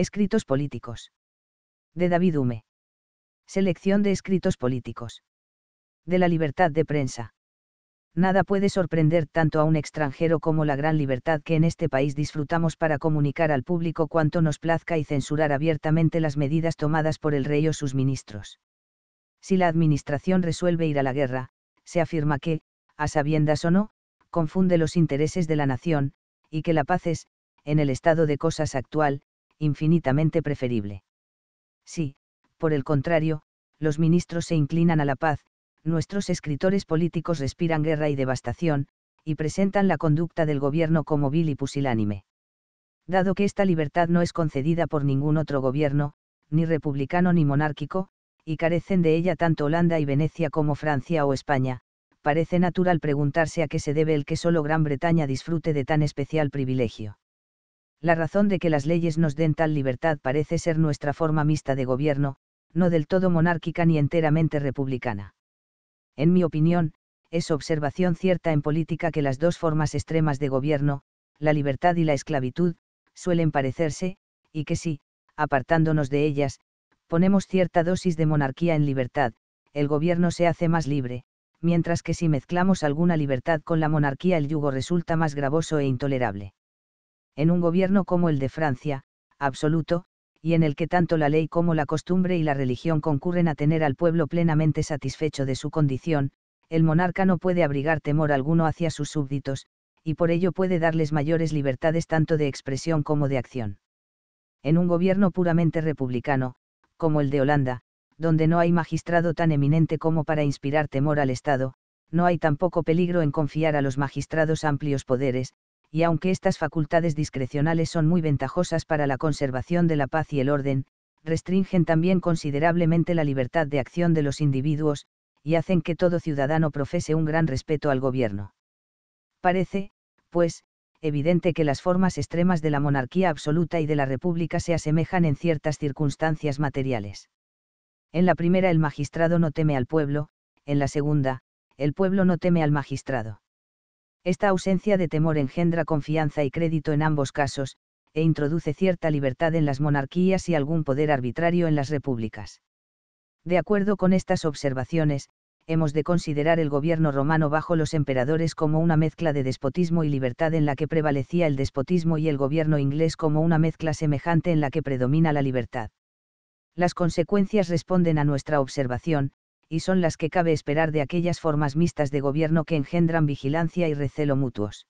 Escritos políticos. De David Hume. Selección de escritos políticos. De la libertad de prensa. Nada puede sorprender tanto a un extranjero como la gran libertad que en este país disfrutamos para comunicar al público cuanto nos plazca y censurar abiertamente las medidas tomadas por el rey o sus ministros. Si la administración resuelve ir a la guerra, se afirma que, a sabiendas o no, confunde los intereses de la nación, y que la paz es, en el estado de cosas actual, infinitamente preferible. Si, por el contrario, los ministros se inclinan a la paz, nuestros escritores políticos respiran guerra y devastación, y presentan la conducta del gobierno como vil y pusilánime. Dado que esta libertad no es concedida por ningún otro gobierno, ni republicano ni monárquico, y carecen de ella tanto Holanda y Venecia como Francia o España, parece natural preguntarse a qué se debe el que solo Gran Bretaña disfrute de tan especial privilegio la razón de que las leyes nos den tal libertad parece ser nuestra forma mixta de gobierno, no del todo monárquica ni enteramente republicana. En mi opinión, es observación cierta en política que las dos formas extremas de gobierno, la libertad y la esclavitud, suelen parecerse, y que si, apartándonos de ellas, ponemos cierta dosis de monarquía en libertad, el gobierno se hace más libre, mientras que si mezclamos alguna libertad con la monarquía el yugo resulta más gravoso e intolerable en un gobierno como el de Francia, absoluto, y en el que tanto la ley como la costumbre y la religión concurren a tener al pueblo plenamente satisfecho de su condición, el monarca no puede abrigar temor alguno hacia sus súbditos, y por ello puede darles mayores libertades tanto de expresión como de acción. En un gobierno puramente republicano, como el de Holanda, donde no hay magistrado tan eminente como para inspirar temor al Estado, no hay tampoco peligro en confiar a los magistrados amplios poderes, y aunque estas facultades discrecionales son muy ventajosas para la conservación de la paz y el orden, restringen también considerablemente la libertad de acción de los individuos, y hacen que todo ciudadano profese un gran respeto al gobierno. Parece, pues, evidente que las formas extremas de la monarquía absoluta y de la república se asemejan en ciertas circunstancias materiales. En la primera el magistrado no teme al pueblo, en la segunda, el pueblo no teme al magistrado. Esta ausencia de temor engendra confianza y crédito en ambos casos, e introduce cierta libertad en las monarquías y algún poder arbitrario en las repúblicas. De acuerdo con estas observaciones, hemos de considerar el gobierno romano bajo los emperadores como una mezcla de despotismo y libertad en la que prevalecía el despotismo y el gobierno inglés como una mezcla semejante en la que predomina la libertad. Las consecuencias responden a nuestra observación, y son las que cabe esperar de aquellas formas mixtas de gobierno que engendran vigilancia y recelo mutuos.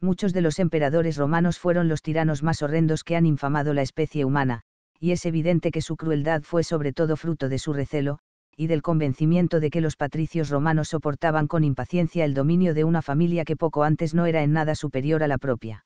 Muchos de los emperadores romanos fueron los tiranos más horrendos que han infamado la especie humana, y es evidente que su crueldad fue sobre todo fruto de su recelo, y del convencimiento de que los patricios romanos soportaban con impaciencia el dominio de una familia que poco antes no era en nada superior a la propia.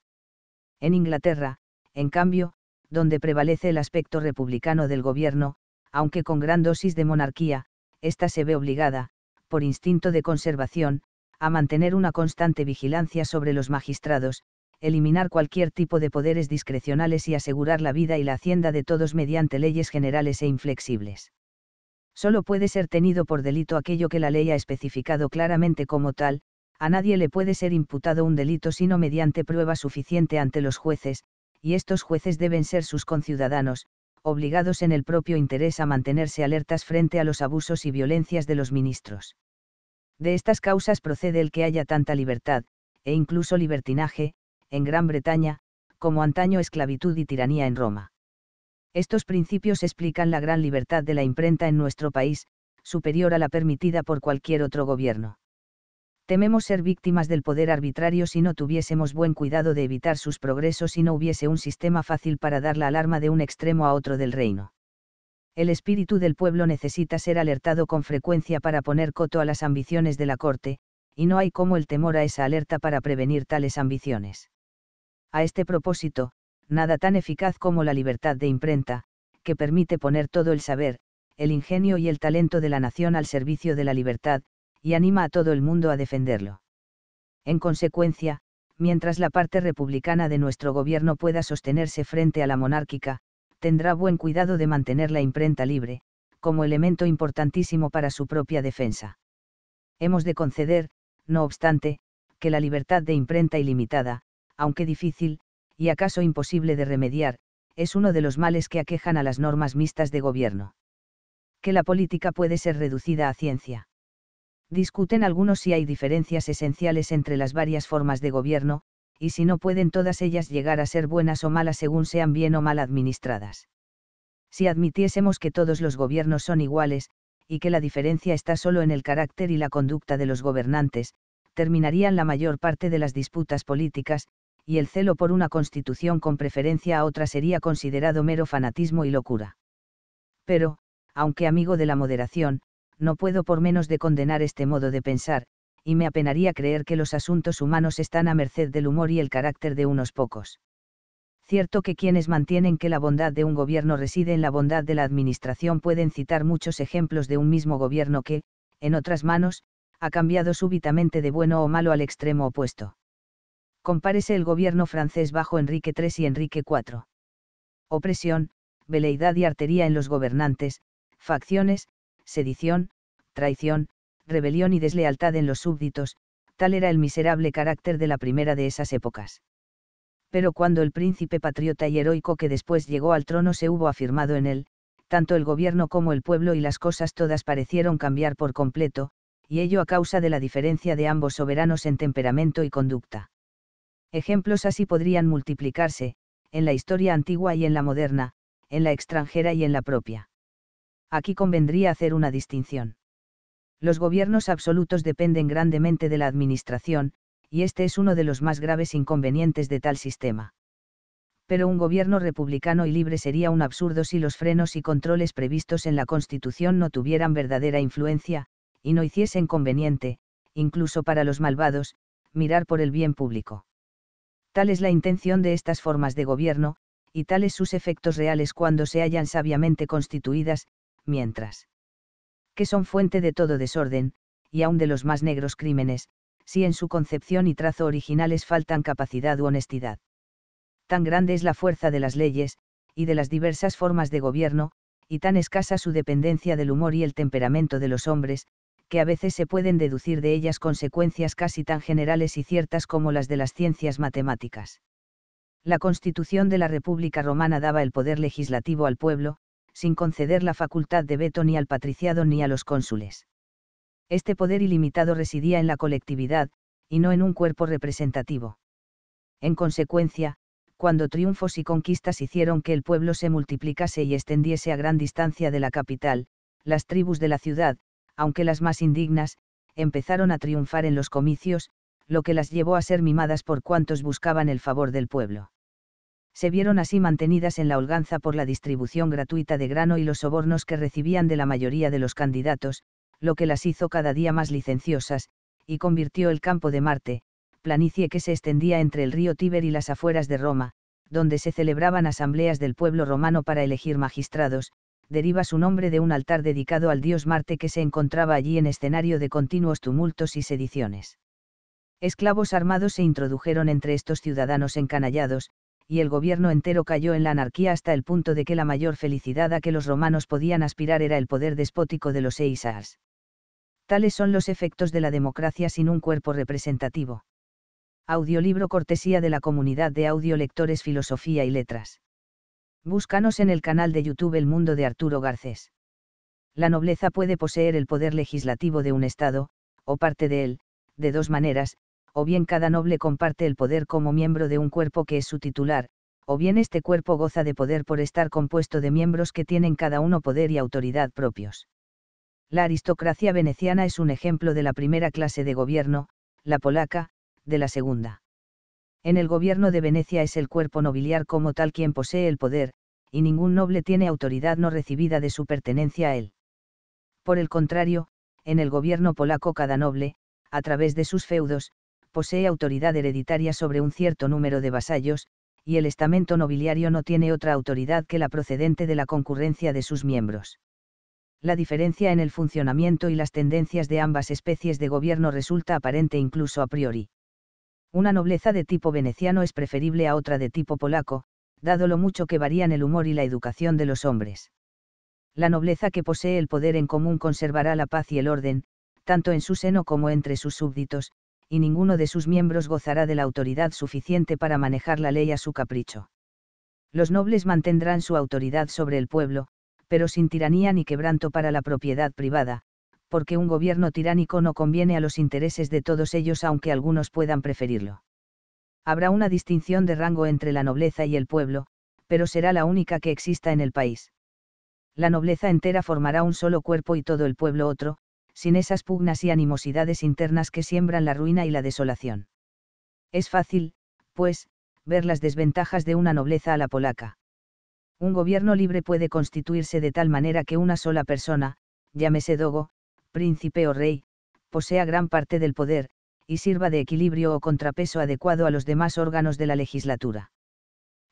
En Inglaterra, en cambio, donde prevalece el aspecto republicano del gobierno, aunque con gran dosis de monarquía, esta se ve obligada, por instinto de conservación, a mantener una constante vigilancia sobre los magistrados, eliminar cualquier tipo de poderes discrecionales y asegurar la vida y la hacienda de todos mediante leyes generales e inflexibles. Solo puede ser tenido por delito aquello que la ley ha especificado claramente como tal, a nadie le puede ser imputado un delito sino mediante prueba suficiente ante los jueces, y estos jueces deben ser sus conciudadanos, obligados en el propio interés a mantenerse alertas frente a los abusos y violencias de los ministros. De estas causas procede el que haya tanta libertad, e incluso libertinaje, en Gran Bretaña, como antaño esclavitud y tiranía en Roma. Estos principios explican la gran libertad de la imprenta en nuestro país, superior a la permitida por cualquier otro gobierno tememos ser víctimas del poder arbitrario si no tuviésemos buen cuidado de evitar sus progresos y no hubiese un sistema fácil para dar la alarma de un extremo a otro del reino. El espíritu del pueblo necesita ser alertado con frecuencia para poner coto a las ambiciones de la corte, y no hay como el temor a esa alerta para prevenir tales ambiciones. A este propósito, nada tan eficaz como la libertad de imprenta, que permite poner todo el saber, el ingenio y el talento de la nación al servicio de la libertad, y anima a todo el mundo a defenderlo. En consecuencia, mientras la parte republicana de nuestro gobierno pueda sostenerse frente a la monárquica, tendrá buen cuidado de mantener la imprenta libre, como elemento importantísimo para su propia defensa. Hemos de conceder, no obstante, que la libertad de imprenta ilimitada, aunque difícil, y acaso imposible de remediar, es uno de los males que aquejan a las normas mixtas de gobierno. Que la política puede ser reducida a ciencia discuten algunos si hay diferencias esenciales entre las varias formas de gobierno, y si no pueden todas ellas llegar a ser buenas o malas según sean bien o mal administradas. Si admitiésemos que todos los gobiernos son iguales, y que la diferencia está solo en el carácter y la conducta de los gobernantes, terminarían la mayor parte de las disputas políticas, y el celo por una constitución con preferencia a otra sería considerado mero fanatismo y locura. Pero, aunque amigo de la moderación, no puedo por menos de condenar este modo de pensar, y me apenaría creer que los asuntos humanos están a merced del humor y el carácter de unos pocos. Cierto que quienes mantienen que la bondad de un gobierno reside en la bondad de la administración pueden citar muchos ejemplos de un mismo gobierno que, en otras manos, ha cambiado súbitamente de bueno o malo al extremo opuesto. Compárese el gobierno francés bajo Enrique III y Enrique IV. Opresión, veleidad y artería en los gobernantes, facciones, sedición, traición, rebelión y deslealtad en los súbditos, tal era el miserable carácter de la primera de esas épocas. Pero cuando el príncipe patriota y heroico que después llegó al trono se hubo afirmado en él, tanto el gobierno como el pueblo y las cosas todas parecieron cambiar por completo, y ello a causa de la diferencia de ambos soberanos en temperamento y conducta. Ejemplos así podrían multiplicarse, en la historia antigua y en la moderna, en la extranjera y en la propia aquí convendría hacer una distinción. Los gobiernos absolutos dependen grandemente de la administración, y este es uno de los más graves inconvenientes de tal sistema. Pero un gobierno republicano y libre sería un absurdo si los frenos y controles previstos en la Constitución no tuvieran verdadera influencia, y no hiciesen conveniente, incluso para los malvados, mirar por el bien público. Tal es la intención de estas formas de gobierno, y tales sus efectos reales cuando se hallan sabiamente constituidas, mientras que son fuente de todo desorden, y aun de los más negros crímenes, si en su concepción y trazo originales faltan capacidad u honestidad. Tan grande es la fuerza de las leyes, y de las diversas formas de gobierno, y tan escasa su dependencia del humor y el temperamento de los hombres, que a veces se pueden deducir de ellas consecuencias casi tan generales y ciertas como las de las ciencias matemáticas. La constitución de la República Romana daba el poder legislativo al pueblo, sin conceder la facultad de veto ni al patriciado ni a los cónsules. Este poder ilimitado residía en la colectividad, y no en un cuerpo representativo. En consecuencia, cuando triunfos y conquistas hicieron que el pueblo se multiplicase y extendiese a gran distancia de la capital, las tribus de la ciudad, aunque las más indignas, empezaron a triunfar en los comicios, lo que las llevó a ser mimadas por cuantos buscaban el favor del pueblo se vieron así mantenidas en la holganza por la distribución gratuita de grano y los sobornos que recibían de la mayoría de los candidatos, lo que las hizo cada día más licenciosas, y convirtió el campo de Marte, planicie que se extendía entre el río Tíber y las afueras de Roma, donde se celebraban asambleas del pueblo romano para elegir magistrados, deriva su nombre de un altar dedicado al dios Marte que se encontraba allí en escenario de continuos tumultos y sediciones. Esclavos armados se introdujeron entre estos ciudadanos encanallados, y el gobierno entero cayó en la anarquía hasta el punto de que la mayor felicidad a que los romanos podían aspirar era el poder despótico de los eisars Tales son los efectos de la democracia sin un cuerpo representativo. Audiolibro cortesía de la comunidad de audiolectores Filosofía y Letras. Búscanos en el canal de YouTube El Mundo de Arturo Garcés. La nobleza puede poseer el poder legislativo de un Estado, o parte de él, de dos maneras, o bien cada noble comparte el poder como miembro de un cuerpo que es su titular, o bien este cuerpo goza de poder por estar compuesto de miembros que tienen cada uno poder y autoridad propios. La aristocracia veneciana es un ejemplo de la primera clase de gobierno, la polaca, de la segunda. En el gobierno de Venecia es el cuerpo nobiliar como tal quien posee el poder, y ningún noble tiene autoridad no recibida de su pertenencia a él. Por el contrario, en el gobierno polaco cada noble, a través de sus feudos, posee autoridad hereditaria sobre un cierto número de vasallos, y el estamento nobiliario no tiene otra autoridad que la procedente de la concurrencia de sus miembros. La diferencia en el funcionamiento y las tendencias de ambas especies de gobierno resulta aparente incluso a priori. Una nobleza de tipo veneciano es preferible a otra de tipo polaco, dado lo mucho que varían el humor y la educación de los hombres. La nobleza que posee el poder en común conservará la paz y el orden, tanto en su seno como entre sus súbditos, y ninguno de sus miembros gozará de la autoridad suficiente para manejar la ley a su capricho. Los nobles mantendrán su autoridad sobre el pueblo, pero sin tiranía ni quebranto para la propiedad privada, porque un gobierno tiránico no conviene a los intereses de todos ellos aunque algunos puedan preferirlo. Habrá una distinción de rango entre la nobleza y el pueblo, pero será la única que exista en el país. La nobleza entera formará un solo cuerpo y todo el pueblo otro, sin esas pugnas y animosidades internas que siembran la ruina y la desolación. Es fácil, pues, ver las desventajas de una nobleza a la polaca. Un gobierno libre puede constituirse de tal manera que una sola persona, llámese dogo, príncipe o rey, posea gran parte del poder, y sirva de equilibrio o contrapeso adecuado a los demás órganos de la legislatura.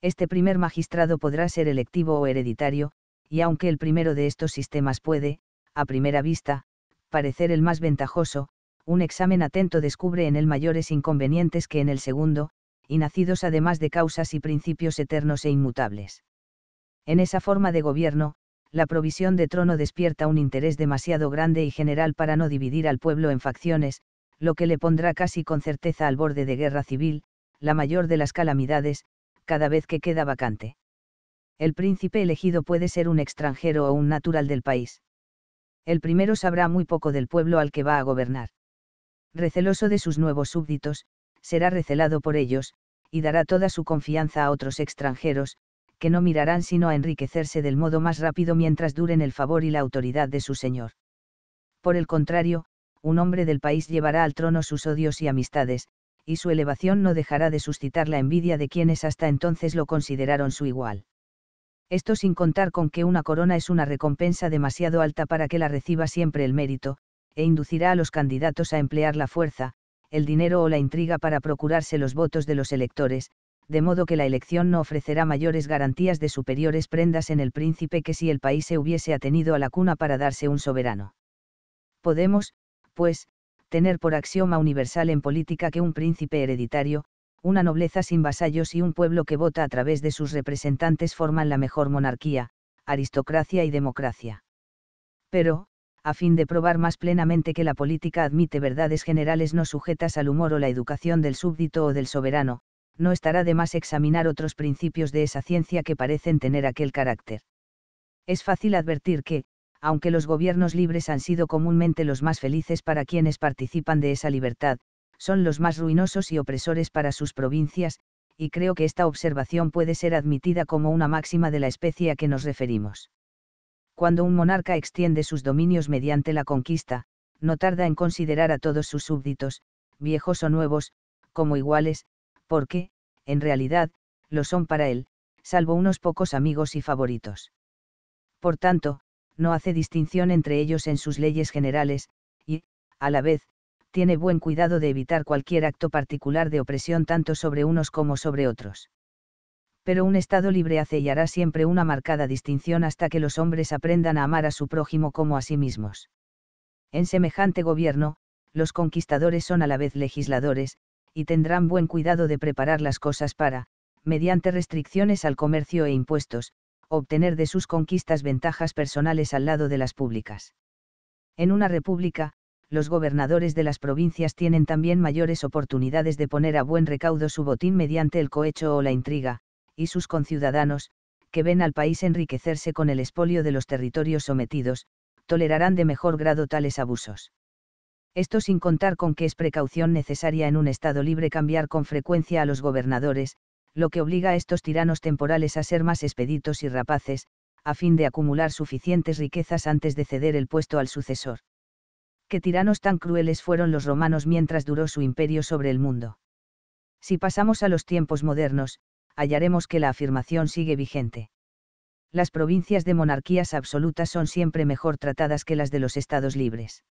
Este primer magistrado podrá ser electivo o hereditario, y aunque el primero de estos sistemas puede, a primera vista, parecer el más ventajoso, un examen atento descubre en él mayores inconvenientes que en el segundo, y nacidos además de causas y principios eternos e inmutables. En esa forma de gobierno, la provisión de trono despierta un interés demasiado grande y general para no dividir al pueblo en facciones, lo que le pondrá casi con certeza al borde de guerra civil, la mayor de las calamidades, cada vez que queda vacante. El príncipe elegido puede ser un extranjero o un natural del país el primero sabrá muy poco del pueblo al que va a gobernar. Receloso de sus nuevos súbditos, será recelado por ellos, y dará toda su confianza a otros extranjeros, que no mirarán sino a enriquecerse del modo más rápido mientras duren el favor y la autoridad de su señor. Por el contrario, un hombre del país llevará al trono sus odios y amistades, y su elevación no dejará de suscitar la envidia de quienes hasta entonces lo consideraron su igual esto sin contar con que una corona es una recompensa demasiado alta para que la reciba siempre el mérito, e inducirá a los candidatos a emplear la fuerza, el dinero o la intriga para procurarse los votos de los electores, de modo que la elección no ofrecerá mayores garantías de superiores prendas en el príncipe que si el país se hubiese atenido a la cuna para darse un soberano. Podemos, pues, tener por axioma universal en política que un príncipe hereditario, una nobleza sin vasallos y un pueblo que vota a través de sus representantes forman la mejor monarquía, aristocracia y democracia. Pero, a fin de probar más plenamente que la política admite verdades generales no sujetas al humor o la educación del súbdito o del soberano, no estará de más examinar otros principios de esa ciencia que parecen tener aquel carácter. Es fácil advertir que, aunque los gobiernos libres han sido comúnmente los más felices para quienes participan de esa libertad, son los más ruinosos y opresores para sus provincias, y creo que esta observación puede ser admitida como una máxima de la especie a que nos referimos. Cuando un monarca extiende sus dominios mediante la conquista, no tarda en considerar a todos sus súbditos, viejos o nuevos, como iguales, porque, en realidad, lo son para él, salvo unos pocos amigos y favoritos. Por tanto, no hace distinción entre ellos en sus leyes generales, y, a la vez, tiene buen cuidado de evitar cualquier acto particular de opresión tanto sobre unos como sobre otros. Pero un Estado libre hace y hará siempre una marcada distinción hasta que los hombres aprendan a amar a su prójimo como a sí mismos. En semejante gobierno, los conquistadores son a la vez legisladores, y tendrán buen cuidado de preparar las cosas para, mediante restricciones al comercio e impuestos, obtener de sus conquistas ventajas personales al lado de las públicas. En una república, los gobernadores de las provincias tienen también mayores oportunidades de poner a buen recaudo su botín mediante el cohecho o la intriga, y sus conciudadanos, que ven al país enriquecerse con el espolio de los territorios sometidos, tolerarán de mejor grado tales abusos. Esto sin contar con que es precaución necesaria en un Estado libre cambiar con frecuencia a los gobernadores, lo que obliga a estos tiranos temporales a ser más expeditos y rapaces, a fin de acumular suficientes riquezas antes de ceder el puesto al sucesor qué tiranos tan crueles fueron los romanos mientras duró su imperio sobre el mundo. Si pasamos a los tiempos modernos, hallaremos que la afirmación sigue vigente. Las provincias de monarquías absolutas son siempre mejor tratadas que las de los estados libres.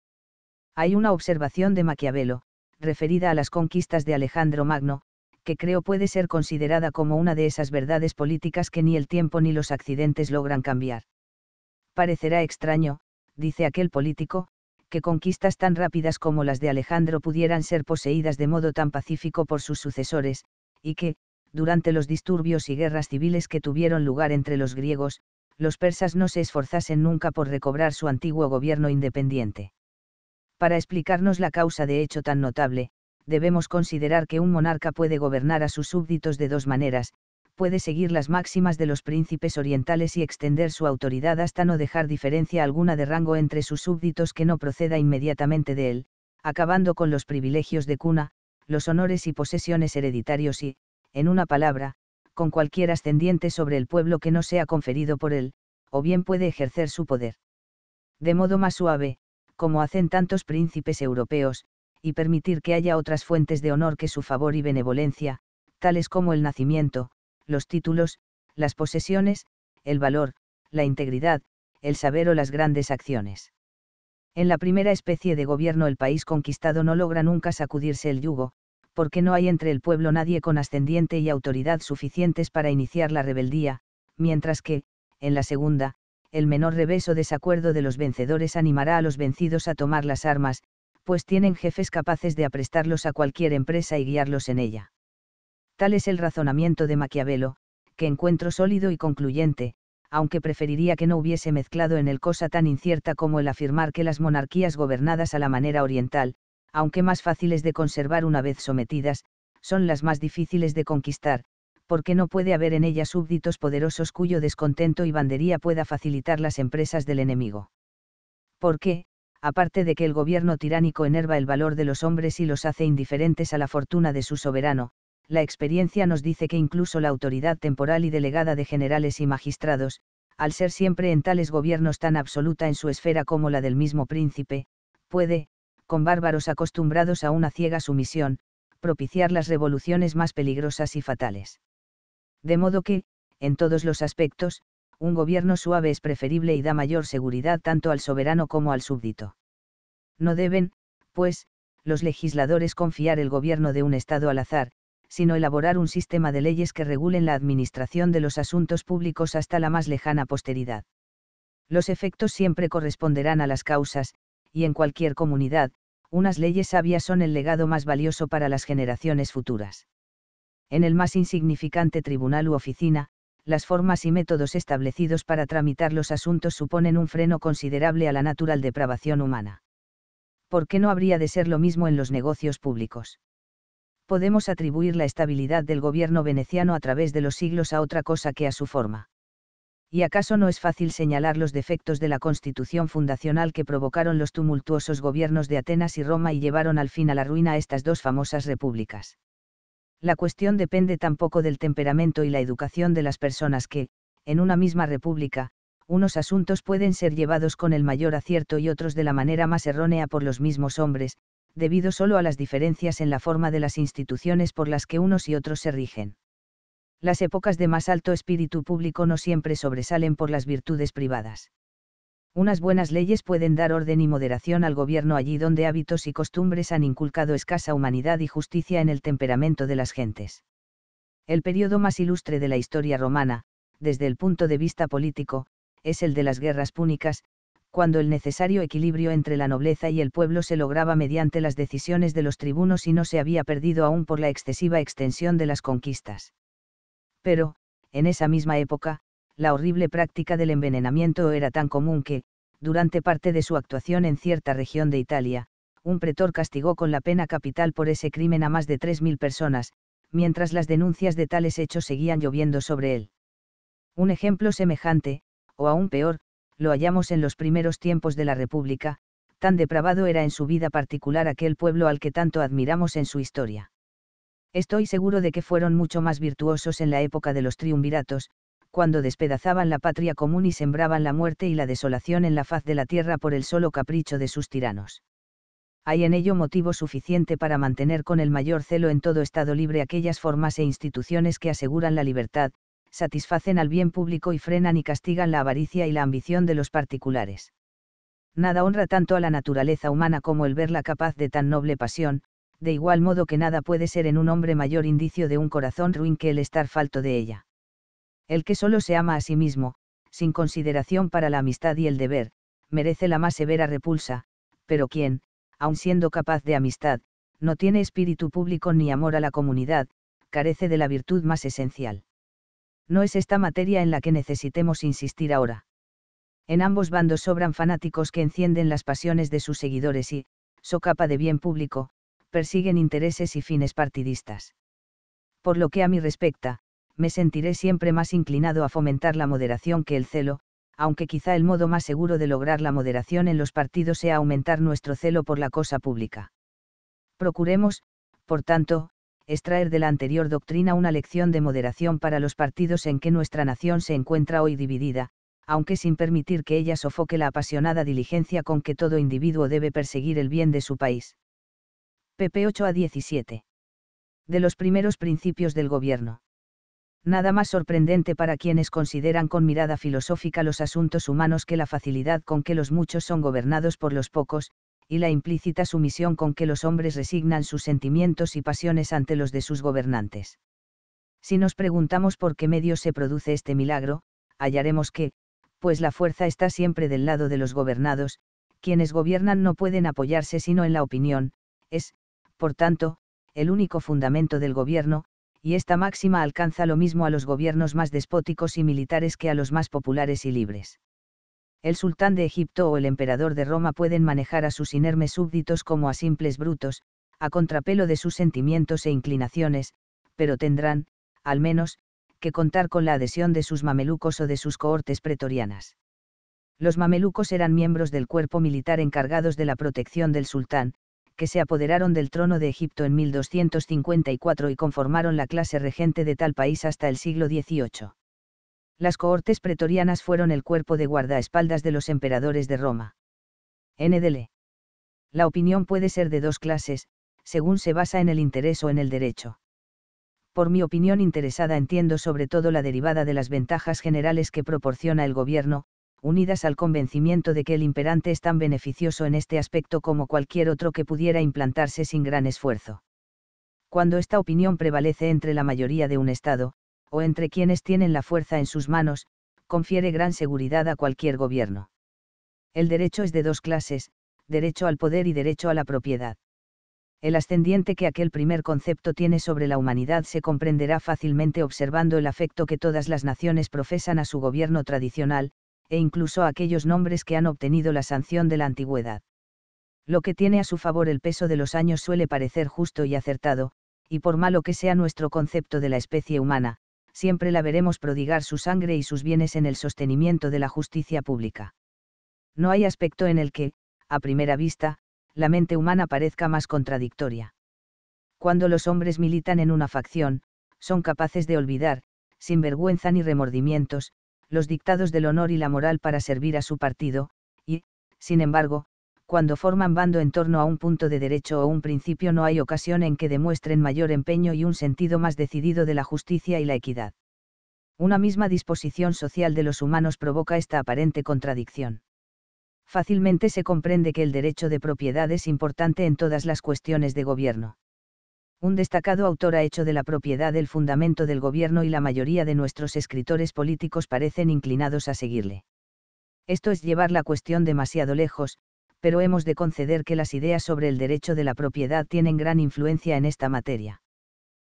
Hay una observación de Maquiavelo, referida a las conquistas de Alejandro Magno, que creo puede ser considerada como una de esas verdades políticas que ni el tiempo ni los accidentes logran cambiar. Parecerá extraño, dice aquel político, que conquistas tan rápidas como las de Alejandro pudieran ser poseídas de modo tan pacífico por sus sucesores, y que, durante los disturbios y guerras civiles que tuvieron lugar entre los griegos, los persas no se esforzasen nunca por recobrar su antiguo gobierno independiente. Para explicarnos la causa de hecho tan notable, debemos considerar que un monarca puede gobernar a sus súbditos de dos maneras, puede seguir las máximas de los príncipes orientales y extender su autoridad hasta no dejar diferencia alguna de rango entre sus súbditos que no proceda inmediatamente de él, acabando con los privilegios de cuna, los honores y posesiones hereditarios y, en una palabra, con cualquier ascendiente sobre el pueblo que no sea conferido por él, o bien puede ejercer su poder. De modo más suave, como hacen tantos príncipes europeos, y permitir que haya otras fuentes de honor que su favor y benevolencia, tales como el nacimiento, los títulos, las posesiones, el valor, la integridad, el saber o las grandes acciones. En la primera especie de gobierno el país conquistado no logra nunca sacudirse el yugo, porque no hay entre el pueblo nadie con ascendiente y autoridad suficientes para iniciar la rebeldía, mientras que, en la segunda, el menor revés o desacuerdo de los vencedores animará a los vencidos a tomar las armas, pues tienen jefes capaces de aprestarlos a cualquier empresa y guiarlos en ella. Tal es el razonamiento de Maquiavelo, que encuentro sólido y concluyente, aunque preferiría que no hubiese mezclado en el cosa tan incierta como el afirmar que las monarquías gobernadas a la manera oriental, aunque más fáciles de conservar una vez sometidas, son las más difíciles de conquistar, porque no puede haber en ellas súbditos poderosos cuyo descontento y bandería pueda facilitar las empresas del enemigo. ¿Por qué? aparte de que el gobierno tiránico enerva el valor de los hombres y los hace indiferentes a la fortuna de su soberano, la experiencia nos dice que incluso la autoridad temporal y delegada de generales y magistrados, al ser siempre en tales gobiernos tan absoluta en su esfera como la del mismo príncipe, puede, con bárbaros acostumbrados a una ciega sumisión, propiciar las revoluciones más peligrosas y fatales. De modo que, en todos los aspectos, un gobierno suave es preferible y da mayor seguridad tanto al soberano como al súbdito. No deben, pues, los legisladores confiar el gobierno de un Estado al azar, sino elaborar un sistema de leyes que regulen la administración de los asuntos públicos hasta la más lejana posteridad. Los efectos siempre corresponderán a las causas, y en cualquier comunidad, unas leyes sabias son el legado más valioso para las generaciones futuras. En el más insignificante tribunal u oficina, las formas y métodos establecidos para tramitar los asuntos suponen un freno considerable a la natural depravación humana. ¿Por qué no habría de ser lo mismo en los negocios públicos? podemos atribuir la estabilidad del gobierno veneciano a través de los siglos a otra cosa que a su forma. ¿Y acaso no es fácil señalar los defectos de la constitución fundacional que provocaron los tumultuosos gobiernos de Atenas y Roma y llevaron al fin a la ruina a estas dos famosas repúblicas? La cuestión depende tampoco del temperamento y la educación de las personas que, en una misma república, unos asuntos pueden ser llevados con el mayor acierto y otros de la manera más errónea por los mismos hombres, debido solo a las diferencias en la forma de las instituciones por las que unos y otros se rigen. Las épocas de más alto espíritu público no siempre sobresalen por las virtudes privadas. Unas buenas leyes pueden dar orden y moderación al gobierno allí donde hábitos y costumbres han inculcado escasa humanidad y justicia en el temperamento de las gentes. El periodo más ilustre de la historia romana, desde el punto de vista político, es el de las guerras púnicas, cuando el necesario equilibrio entre la nobleza y el pueblo se lograba mediante las decisiones de los tribunos y no se había perdido aún por la excesiva extensión de las conquistas. Pero, en esa misma época, la horrible práctica del envenenamiento era tan común que, durante parte de su actuación en cierta región de Italia, un pretor castigó con la pena capital por ese crimen a más de 3.000 personas, mientras las denuncias de tales hechos seguían lloviendo sobre él. Un ejemplo semejante, o aún peor, lo hallamos en los primeros tiempos de la República, tan depravado era en su vida particular aquel pueblo al que tanto admiramos en su historia. Estoy seguro de que fueron mucho más virtuosos en la época de los triunviratos, cuando despedazaban la patria común y sembraban la muerte y la desolación en la faz de la tierra por el solo capricho de sus tiranos. Hay en ello motivo suficiente para mantener con el mayor celo en todo Estado libre aquellas formas e instituciones que aseguran la libertad, satisfacen al bien público y frenan y castigan la avaricia y la ambición de los particulares. Nada honra tanto a la naturaleza humana como el verla capaz de tan noble pasión, de igual modo que nada puede ser en un hombre mayor indicio de un corazón ruin que el estar falto de ella. El que solo se ama a sí mismo, sin consideración para la amistad y el deber, merece la más severa repulsa, pero quien, aun siendo capaz de amistad, no tiene espíritu público ni amor a la comunidad, carece de la virtud más esencial no es esta materia en la que necesitemos insistir ahora. En ambos bandos sobran fanáticos que encienden las pasiones de sus seguidores y, socapa de bien público, persiguen intereses y fines partidistas. Por lo que a mí respecta, me sentiré siempre más inclinado a fomentar la moderación que el celo, aunque quizá el modo más seguro de lograr la moderación en los partidos sea aumentar nuestro celo por la cosa pública. Procuremos, por tanto, extraer de la anterior doctrina una lección de moderación para los partidos en que nuestra nación se encuentra hoy dividida, aunque sin permitir que ella sofoque la apasionada diligencia con que todo individuo debe perseguir el bien de su país. pp 8 a 17. De los primeros principios del gobierno. Nada más sorprendente para quienes consideran con mirada filosófica los asuntos humanos que la facilidad con que los muchos son gobernados por los pocos, y la implícita sumisión con que los hombres resignan sus sentimientos y pasiones ante los de sus gobernantes. Si nos preguntamos por qué medios se produce este milagro, hallaremos que, pues la fuerza está siempre del lado de los gobernados, quienes gobiernan no pueden apoyarse sino en la opinión, es, por tanto, el único fundamento del gobierno, y esta máxima alcanza lo mismo a los gobiernos más despóticos y militares que a los más populares y libres el sultán de Egipto o el emperador de Roma pueden manejar a sus inermes súbditos como a simples brutos, a contrapelo de sus sentimientos e inclinaciones, pero tendrán, al menos, que contar con la adhesión de sus mamelucos o de sus cohortes pretorianas. Los mamelucos eran miembros del cuerpo militar encargados de la protección del sultán, que se apoderaron del trono de Egipto en 1254 y conformaron la clase regente de tal país hasta el siglo XVIII las cohortes pretorianas fueron el cuerpo de guardaespaldas de los emperadores de Roma. NDL. La opinión puede ser de dos clases, según se basa en el interés o en el derecho. Por mi opinión interesada entiendo sobre todo la derivada de las ventajas generales que proporciona el gobierno, unidas al convencimiento de que el imperante es tan beneficioso en este aspecto como cualquier otro que pudiera implantarse sin gran esfuerzo. Cuando esta opinión prevalece entre la mayoría de un Estado, o entre quienes tienen la fuerza en sus manos, confiere gran seguridad a cualquier gobierno. El derecho es de dos clases, derecho al poder y derecho a la propiedad. El ascendiente que aquel primer concepto tiene sobre la humanidad se comprenderá fácilmente observando el afecto que todas las naciones profesan a su gobierno tradicional, e incluso a aquellos nombres que han obtenido la sanción de la antigüedad. Lo que tiene a su favor el peso de los años suele parecer justo y acertado, y por malo que sea nuestro concepto de la especie humana, siempre la veremos prodigar su sangre y sus bienes en el sostenimiento de la justicia pública. No hay aspecto en el que, a primera vista, la mente humana parezca más contradictoria. Cuando los hombres militan en una facción, son capaces de olvidar, sin vergüenza ni remordimientos, los dictados del honor y la moral para servir a su partido, y, sin embargo, cuando forman bando en torno a un punto de derecho o un principio no hay ocasión en que demuestren mayor empeño y un sentido más decidido de la justicia y la equidad. Una misma disposición social de los humanos provoca esta aparente contradicción. Fácilmente se comprende que el derecho de propiedad es importante en todas las cuestiones de gobierno. Un destacado autor ha hecho de la propiedad el fundamento del gobierno y la mayoría de nuestros escritores políticos parecen inclinados a seguirle. Esto es llevar la cuestión demasiado lejos, pero hemos de conceder que las ideas sobre el derecho de la propiedad tienen gran influencia en esta materia.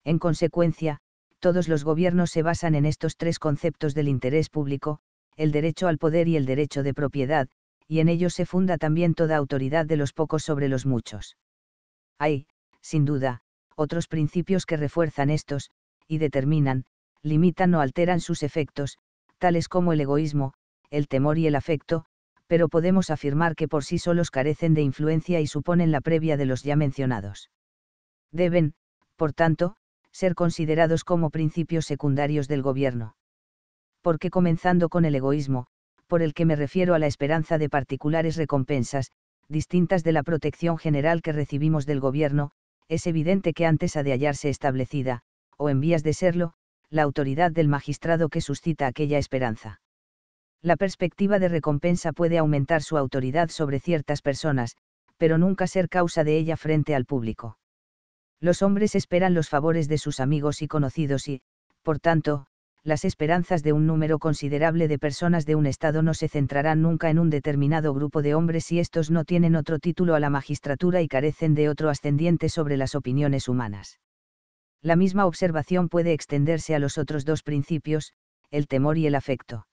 En consecuencia, todos los gobiernos se basan en estos tres conceptos del interés público, el derecho al poder y el derecho de propiedad, y en ellos se funda también toda autoridad de los pocos sobre los muchos. Hay, sin duda, otros principios que refuerzan estos, y determinan, limitan o alteran sus efectos, tales como el egoísmo, el temor y el afecto, pero podemos afirmar que por sí solos carecen de influencia y suponen la previa de los ya mencionados. Deben, por tanto, ser considerados como principios secundarios del gobierno. Porque comenzando con el egoísmo, por el que me refiero a la esperanza de particulares recompensas, distintas de la protección general que recibimos del gobierno, es evidente que antes ha de hallarse establecida, o en vías de serlo, la autoridad del magistrado que suscita aquella esperanza la perspectiva de recompensa puede aumentar su autoridad sobre ciertas personas, pero nunca ser causa de ella frente al público. Los hombres esperan los favores de sus amigos y conocidos y, por tanto, las esperanzas de un número considerable de personas de un Estado no se centrarán nunca en un determinado grupo de hombres si estos no tienen otro título a la magistratura y carecen de otro ascendiente sobre las opiniones humanas. La misma observación puede extenderse a los otros dos principios, el temor y el afecto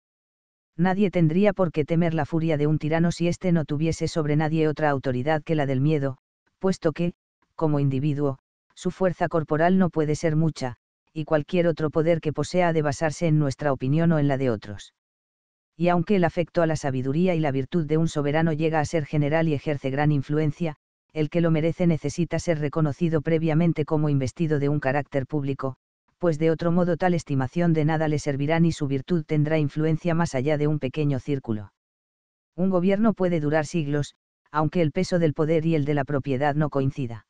nadie tendría por qué temer la furia de un tirano si éste no tuviese sobre nadie otra autoridad que la del miedo, puesto que, como individuo, su fuerza corporal no puede ser mucha, y cualquier otro poder que posea ha de basarse en nuestra opinión o en la de otros. Y aunque el afecto a la sabiduría y la virtud de un soberano llega a ser general y ejerce gran influencia, el que lo merece necesita ser reconocido previamente como investido de un carácter público, pues de otro modo tal estimación de nada le servirá ni su virtud tendrá influencia más allá de un pequeño círculo. Un gobierno puede durar siglos, aunque el peso del poder y el de la propiedad no coincida.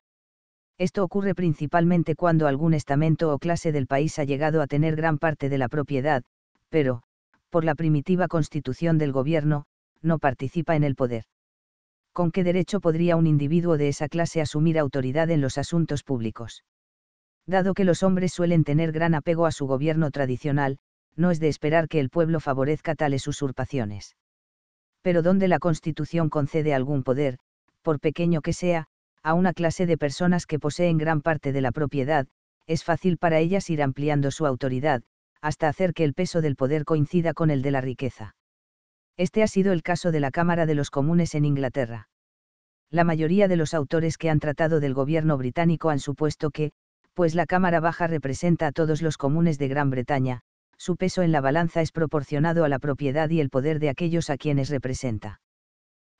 Esto ocurre principalmente cuando algún estamento o clase del país ha llegado a tener gran parte de la propiedad, pero, por la primitiva constitución del gobierno, no participa en el poder. ¿Con qué derecho podría un individuo de esa clase asumir autoridad en los asuntos públicos? Dado que los hombres suelen tener gran apego a su gobierno tradicional, no es de esperar que el pueblo favorezca tales usurpaciones. Pero donde la Constitución concede algún poder, por pequeño que sea, a una clase de personas que poseen gran parte de la propiedad, es fácil para ellas ir ampliando su autoridad, hasta hacer que el peso del poder coincida con el de la riqueza. Este ha sido el caso de la Cámara de los Comunes en Inglaterra. La mayoría de los autores que han tratado del gobierno británico han supuesto que, pues la Cámara Baja representa a todos los comunes de Gran Bretaña, su peso en la balanza es proporcionado a la propiedad y el poder de aquellos a quienes representa.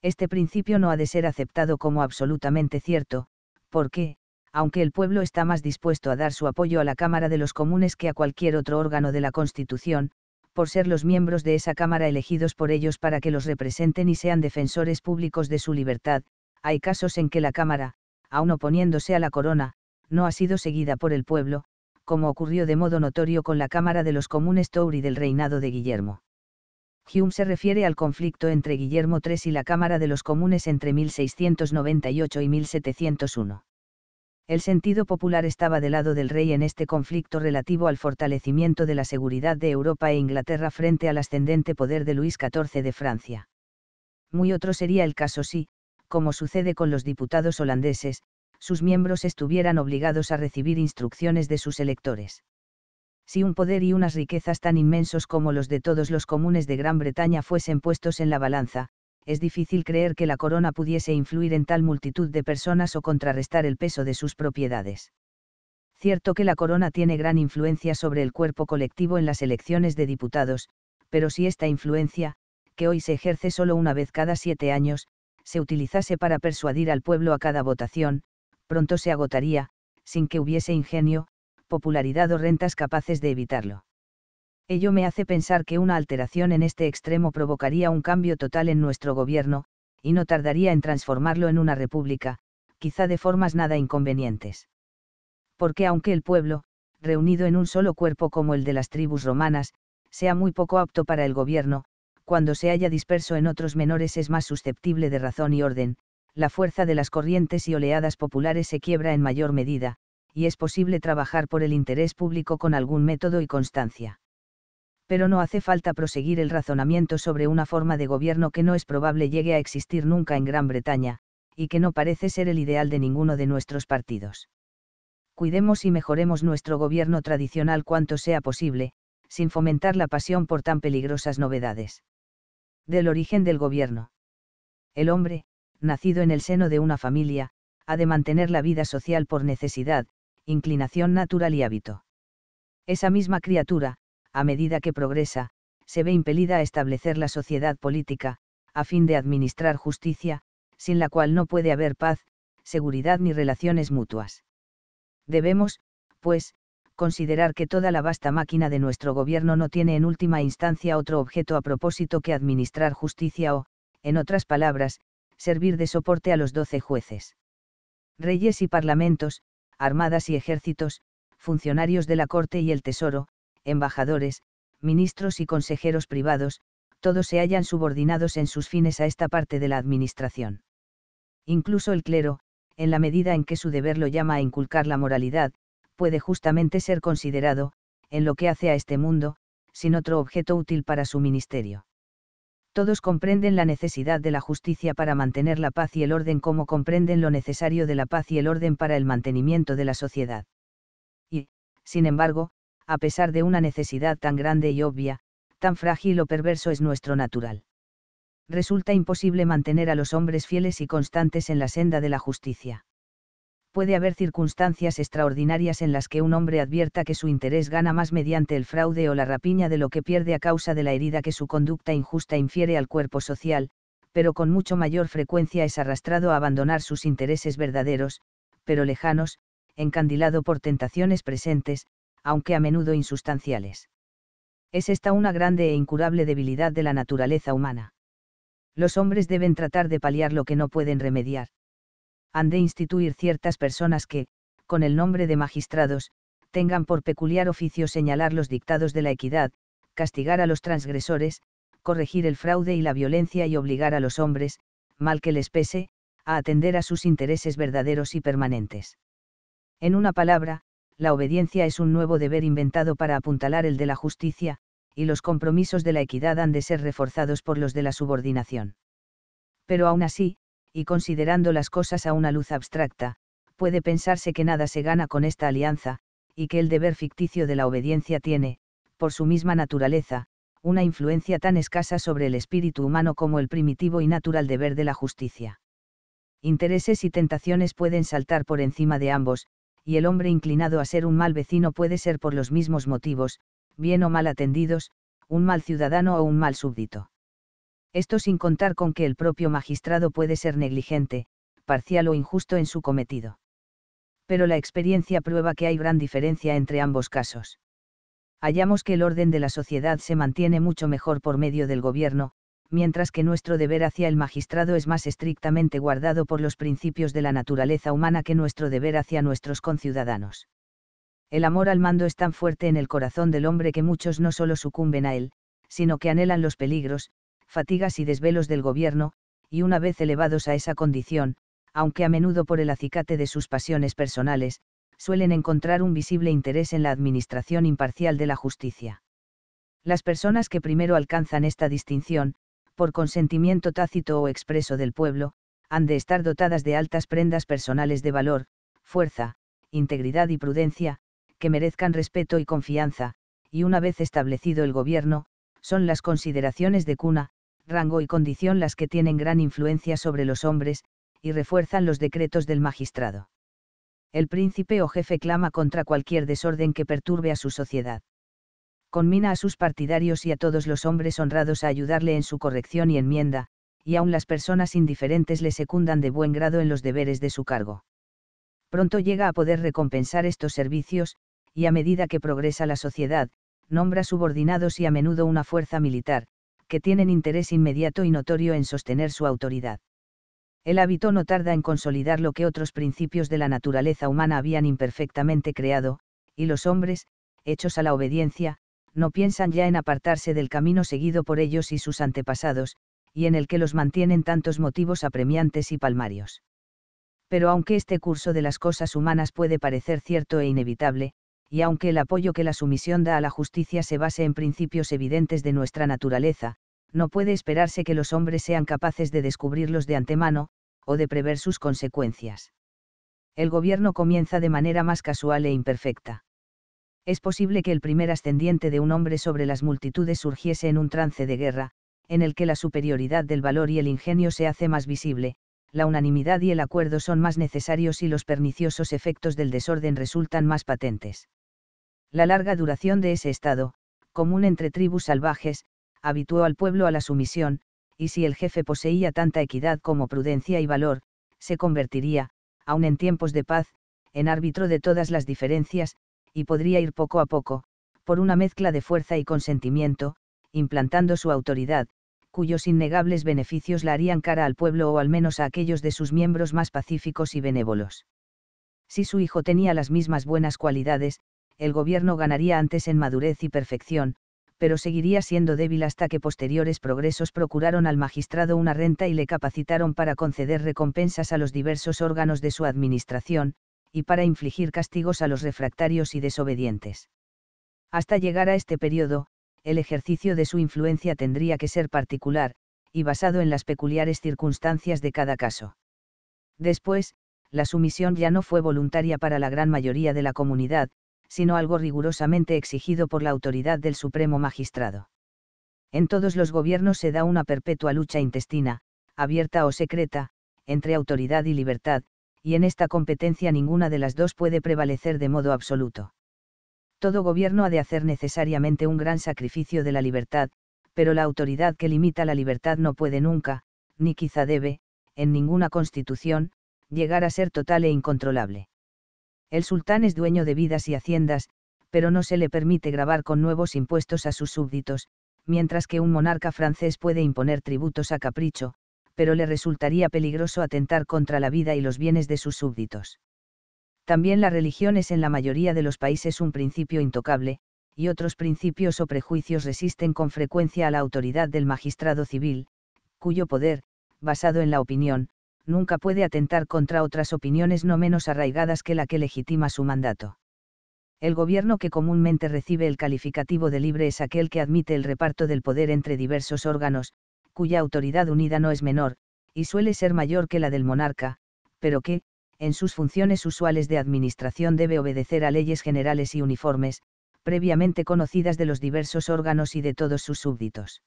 Este principio no ha de ser aceptado como absolutamente cierto, porque, aunque el pueblo está más dispuesto a dar su apoyo a la Cámara de los Comunes que a cualquier otro órgano de la Constitución, por ser los miembros de esa Cámara elegidos por ellos para que los representen y sean defensores públicos de su libertad, hay casos en que la Cámara, aun oponiéndose a la Corona, no ha sido seguida por el pueblo, como ocurrió de modo notorio con la Cámara de los Comunes Touri del reinado de Guillermo. Hume se refiere al conflicto entre Guillermo III y la Cámara de los Comunes entre 1698 y 1701. El sentido popular estaba del lado del rey en este conflicto relativo al fortalecimiento de la seguridad de Europa e Inglaterra frente al ascendente poder de Luis XIV de Francia. Muy otro sería el caso si, como sucede con los diputados holandeses, sus miembros estuvieran obligados a recibir instrucciones de sus electores. Si un poder y unas riquezas tan inmensos como los de todos los comunes de Gran Bretaña fuesen puestos en la balanza, es difícil creer que la corona pudiese influir en tal multitud de personas o contrarrestar el peso de sus propiedades. Cierto que la corona tiene gran influencia sobre el cuerpo colectivo en las elecciones de diputados, pero si esta influencia, que hoy se ejerce solo una vez cada siete años, se utilizase para persuadir al pueblo a cada votación, pronto se agotaría, sin que hubiese ingenio, popularidad o rentas capaces de evitarlo. Ello me hace pensar que una alteración en este extremo provocaría un cambio total en nuestro gobierno, y no tardaría en transformarlo en una república, quizá de formas nada inconvenientes. Porque aunque el pueblo, reunido en un solo cuerpo como el de las tribus romanas, sea muy poco apto para el gobierno, cuando se haya disperso en otros menores es más susceptible de razón y orden, la fuerza de las corrientes y oleadas populares se quiebra en mayor medida, y es posible trabajar por el interés público con algún método y constancia. Pero no hace falta proseguir el razonamiento sobre una forma de gobierno que no es probable llegue a existir nunca en Gran Bretaña, y que no parece ser el ideal de ninguno de nuestros partidos. Cuidemos y mejoremos nuestro gobierno tradicional cuanto sea posible, sin fomentar la pasión por tan peligrosas novedades. Del origen del gobierno. El hombre, nacido en el seno de una familia, ha de mantener la vida social por necesidad, inclinación natural y hábito. Esa misma criatura, a medida que progresa, se ve impelida a establecer la sociedad política, a fin de administrar justicia, sin la cual no puede haber paz, seguridad ni relaciones mutuas. Debemos, pues, considerar que toda la vasta máquina de nuestro gobierno no tiene en última instancia otro objeto a propósito que administrar justicia o, en otras palabras, servir de soporte a los doce jueces. Reyes y parlamentos, armadas y ejércitos, funcionarios de la corte y el tesoro, embajadores, ministros y consejeros privados, todos se hallan subordinados en sus fines a esta parte de la administración. Incluso el clero, en la medida en que su deber lo llama a inculcar la moralidad, puede justamente ser considerado, en lo que hace a este mundo, sin otro objeto útil para su ministerio todos comprenden la necesidad de la justicia para mantener la paz y el orden como comprenden lo necesario de la paz y el orden para el mantenimiento de la sociedad. Y, sin embargo, a pesar de una necesidad tan grande y obvia, tan frágil o perverso es nuestro natural. Resulta imposible mantener a los hombres fieles y constantes en la senda de la justicia puede haber circunstancias extraordinarias en las que un hombre advierta que su interés gana más mediante el fraude o la rapiña de lo que pierde a causa de la herida que su conducta injusta infiere al cuerpo social, pero con mucho mayor frecuencia es arrastrado a abandonar sus intereses verdaderos, pero lejanos, encandilado por tentaciones presentes, aunque a menudo insustanciales. Es esta una grande e incurable debilidad de la naturaleza humana. Los hombres deben tratar de paliar lo que no pueden remediar han de instituir ciertas personas que, con el nombre de magistrados, tengan por peculiar oficio señalar los dictados de la equidad, castigar a los transgresores, corregir el fraude y la violencia y obligar a los hombres, mal que les pese, a atender a sus intereses verdaderos y permanentes. En una palabra, la obediencia es un nuevo deber inventado para apuntalar el de la justicia, y los compromisos de la equidad han de ser reforzados por los de la subordinación. Pero aún así, y considerando las cosas a una luz abstracta, puede pensarse que nada se gana con esta alianza, y que el deber ficticio de la obediencia tiene, por su misma naturaleza, una influencia tan escasa sobre el espíritu humano como el primitivo y natural deber de la justicia. Intereses y tentaciones pueden saltar por encima de ambos, y el hombre inclinado a ser un mal vecino puede ser por los mismos motivos, bien o mal atendidos, un mal ciudadano o un mal súbdito esto sin contar con que el propio magistrado puede ser negligente, parcial o injusto en su cometido. Pero la experiencia prueba que hay gran diferencia entre ambos casos. Hallamos que el orden de la sociedad se mantiene mucho mejor por medio del gobierno, mientras que nuestro deber hacia el magistrado es más estrictamente guardado por los principios de la naturaleza humana que nuestro deber hacia nuestros conciudadanos. El amor al mando es tan fuerte en el corazón del hombre que muchos no solo sucumben a él, sino que anhelan los peligros, fatigas y desvelos del gobierno, y una vez elevados a esa condición, aunque a menudo por el acicate de sus pasiones personales, suelen encontrar un visible interés en la administración imparcial de la justicia. Las personas que primero alcanzan esta distinción, por consentimiento tácito o expreso del pueblo, han de estar dotadas de altas prendas personales de valor, fuerza, integridad y prudencia, que merezcan respeto y confianza, y una vez establecido el gobierno, son las consideraciones de cuna, rango y condición las que tienen gran influencia sobre los hombres, y refuerzan los decretos del magistrado. El príncipe o jefe clama contra cualquier desorden que perturbe a su sociedad. Conmina a sus partidarios y a todos los hombres honrados a ayudarle en su corrección y enmienda, y aun las personas indiferentes le secundan de buen grado en los deberes de su cargo. Pronto llega a poder recompensar estos servicios, y a medida que progresa la sociedad, nombra subordinados y a menudo una fuerza militar, que tienen interés inmediato y notorio en sostener su autoridad. El hábito no tarda en consolidar lo que otros principios de la naturaleza humana habían imperfectamente creado, y los hombres, hechos a la obediencia, no piensan ya en apartarse del camino seguido por ellos y sus antepasados, y en el que los mantienen tantos motivos apremiantes y palmarios. Pero aunque este curso de las cosas humanas puede parecer cierto e inevitable, y aunque el apoyo que la sumisión da a la justicia se base en principios evidentes de nuestra naturaleza, no puede esperarse que los hombres sean capaces de descubrirlos de antemano, o de prever sus consecuencias. El gobierno comienza de manera más casual e imperfecta. Es posible que el primer ascendiente de un hombre sobre las multitudes surgiese en un trance de guerra, en el que la superioridad del valor y el ingenio se hace más visible, la unanimidad y el acuerdo son más necesarios y los perniciosos efectos del desorden resultan más patentes. La larga duración de ese estado, común entre tribus salvajes, habituó al pueblo a la sumisión, y si el jefe poseía tanta equidad como prudencia y valor, se convertiría, aun en tiempos de paz, en árbitro de todas las diferencias, y podría ir poco a poco, por una mezcla de fuerza y consentimiento, implantando su autoridad, cuyos innegables beneficios la harían cara al pueblo o al menos a aquellos de sus miembros más pacíficos y benévolos. Si su hijo tenía las mismas buenas cualidades, el gobierno ganaría antes en madurez y perfección, pero seguiría siendo débil hasta que posteriores progresos procuraron al magistrado una renta y le capacitaron para conceder recompensas a los diversos órganos de su administración, y para infligir castigos a los refractarios y desobedientes. Hasta llegar a este periodo, el ejercicio de su influencia tendría que ser particular, y basado en las peculiares circunstancias de cada caso. Después, la sumisión ya no fue voluntaria para la gran mayoría de la comunidad, sino algo rigurosamente exigido por la autoridad del Supremo Magistrado. En todos los gobiernos se da una perpetua lucha intestina, abierta o secreta, entre autoridad y libertad, y en esta competencia ninguna de las dos puede prevalecer de modo absoluto. Todo gobierno ha de hacer necesariamente un gran sacrificio de la libertad, pero la autoridad que limita la libertad no puede nunca, ni quizá debe, en ninguna constitución, llegar a ser total e incontrolable. El sultán es dueño de vidas y haciendas, pero no se le permite grabar con nuevos impuestos a sus súbditos, mientras que un monarca francés puede imponer tributos a capricho, pero le resultaría peligroso atentar contra la vida y los bienes de sus súbditos. También la religión es en la mayoría de los países un principio intocable, y otros principios o prejuicios resisten con frecuencia a la autoridad del magistrado civil, cuyo poder, basado en la opinión, nunca puede atentar contra otras opiniones no menos arraigadas que la que legitima su mandato. El gobierno que comúnmente recibe el calificativo de libre es aquel que admite el reparto del poder entre diversos órganos, cuya autoridad unida no es menor, y suele ser mayor que la del monarca, pero que, en sus funciones usuales de administración debe obedecer a leyes generales y uniformes, previamente conocidas de los diversos órganos y de todos sus súbditos.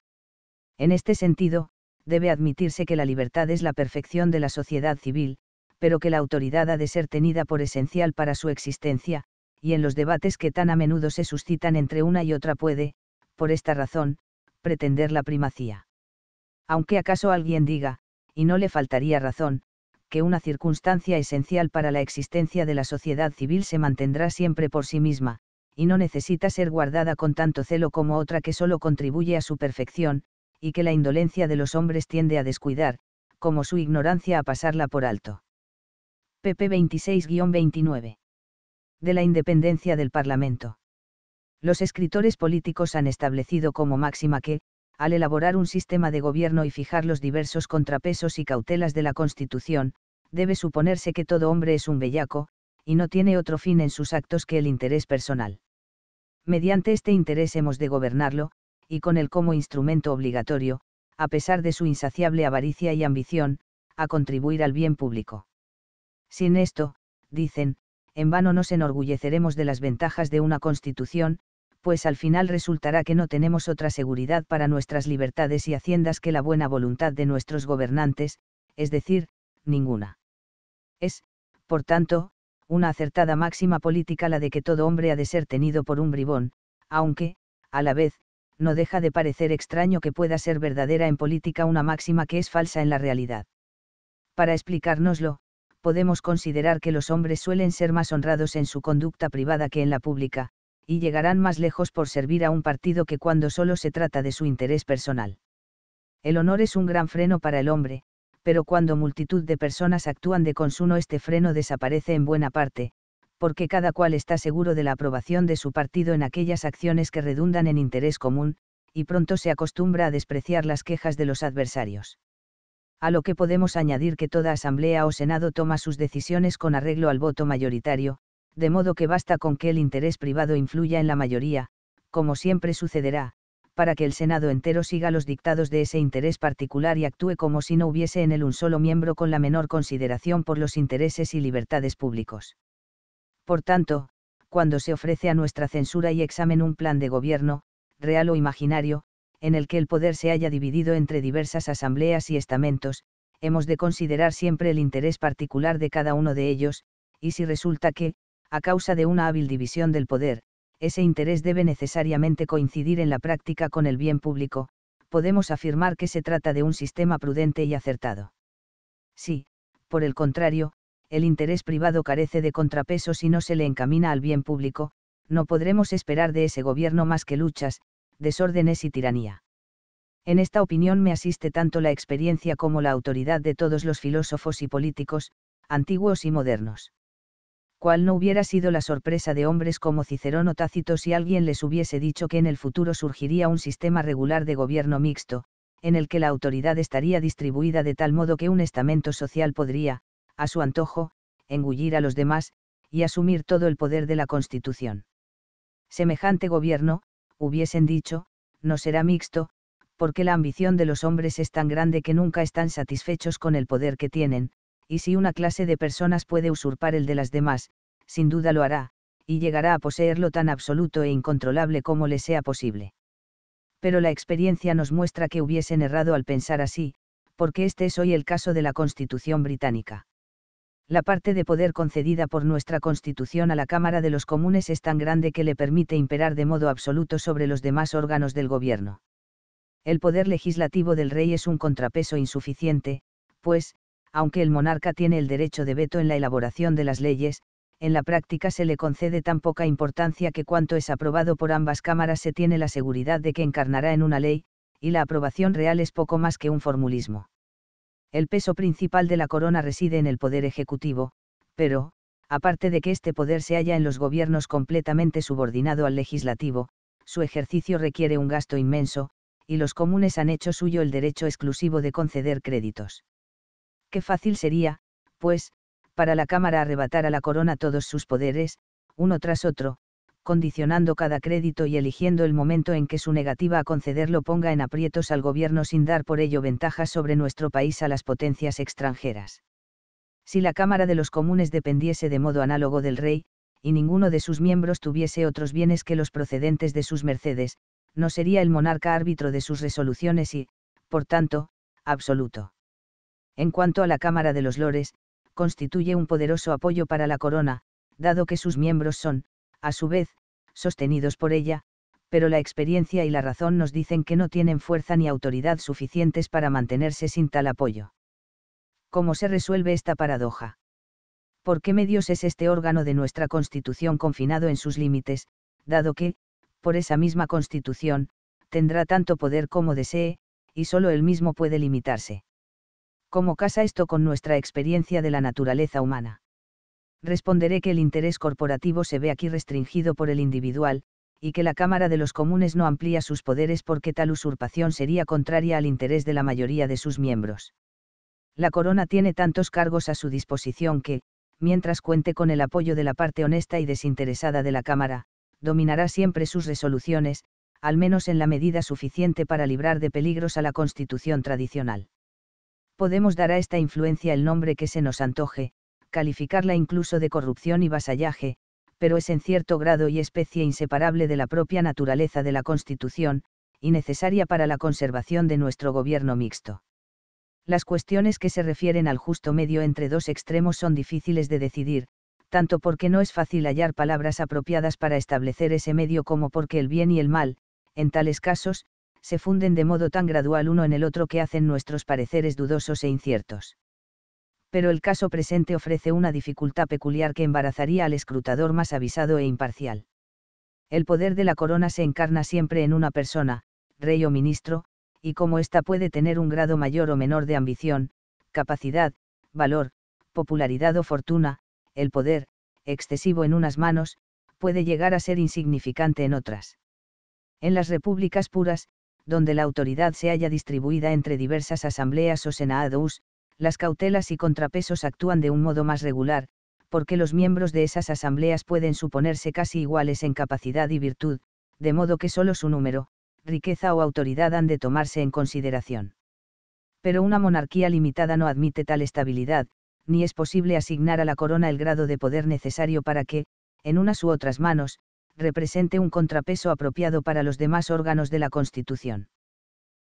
En este sentido, debe admitirse que la libertad es la perfección de la sociedad civil, pero que la autoridad ha de ser tenida por esencial para su existencia, y en los debates que tan a menudo se suscitan entre una y otra puede, por esta razón, pretender la primacía. Aunque acaso alguien diga, y no le faltaría razón, que una circunstancia esencial para la existencia de la sociedad civil se mantendrá siempre por sí misma, y no necesita ser guardada con tanto celo como otra que solo contribuye a su perfección, y que la indolencia de los hombres tiende a descuidar, como su ignorancia a pasarla por alto. PP 26-29. De la independencia del Parlamento. Los escritores políticos han establecido como máxima que, al elaborar un sistema de gobierno y fijar los diversos contrapesos y cautelas de la Constitución, debe suponerse que todo hombre es un bellaco, y no tiene otro fin en sus actos que el interés personal. Mediante este interés hemos de gobernarlo, y con él como instrumento obligatorio, a pesar de su insaciable avaricia y ambición, a contribuir al bien público. Sin esto, dicen, en vano nos enorgulleceremos de las ventajas de una constitución, pues al final resultará que no tenemos otra seguridad para nuestras libertades y haciendas que la buena voluntad de nuestros gobernantes, es decir, ninguna. Es, por tanto, una acertada máxima política la de que todo hombre ha de ser tenido por un bribón, aunque, a la vez, no deja de parecer extraño que pueda ser verdadera en política una máxima que es falsa en la realidad. Para explicárnoslo, podemos considerar que los hombres suelen ser más honrados en su conducta privada que en la pública, y llegarán más lejos por servir a un partido que cuando solo se trata de su interés personal. El honor es un gran freno para el hombre, pero cuando multitud de personas actúan de consuno este freno desaparece en buena parte, porque cada cual está seguro de la aprobación de su partido en aquellas acciones que redundan en interés común, y pronto se acostumbra a despreciar las quejas de los adversarios. A lo que podemos añadir que toda asamblea o senado toma sus decisiones con arreglo al voto mayoritario, de modo que basta con que el interés privado influya en la mayoría, como siempre sucederá, para que el Senado entero siga los dictados de ese interés particular y actúe como si no hubiese en él un solo miembro con la menor consideración por los intereses y libertades públicos. Por tanto, cuando se ofrece a nuestra censura y examen un plan de gobierno, real o imaginario, en el que el poder se haya dividido entre diversas asambleas y estamentos, hemos de considerar siempre el interés particular de cada uno de ellos, y si resulta que, a causa de una hábil división del poder, ese interés debe necesariamente coincidir en la práctica con el bien público, podemos afirmar que se trata de un sistema prudente y acertado. Si, por el contrario, el interés privado carece de contrapeso si no se le encamina al bien público, no podremos esperar de ese gobierno más que luchas, desórdenes y tiranía. En esta opinión me asiste tanto la experiencia como la autoridad de todos los filósofos y políticos, antiguos y modernos. Cuál no hubiera sido la sorpresa de hombres como Cicerón o Tácito si alguien les hubiese dicho que en el futuro surgiría un sistema regular de gobierno mixto, en el que la autoridad estaría distribuida de tal modo que un estamento social podría, a su antojo, engullir a los demás, y asumir todo el poder de la Constitución. Semejante gobierno, hubiesen dicho, no será mixto, porque la ambición de los hombres es tan grande que nunca están satisfechos con el poder que tienen, y si una clase de personas puede usurpar el de las demás, sin duda lo hará, y llegará a poseerlo tan absoluto e incontrolable como le sea posible. Pero la experiencia nos muestra que hubiesen errado al pensar así, porque este es hoy el caso de la Constitución británica la parte de poder concedida por nuestra Constitución a la Cámara de los Comunes es tan grande que le permite imperar de modo absoluto sobre los demás órganos del Gobierno. El poder legislativo del rey es un contrapeso insuficiente, pues, aunque el monarca tiene el derecho de veto en la elaboración de las leyes, en la práctica se le concede tan poca importancia que cuanto es aprobado por ambas cámaras se tiene la seguridad de que encarnará en una ley, y la aprobación real es poco más que un formulismo. El peso principal de la corona reside en el poder ejecutivo, pero, aparte de que este poder se halla en los gobiernos completamente subordinado al legislativo, su ejercicio requiere un gasto inmenso, y los comunes han hecho suyo el derecho exclusivo de conceder créditos. Qué fácil sería, pues, para la Cámara arrebatar a la corona todos sus poderes, uno tras otro, condicionando cada crédito y eligiendo el momento en que su negativa a concederlo ponga en aprietos al gobierno sin dar por ello ventajas sobre nuestro país a las potencias extranjeras. Si la Cámara de los Comunes dependiese de modo análogo del rey, y ninguno de sus miembros tuviese otros bienes que los procedentes de sus mercedes, no sería el monarca árbitro de sus resoluciones y, por tanto, absoluto. En cuanto a la Cámara de los Lores, constituye un poderoso apoyo para la corona, dado que sus miembros son, a su vez, sostenidos por ella, pero la experiencia y la razón nos dicen que no tienen fuerza ni autoridad suficientes para mantenerse sin tal apoyo. ¿Cómo se resuelve esta paradoja? ¿Por qué medios es este órgano de nuestra Constitución confinado en sus límites, dado que, por esa misma Constitución, tendrá tanto poder como desee, y solo él mismo puede limitarse? ¿Cómo casa esto con nuestra experiencia de la naturaleza humana? responderé que el interés corporativo se ve aquí restringido por el individual, y que la Cámara de los Comunes no amplía sus poderes porque tal usurpación sería contraria al interés de la mayoría de sus miembros. La Corona tiene tantos cargos a su disposición que, mientras cuente con el apoyo de la parte honesta y desinteresada de la Cámara, dominará siempre sus resoluciones, al menos en la medida suficiente para librar de peligros a la Constitución tradicional. Podemos dar a esta influencia el nombre que se nos antoje, calificarla incluso de corrupción y vasallaje, pero es en cierto grado y especie inseparable de la propia naturaleza de la Constitución, y necesaria para la conservación de nuestro gobierno mixto. Las cuestiones que se refieren al justo medio entre dos extremos son difíciles de decidir, tanto porque no es fácil hallar palabras apropiadas para establecer ese medio como porque el bien y el mal, en tales casos, se funden de modo tan gradual uno en el otro que hacen nuestros pareceres dudosos e inciertos pero el caso presente ofrece una dificultad peculiar que embarazaría al escrutador más avisado e imparcial. El poder de la corona se encarna siempre en una persona, rey o ministro, y como ésta puede tener un grado mayor o menor de ambición, capacidad, valor, popularidad o fortuna, el poder, excesivo en unas manos, puede llegar a ser insignificante en otras. En las repúblicas puras, donde la autoridad se haya distribuida entre diversas asambleas o senados, las cautelas y contrapesos actúan de un modo más regular, porque los miembros de esas asambleas pueden suponerse casi iguales en capacidad y virtud, de modo que solo su número, riqueza o autoridad han de tomarse en consideración. Pero una monarquía limitada no admite tal estabilidad, ni es posible asignar a la corona el grado de poder necesario para que, en unas u otras manos, represente un contrapeso apropiado para los demás órganos de la Constitución.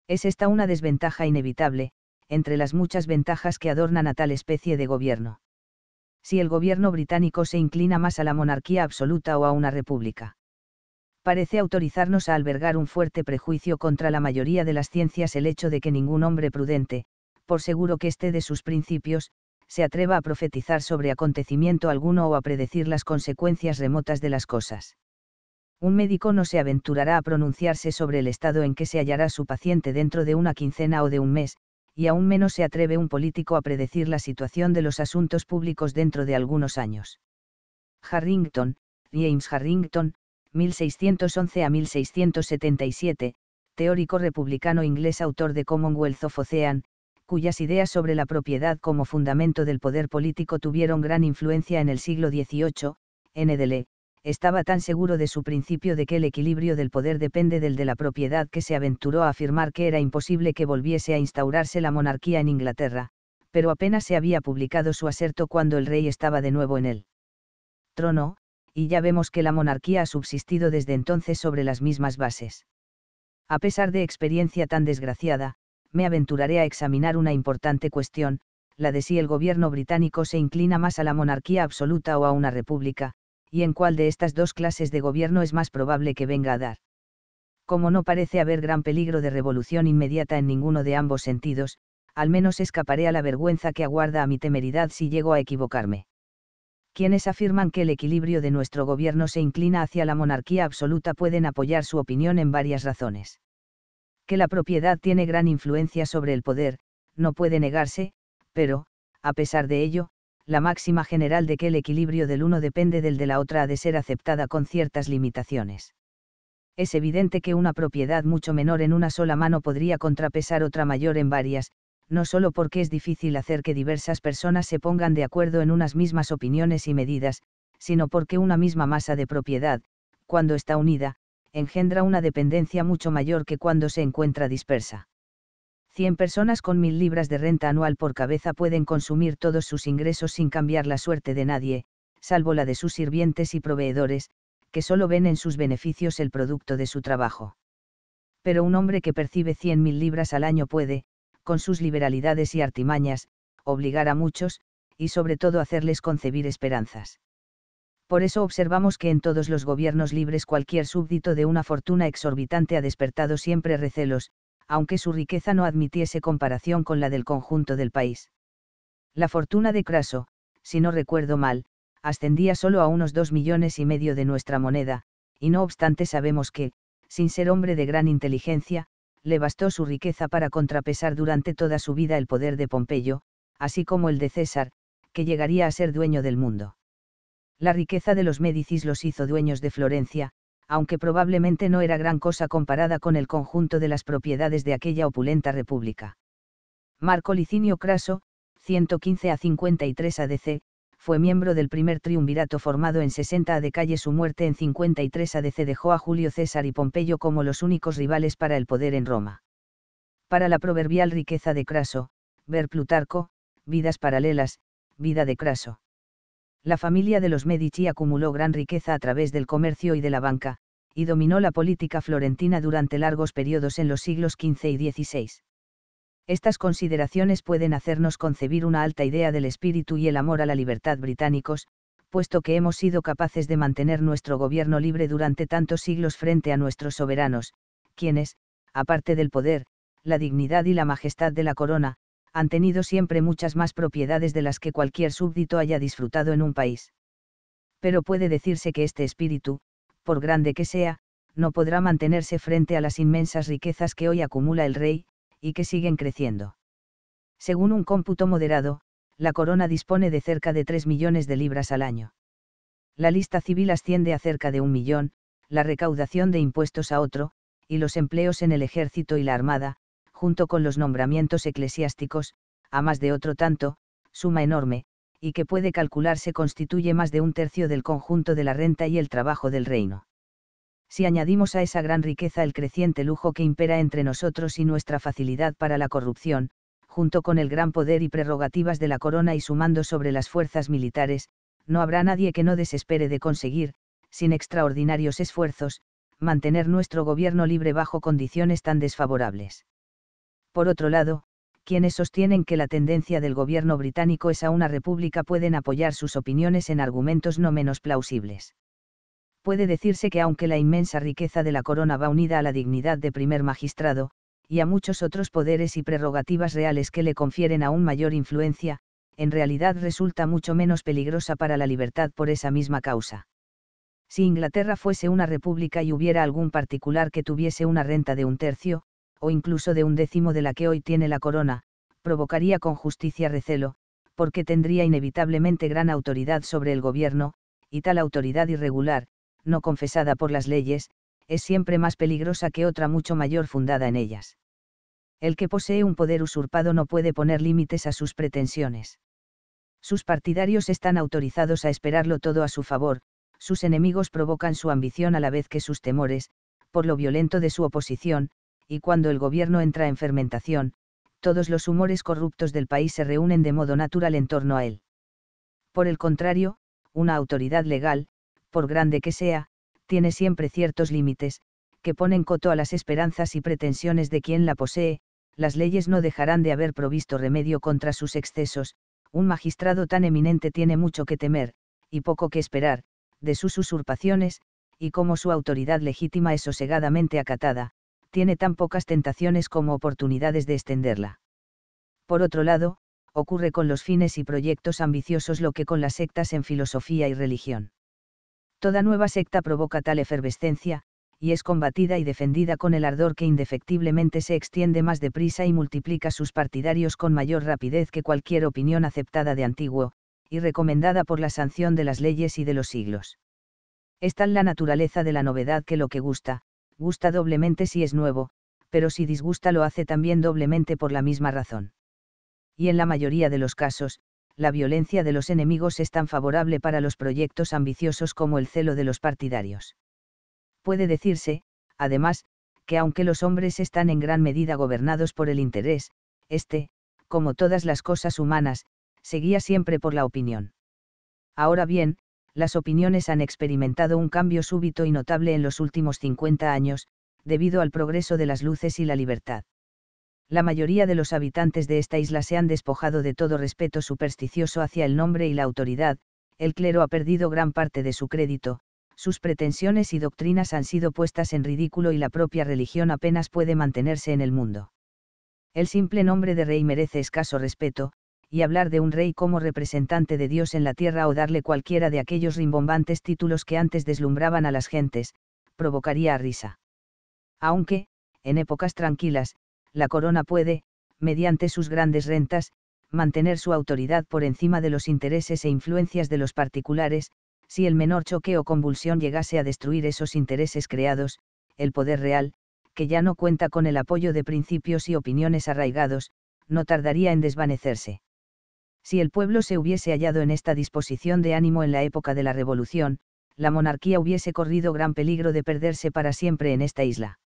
Es esta una desventaja inevitable, entre las muchas ventajas que adornan a tal especie de gobierno. Si el gobierno británico se inclina más a la monarquía absoluta o a una república. Parece autorizarnos a albergar un fuerte prejuicio contra la mayoría de las ciencias el hecho de que ningún hombre prudente, por seguro que esté de sus principios, se atreva a profetizar sobre acontecimiento alguno o a predecir las consecuencias remotas de las cosas. Un médico no se aventurará a pronunciarse sobre el estado en que se hallará su paciente dentro de una quincena o de un mes, y aún menos se atreve un político a predecir la situación de los asuntos públicos dentro de algunos años. Harrington, James Harrington, 1611 a 1677, teórico republicano inglés autor de Commonwealth of Ocean, cuyas ideas sobre la propiedad como fundamento del poder político tuvieron gran influencia en el siglo XVIII, NDL, estaba tan seguro de su principio de que el equilibrio del poder depende del de la propiedad que se aventuró a afirmar que era imposible que volviese a instaurarse la monarquía en Inglaterra, pero apenas se había publicado su aserto cuando el rey estaba de nuevo en el trono, y ya vemos que la monarquía ha subsistido desde entonces sobre las mismas bases. A pesar de experiencia tan desgraciada, me aventuraré a examinar una importante cuestión, la de si el gobierno británico se inclina más a la monarquía absoluta o a una república, y en cuál de estas dos clases de gobierno es más probable que venga a dar. Como no parece haber gran peligro de revolución inmediata en ninguno de ambos sentidos, al menos escaparé a la vergüenza que aguarda a mi temeridad si llego a equivocarme. Quienes afirman que el equilibrio de nuestro gobierno se inclina hacia la monarquía absoluta pueden apoyar su opinión en varias razones. Que la propiedad tiene gran influencia sobre el poder, no puede negarse, pero, a pesar de ello, la máxima general de que el equilibrio del uno depende del de la otra ha de ser aceptada con ciertas limitaciones. Es evidente que una propiedad mucho menor en una sola mano podría contrapesar otra mayor en varias, no solo porque es difícil hacer que diversas personas se pongan de acuerdo en unas mismas opiniones y medidas, sino porque una misma masa de propiedad, cuando está unida, engendra una dependencia mucho mayor que cuando se encuentra dispersa. 100 personas con mil libras de renta anual por cabeza pueden consumir todos sus ingresos sin cambiar la suerte de nadie, salvo la de sus sirvientes y proveedores, que solo ven en sus beneficios el producto de su trabajo. Pero un hombre que percibe mil libras al año puede, con sus liberalidades y artimañas, obligar a muchos, y sobre todo hacerles concebir esperanzas. Por eso observamos que en todos los gobiernos libres cualquier súbdito de una fortuna exorbitante ha despertado siempre recelos, aunque su riqueza no admitiese comparación con la del conjunto del país. La fortuna de Craso, si no recuerdo mal, ascendía solo a unos dos millones y medio de nuestra moneda, y no obstante sabemos que, sin ser hombre de gran inteligencia, le bastó su riqueza para contrapesar durante toda su vida el poder de Pompeyo, así como el de César, que llegaría a ser dueño del mundo. La riqueza de los Médicis los hizo dueños de Florencia, aunque probablemente no era gran cosa comparada con el conjunto de las propiedades de aquella opulenta república. Marco Licinio Craso, 115 a 53 ADC, fue miembro del primer triunvirato formado en 60 ADC. y, su muerte en 53 ADC dejó a Julio César y Pompeyo como los únicos rivales para el poder en Roma. Para la proverbial riqueza de Craso, ver Plutarco, Vidas paralelas, Vida de Craso la familia de los Medici acumuló gran riqueza a través del comercio y de la banca, y dominó la política florentina durante largos periodos en los siglos XV y XVI. Estas consideraciones pueden hacernos concebir una alta idea del espíritu y el amor a la libertad británicos, puesto que hemos sido capaces de mantener nuestro gobierno libre durante tantos siglos frente a nuestros soberanos, quienes, aparte del poder, la dignidad y la majestad de la corona, han tenido siempre muchas más propiedades de las que cualquier súbdito haya disfrutado en un país. Pero puede decirse que este espíritu, por grande que sea, no podrá mantenerse frente a las inmensas riquezas que hoy acumula el rey, y que siguen creciendo. Según un cómputo moderado, la corona dispone de cerca de 3 millones de libras al año. La lista civil asciende a cerca de un millón, la recaudación de impuestos a otro, y los empleos en el ejército y la armada, junto con los nombramientos eclesiásticos, a más de otro tanto, suma enorme, y que puede calcularse constituye más de un tercio del conjunto de la renta y el trabajo del reino. Si añadimos a esa gran riqueza el creciente lujo que impera entre nosotros y nuestra facilidad para la corrupción, junto con el gran poder y prerrogativas de la corona y sumando sobre las fuerzas militares, no habrá nadie que no desespere de conseguir, sin extraordinarios esfuerzos, mantener nuestro gobierno libre bajo condiciones tan desfavorables. Por otro lado, quienes sostienen que la tendencia del gobierno británico es a una república pueden apoyar sus opiniones en argumentos no menos plausibles. Puede decirse que aunque la inmensa riqueza de la corona va unida a la dignidad de primer magistrado, y a muchos otros poderes y prerrogativas reales que le confieren aún mayor influencia, en realidad resulta mucho menos peligrosa para la libertad por esa misma causa. Si Inglaterra fuese una república y hubiera algún particular que tuviese una renta de un tercio, o incluso de un décimo de la que hoy tiene la corona, provocaría con justicia recelo, porque tendría inevitablemente gran autoridad sobre el gobierno, y tal autoridad irregular, no confesada por las leyes, es siempre más peligrosa que otra mucho mayor fundada en ellas. El que posee un poder usurpado no puede poner límites a sus pretensiones. Sus partidarios están autorizados a esperarlo todo a su favor, sus enemigos provocan su ambición a la vez que sus temores, por lo violento de su oposición, y cuando el gobierno entra en fermentación, todos los humores corruptos del país se reúnen de modo natural en torno a él. Por el contrario, una autoridad legal, por grande que sea, tiene siempre ciertos límites, que ponen coto a las esperanzas y pretensiones de quien la posee, las leyes no dejarán de haber provisto remedio contra sus excesos, un magistrado tan eminente tiene mucho que temer, y poco que esperar, de sus usurpaciones, y como su autoridad legítima es sosegadamente acatada, tiene tan pocas tentaciones como oportunidades de extenderla. Por otro lado, ocurre con los fines y proyectos ambiciosos lo que con las sectas en filosofía y religión. Toda nueva secta provoca tal efervescencia, y es combatida y defendida con el ardor que indefectiblemente se extiende más deprisa y multiplica sus partidarios con mayor rapidez que cualquier opinión aceptada de antiguo, y recomendada por la sanción de las leyes y de los siglos. Es tal la naturaleza de la novedad que lo que gusta, gusta doblemente si es nuevo, pero si disgusta lo hace también doblemente por la misma razón. Y en la mayoría de los casos, la violencia de los enemigos es tan favorable para los proyectos ambiciosos como el celo de los partidarios. Puede decirse, además, que aunque los hombres están en gran medida gobernados por el interés, este, como todas las cosas humanas, seguía siempre por la opinión. Ahora bien, las opiniones han experimentado un cambio súbito y notable en los últimos 50 años, debido al progreso de las luces y la libertad. La mayoría de los habitantes de esta isla se han despojado de todo respeto supersticioso hacia el nombre y la autoridad, el clero ha perdido gran parte de su crédito, sus pretensiones y doctrinas han sido puestas en ridículo y la propia religión apenas puede mantenerse en el mundo. El simple nombre de rey merece escaso respeto, y hablar de un rey como representante de Dios en la tierra o darle cualquiera de aquellos rimbombantes títulos que antes deslumbraban a las gentes, provocaría risa. Aunque, en épocas tranquilas, la corona puede, mediante sus grandes rentas, mantener su autoridad por encima de los intereses e influencias de los particulares, si el menor choque o convulsión llegase a destruir esos intereses creados, el poder real, que ya no cuenta con el apoyo de principios y opiniones arraigados, no tardaría en desvanecerse. Si el pueblo se hubiese hallado en esta disposición de ánimo en la época de la Revolución, la monarquía hubiese corrido gran peligro de perderse para siempre en esta isla.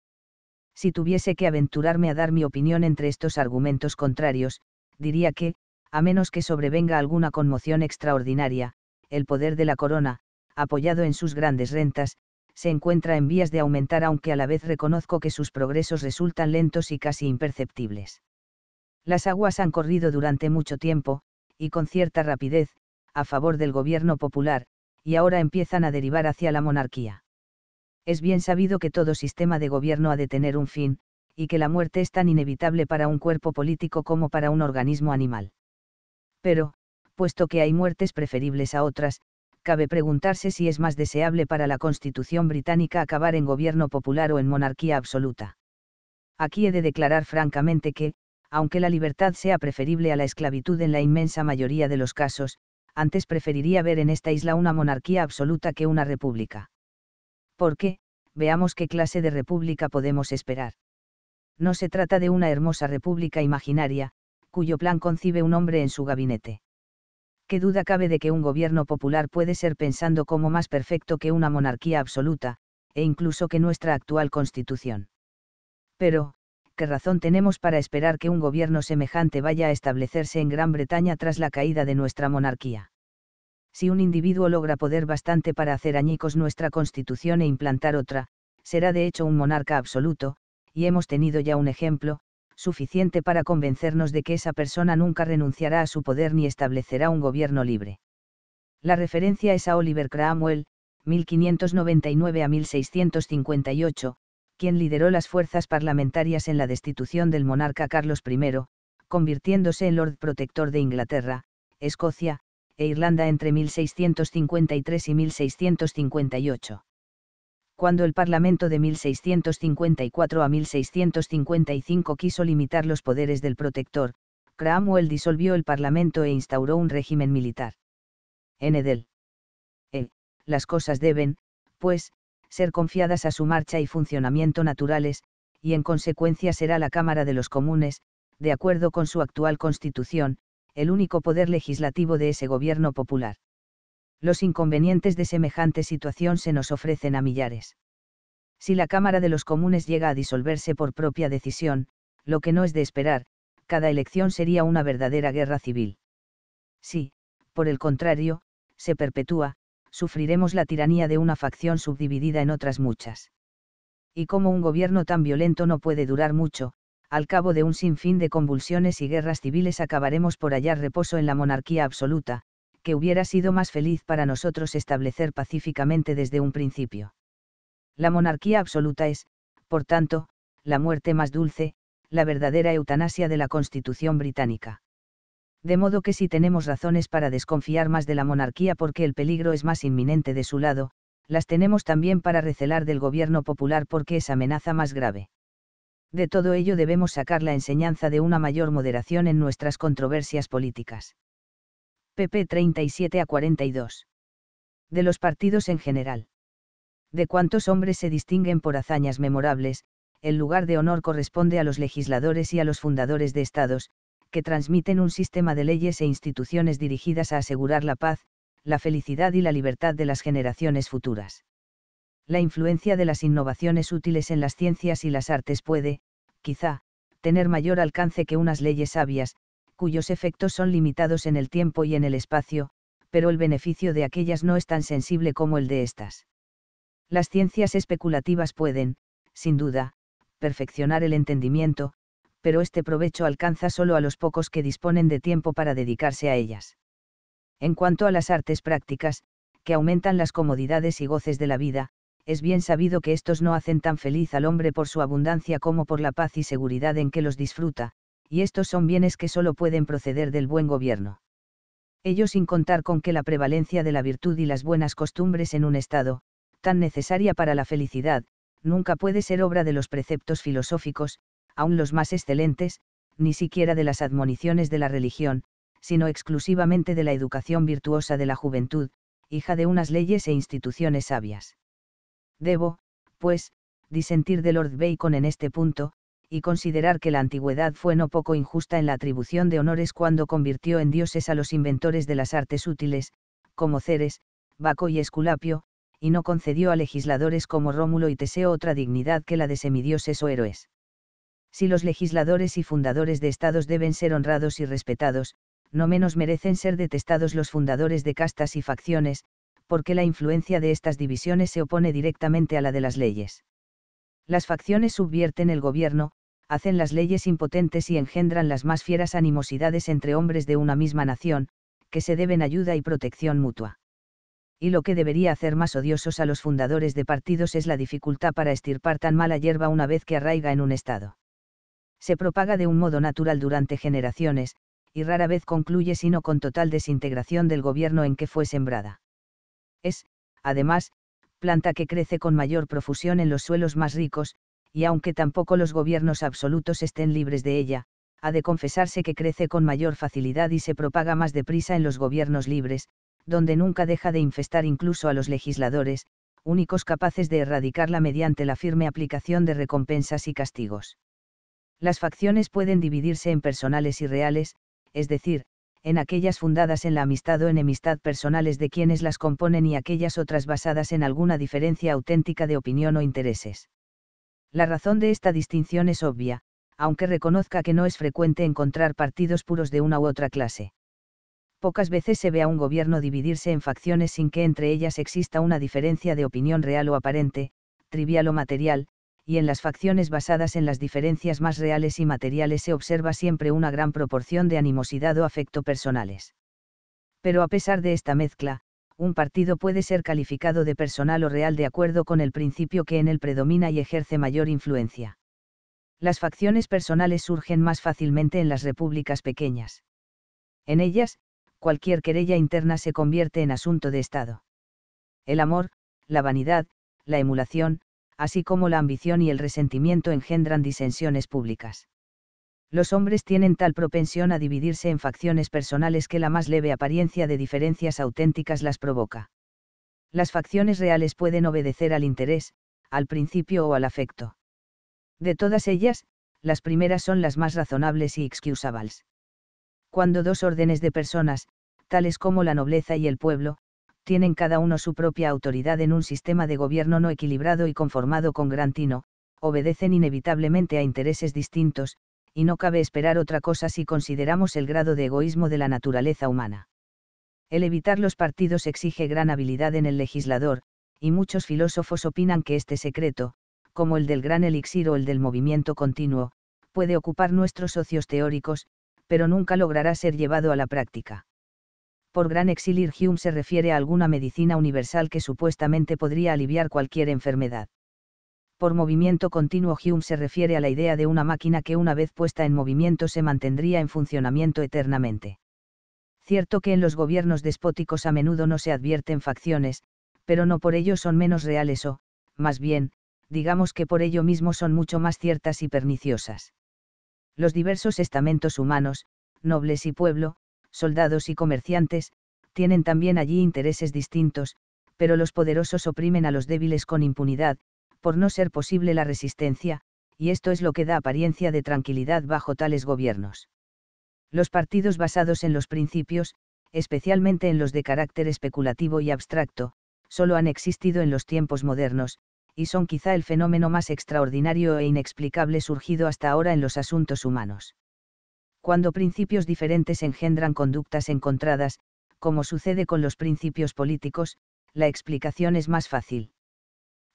Si tuviese que aventurarme a dar mi opinión entre estos argumentos contrarios, diría que, a menos que sobrevenga alguna conmoción extraordinaria, el poder de la corona, apoyado en sus grandes rentas, se encuentra en vías de aumentar aunque a la vez reconozco que sus progresos resultan lentos y casi imperceptibles. Las aguas han corrido durante mucho tiempo, y con cierta rapidez, a favor del gobierno popular, y ahora empiezan a derivar hacia la monarquía. Es bien sabido que todo sistema de gobierno ha de tener un fin, y que la muerte es tan inevitable para un cuerpo político como para un organismo animal. Pero, puesto que hay muertes preferibles a otras, cabe preguntarse si es más deseable para la Constitución británica acabar en gobierno popular o en monarquía absoluta. Aquí he de declarar francamente que, aunque la libertad sea preferible a la esclavitud en la inmensa mayoría de los casos, antes preferiría ver en esta isla una monarquía absoluta que una república. qué? veamos qué clase de república podemos esperar. No se trata de una hermosa república imaginaria, cuyo plan concibe un hombre en su gabinete. ¿Qué duda cabe de que un gobierno popular puede ser pensando como más perfecto que una monarquía absoluta, e incluso que nuestra actual constitución? Pero, ¿qué razón tenemos para esperar que un gobierno semejante vaya a establecerse en Gran Bretaña tras la caída de nuestra monarquía? Si un individuo logra poder bastante para hacer añicos nuestra constitución e implantar otra, será de hecho un monarca absoluto, y hemos tenido ya un ejemplo, suficiente para convencernos de que esa persona nunca renunciará a su poder ni establecerá un gobierno libre. La referencia es a Oliver Cromwell, 1599 a 1658, quien lideró las fuerzas parlamentarias en la destitución del monarca Carlos I, convirtiéndose en Lord Protector de Inglaterra, Escocia, e Irlanda entre 1653 y 1658. Cuando el Parlamento de 1654 a 1655 quiso limitar los poderes del protector, Cramwell disolvió el Parlamento e instauró un régimen militar. En Edel. E. Las cosas deben, pues, ser confiadas a su marcha y funcionamiento naturales, y en consecuencia será la Cámara de los Comunes, de acuerdo con su actual constitución, el único poder legislativo de ese gobierno popular. Los inconvenientes de semejante situación se nos ofrecen a millares. Si la Cámara de los Comunes llega a disolverse por propia decisión, lo que no es de esperar, cada elección sería una verdadera guerra civil. Si, por el contrario, se perpetúa, sufriremos la tiranía de una facción subdividida en otras muchas. Y como un gobierno tan violento no puede durar mucho, al cabo de un sinfín de convulsiones y guerras civiles acabaremos por hallar reposo en la monarquía absoluta, que hubiera sido más feliz para nosotros establecer pacíficamente desde un principio. La monarquía absoluta es, por tanto, la muerte más dulce, la verdadera eutanasia de la Constitución británica de modo que si tenemos razones para desconfiar más de la monarquía porque el peligro es más inminente de su lado, las tenemos también para recelar del gobierno popular porque es amenaza más grave. De todo ello debemos sacar la enseñanza de una mayor moderación en nuestras controversias políticas. PP 37 a 42. De los partidos en general. De cuantos hombres se distinguen por hazañas memorables, el lugar de honor corresponde a los legisladores y a los fundadores de estados, que transmiten un sistema de leyes e instituciones dirigidas a asegurar la paz, la felicidad y la libertad de las generaciones futuras. La influencia de las innovaciones útiles en las ciencias y las artes puede, quizá, tener mayor alcance que unas leyes sabias, cuyos efectos son limitados en el tiempo y en el espacio, pero el beneficio de aquellas no es tan sensible como el de estas. Las ciencias especulativas pueden, sin duda, perfeccionar el entendimiento, pero este provecho alcanza solo a los pocos que disponen de tiempo para dedicarse a ellas. En cuanto a las artes prácticas, que aumentan las comodidades y goces de la vida, es bien sabido que estos no hacen tan feliz al hombre por su abundancia como por la paz y seguridad en que los disfruta, y estos son bienes que solo pueden proceder del buen gobierno. Ellos sin contar con que la prevalencia de la virtud y las buenas costumbres en un estado, tan necesaria para la felicidad, nunca puede ser obra de los preceptos filosóficos, aun los más excelentes, ni siquiera de las admoniciones de la religión, sino exclusivamente de la educación virtuosa de la juventud, hija de unas leyes e instituciones sabias. Debo, pues, disentir de Lord Bacon en este punto, y considerar que la antigüedad fue no poco injusta en la atribución de honores cuando convirtió en dioses a los inventores de las artes útiles, como Ceres, Baco y Esculapio, y no concedió a legisladores como Rómulo y Teseo otra dignidad que la de semidioses o héroes si los legisladores y fundadores de estados deben ser honrados y respetados, no menos merecen ser detestados los fundadores de castas y facciones, porque la influencia de estas divisiones se opone directamente a la de las leyes. Las facciones subvierten el gobierno, hacen las leyes impotentes y engendran las más fieras animosidades entre hombres de una misma nación, que se deben ayuda y protección mutua. Y lo que debería hacer más odiosos a los fundadores de partidos es la dificultad para estirpar tan mala hierba una vez que arraiga en un Estado se propaga de un modo natural durante generaciones, y rara vez concluye sino con total desintegración del gobierno en que fue sembrada. Es, además, planta que crece con mayor profusión en los suelos más ricos, y aunque tampoco los gobiernos absolutos estén libres de ella, ha de confesarse que crece con mayor facilidad y se propaga más deprisa en los gobiernos libres, donde nunca deja de infestar incluso a los legisladores, únicos capaces de erradicarla mediante la firme aplicación de recompensas y castigos. Las facciones pueden dividirse en personales y reales, es decir, en aquellas fundadas en la amistad o enemistad personales de quienes las componen y aquellas otras basadas en alguna diferencia auténtica de opinión o intereses. La razón de esta distinción es obvia, aunque reconozca que no es frecuente encontrar partidos puros de una u otra clase. Pocas veces se ve a un gobierno dividirse en facciones sin que entre ellas exista una diferencia de opinión real o aparente, trivial o material, y en las facciones basadas en las diferencias más reales y materiales se observa siempre una gran proporción de animosidad o afecto personales. Pero a pesar de esta mezcla, un partido puede ser calificado de personal o real de acuerdo con el principio que en él predomina y ejerce mayor influencia. Las facciones personales surgen más fácilmente en las repúblicas pequeñas. En ellas, cualquier querella interna se convierte en asunto de Estado. El amor, la vanidad, la emulación, así como la ambición y el resentimiento engendran disensiones públicas. Los hombres tienen tal propensión a dividirse en facciones personales que la más leve apariencia de diferencias auténticas las provoca. Las facciones reales pueden obedecer al interés, al principio o al afecto. De todas ellas, las primeras son las más razonables y excusables. Cuando dos órdenes de personas, tales como la nobleza y el pueblo, tienen cada uno su propia autoridad en un sistema de gobierno no equilibrado y conformado con gran tino, obedecen inevitablemente a intereses distintos, y no cabe esperar otra cosa si consideramos el grado de egoísmo de la naturaleza humana. El evitar los partidos exige gran habilidad en el legislador, y muchos filósofos opinan que este secreto, como el del gran elixir o el del movimiento continuo, puede ocupar nuestros socios teóricos, pero nunca logrará ser llevado a la práctica por gran Hume se refiere a alguna medicina universal que supuestamente podría aliviar cualquier enfermedad. Por movimiento continuo Hume se refiere a la idea de una máquina que una vez puesta en movimiento se mantendría en funcionamiento eternamente. Cierto que en los gobiernos despóticos a menudo no se advierten facciones, pero no por ello son menos reales o, más bien, digamos que por ello mismo son mucho más ciertas y perniciosas. Los diversos estamentos humanos, nobles y pueblo, soldados y comerciantes, tienen también allí intereses distintos, pero los poderosos oprimen a los débiles con impunidad, por no ser posible la resistencia, y esto es lo que da apariencia de tranquilidad bajo tales gobiernos. Los partidos basados en los principios, especialmente en los de carácter especulativo y abstracto, solo han existido en los tiempos modernos, y son quizá el fenómeno más extraordinario e inexplicable surgido hasta ahora en los asuntos humanos cuando principios diferentes engendran conductas encontradas, como sucede con los principios políticos, la explicación es más fácil.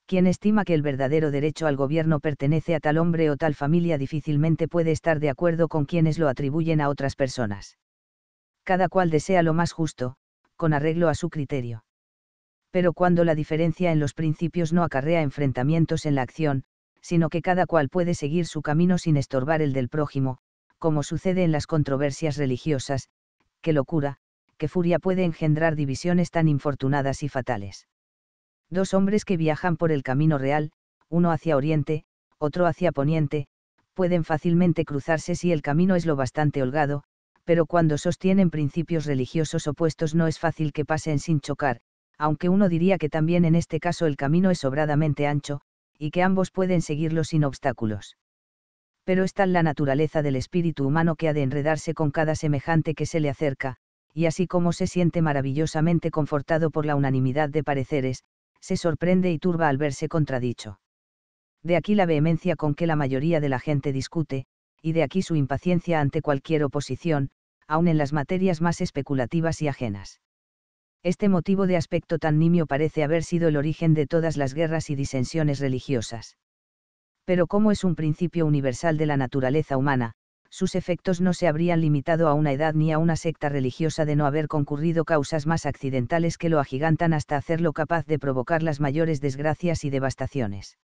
Quien estima que el verdadero derecho al gobierno pertenece a tal hombre o tal familia difícilmente puede estar de acuerdo con quienes lo atribuyen a otras personas. Cada cual desea lo más justo, con arreglo a su criterio. Pero cuando la diferencia en los principios no acarrea enfrentamientos en la acción, sino que cada cual puede seguir su camino sin estorbar el del prójimo, como sucede en las controversias religiosas, qué locura, qué furia puede engendrar divisiones tan infortunadas y fatales. Dos hombres que viajan por el camino real, uno hacia oriente, otro hacia poniente, pueden fácilmente cruzarse si el camino es lo bastante holgado, pero cuando sostienen principios religiosos opuestos no es fácil que pasen sin chocar, aunque uno diría que también en este caso el camino es sobradamente ancho, y que ambos pueden seguirlo sin obstáculos pero es tal la naturaleza del espíritu humano que ha de enredarse con cada semejante que se le acerca, y así como se siente maravillosamente confortado por la unanimidad de pareceres, se sorprende y turba al verse contradicho. De aquí la vehemencia con que la mayoría de la gente discute, y de aquí su impaciencia ante cualquier oposición, aun en las materias más especulativas y ajenas. Este motivo de aspecto tan nimio parece haber sido el origen de todas las guerras y disensiones religiosas pero como es un principio universal de la naturaleza humana, sus efectos no se habrían limitado a una edad ni a una secta religiosa de no haber concurrido causas más accidentales que lo agigantan hasta hacerlo capaz de provocar las mayores desgracias y devastaciones.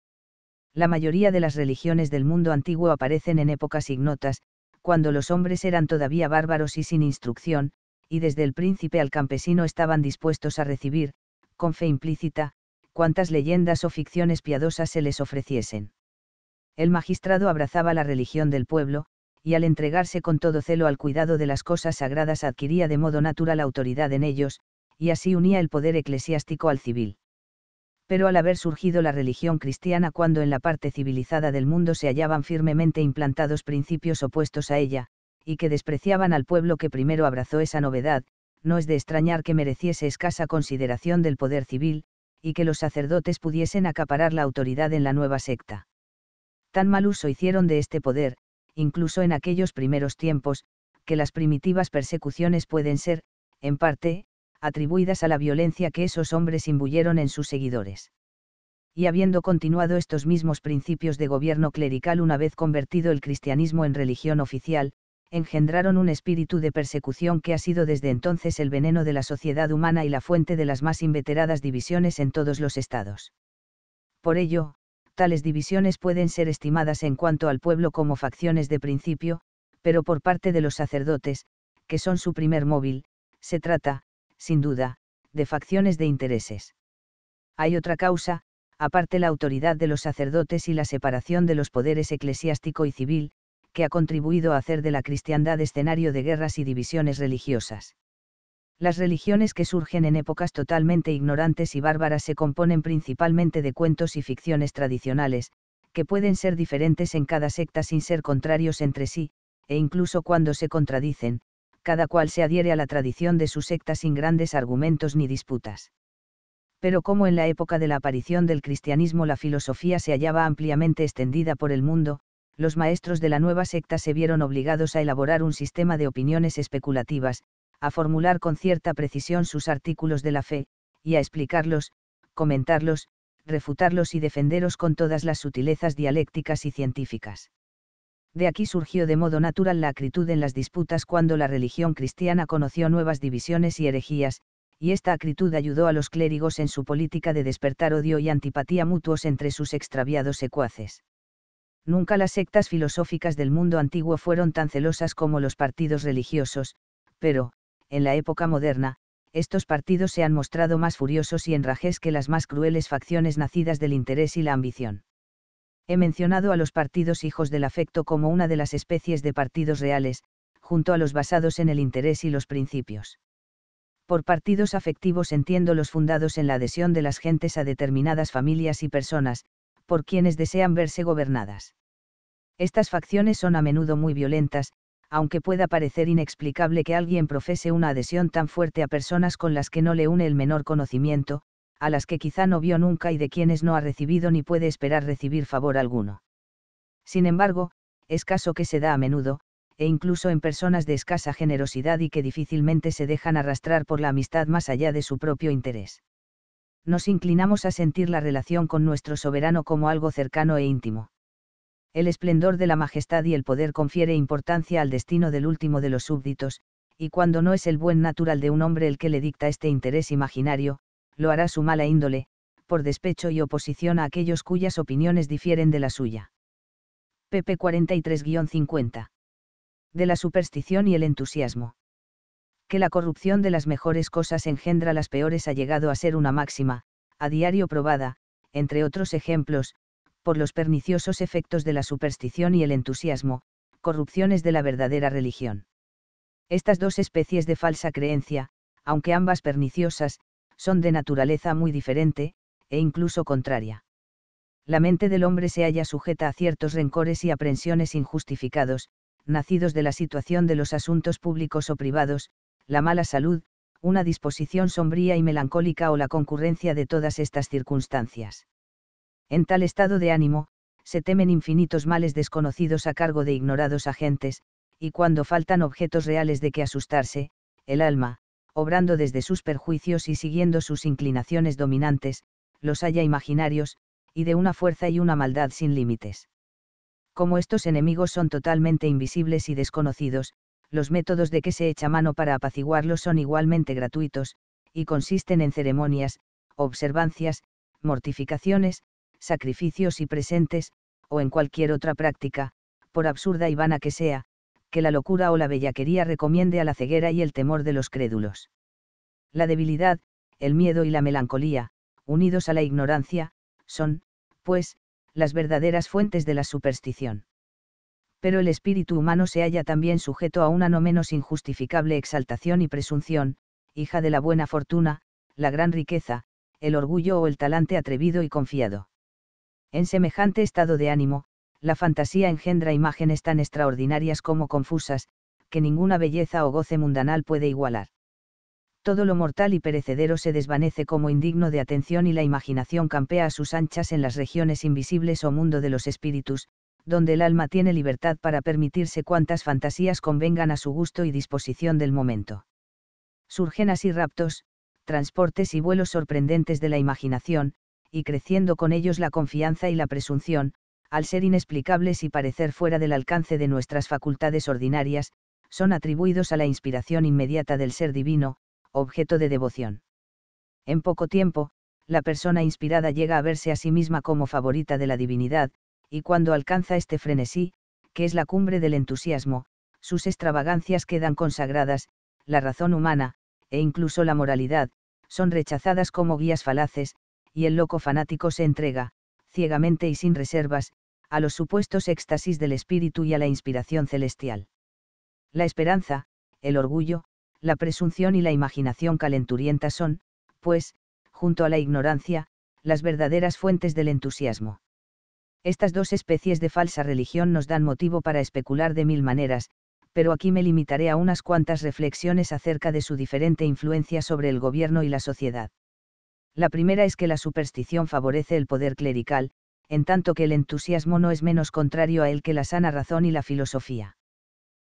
La mayoría de las religiones del mundo antiguo aparecen en épocas ignotas, cuando los hombres eran todavía bárbaros y sin instrucción, y desde el príncipe al campesino estaban dispuestos a recibir, con fe implícita, cuantas leyendas o ficciones piadosas se les ofreciesen el magistrado abrazaba la religión del pueblo, y al entregarse con todo celo al cuidado de las cosas sagradas adquiría de modo natural autoridad en ellos, y así unía el poder eclesiástico al civil. Pero al haber surgido la religión cristiana cuando en la parte civilizada del mundo se hallaban firmemente implantados principios opuestos a ella, y que despreciaban al pueblo que primero abrazó esa novedad, no es de extrañar que mereciese escasa consideración del poder civil, y que los sacerdotes pudiesen acaparar la autoridad en la nueva secta tan mal uso hicieron de este poder, incluso en aquellos primeros tiempos, que las primitivas persecuciones pueden ser, en parte, atribuidas a la violencia que esos hombres imbuyeron en sus seguidores. Y habiendo continuado estos mismos principios de gobierno clerical una vez convertido el cristianismo en religión oficial, engendraron un espíritu de persecución que ha sido desde entonces el veneno de la sociedad humana y la fuente de las más inveteradas divisiones en todos los estados. Por ello, Tales divisiones pueden ser estimadas en cuanto al pueblo como facciones de principio, pero por parte de los sacerdotes, que son su primer móvil, se trata, sin duda, de facciones de intereses. Hay otra causa, aparte la autoridad de los sacerdotes y la separación de los poderes eclesiástico y civil, que ha contribuido a hacer de la cristiandad escenario de guerras y divisiones religiosas. Las religiones que surgen en épocas totalmente ignorantes y bárbaras se componen principalmente de cuentos y ficciones tradicionales, que pueden ser diferentes en cada secta sin ser contrarios entre sí, e incluso cuando se contradicen, cada cual se adhiere a la tradición de su secta sin grandes argumentos ni disputas. Pero como en la época de la aparición del cristianismo la filosofía se hallaba ampliamente extendida por el mundo, los maestros de la nueva secta se vieron obligados a elaborar un sistema de opiniones especulativas, a formular con cierta precisión sus artículos de la fe, y a explicarlos, comentarlos, refutarlos y defenderos con todas las sutilezas dialécticas y científicas. De aquí surgió de modo natural la acritud en las disputas cuando la religión cristiana conoció nuevas divisiones y herejías, y esta acritud ayudó a los clérigos en su política de despertar odio y antipatía mutuos entre sus extraviados secuaces. Nunca las sectas filosóficas del mundo antiguo fueron tan celosas como los partidos religiosos, pero, en la época moderna, estos partidos se han mostrado más furiosos y enrajes que las más crueles facciones nacidas del interés y la ambición. He mencionado a los partidos hijos del afecto como una de las especies de partidos reales, junto a los basados en el interés y los principios. Por partidos afectivos entiendo los fundados en la adhesión de las gentes a determinadas familias y personas, por quienes desean verse gobernadas. Estas facciones son a menudo muy violentas, aunque pueda parecer inexplicable que alguien profese una adhesión tan fuerte a personas con las que no le une el menor conocimiento, a las que quizá no vio nunca y de quienes no ha recibido ni puede esperar recibir favor alguno. Sin embargo, es caso que se da a menudo, e incluso en personas de escasa generosidad y que difícilmente se dejan arrastrar por la amistad más allá de su propio interés. Nos inclinamos a sentir la relación con nuestro soberano como algo cercano e íntimo. El esplendor de la majestad y el poder confiere importancia al destino del último de los súbditos, y cuando no es el buen natural de un hombre el que le dicta este interés imaginario, lo hará su mala índole, por despecho y oposición a aquellos cuyas opiniones difieren de la suya. pp 43-50. De la superstición y el entusiasmo. Que la corrupción de las mejores cosas engendra las peores ha llegado a ser una máxima, a diario probada, entre otros ejemplos, por los perniciosos efectos de la superstición y el entusiasmo, corrupciones de la verdadera religión. Estas dos especies de falsa creencia, aunque ambas perniciosas, son de naturaleza muy diferente, e incluso contraria. La mente del hombre se halla sujeta a ciertos rencores y aprensiones injustificados, nacidos de la situación de los asuntos públicos o privados, la mala salud, una disposición sombría y melancólica o la concurrencia de todas estas circunstancias. En tal estado de ánimo, se temen infinitos males desconocidos a cargo de ignorados agentes, y cuando faltan objetos reales de que asustarse, el alma, obrando desde sus perjuicios y siguiendo sus inclinaciones dominantes, los halla imaginarios, y de una fuerza y una maldad sin límites. Como estos enemigos son totalmente invisibles y desconocidos, los métodos de que se echa mano para apaciguarlos son igualmente gratuitos, y consisten en ceremonias, observancias, mortificaciones, sacrificios y presentes, o en cualquier otra práctica, por absurda y vana que sea, que la locura o la bellaquería recomiende a la ceguera y el temor de los crédulos. La debilidad, el miedo y la melancolía, unidos a la ignorancia, son, pues, las verdaderas fuentes de la superstición. Pero el espíritu humano se halla también sujeto a una no menos injustificable exaltación y presunción, hija de la buena fortuna, la gran riqueza, el orgullo o el talante atrevido y confiado. En semejante estado de ánimo, la fantasía engendra imágenes tan extraordinarias como confusas, que ninguna belleza o goce mundanal puede igualar. Todo lo mortal y perecedero se desvanece como indigno de atención y la imaginación campea a sus anchas en las regiones invisibles o mundo de los espíritus, donde el alma tiene libertad para permitirse cuantas fantasías convengan a su gusto y disposición del momento. Surgen así raptos, transportes y vuelos sorprendentes de la imaginación, y creciendo con ellos la confianza y la presunción, al ser inexplicables y parecer fuera del alcance de nuestras facultades ordinarias, son atribuidos a la inspiración inmediata del ser divino, objeto de devoción. En poco tiempo, la persona inspirada llega a verse a sí misma como favorita de la divinidad, y cuando alcanza este frenesí, que es la cumbre del entusiasmo, sus extravagancias quedan consagradas, la razón humana, e incluso la moralidad, son rechazadas como guías falaces, y el loco fanático se entrega, ciegamente y sin reservas, a los supuestos éxtasis del espíritu y a la inspiración celestial. La esperanza, el orgullo, la presunción y la imaginación calenturienta son, pues, junto a la ignorancia, las verdaderas fuentes del entusiasmo. Estas dos especies de falsa religión nos dan motivo para especular de mil maneras, pero aquí me limitaré a unas cuantas reflexiones acerca de su diferente influencia sobre el gobierno y la sociedad. La primera es que la superstición favorece el poder clerical, en tanto que el entusiasmo no es menos contrario a él que la sana razón y la filosofía.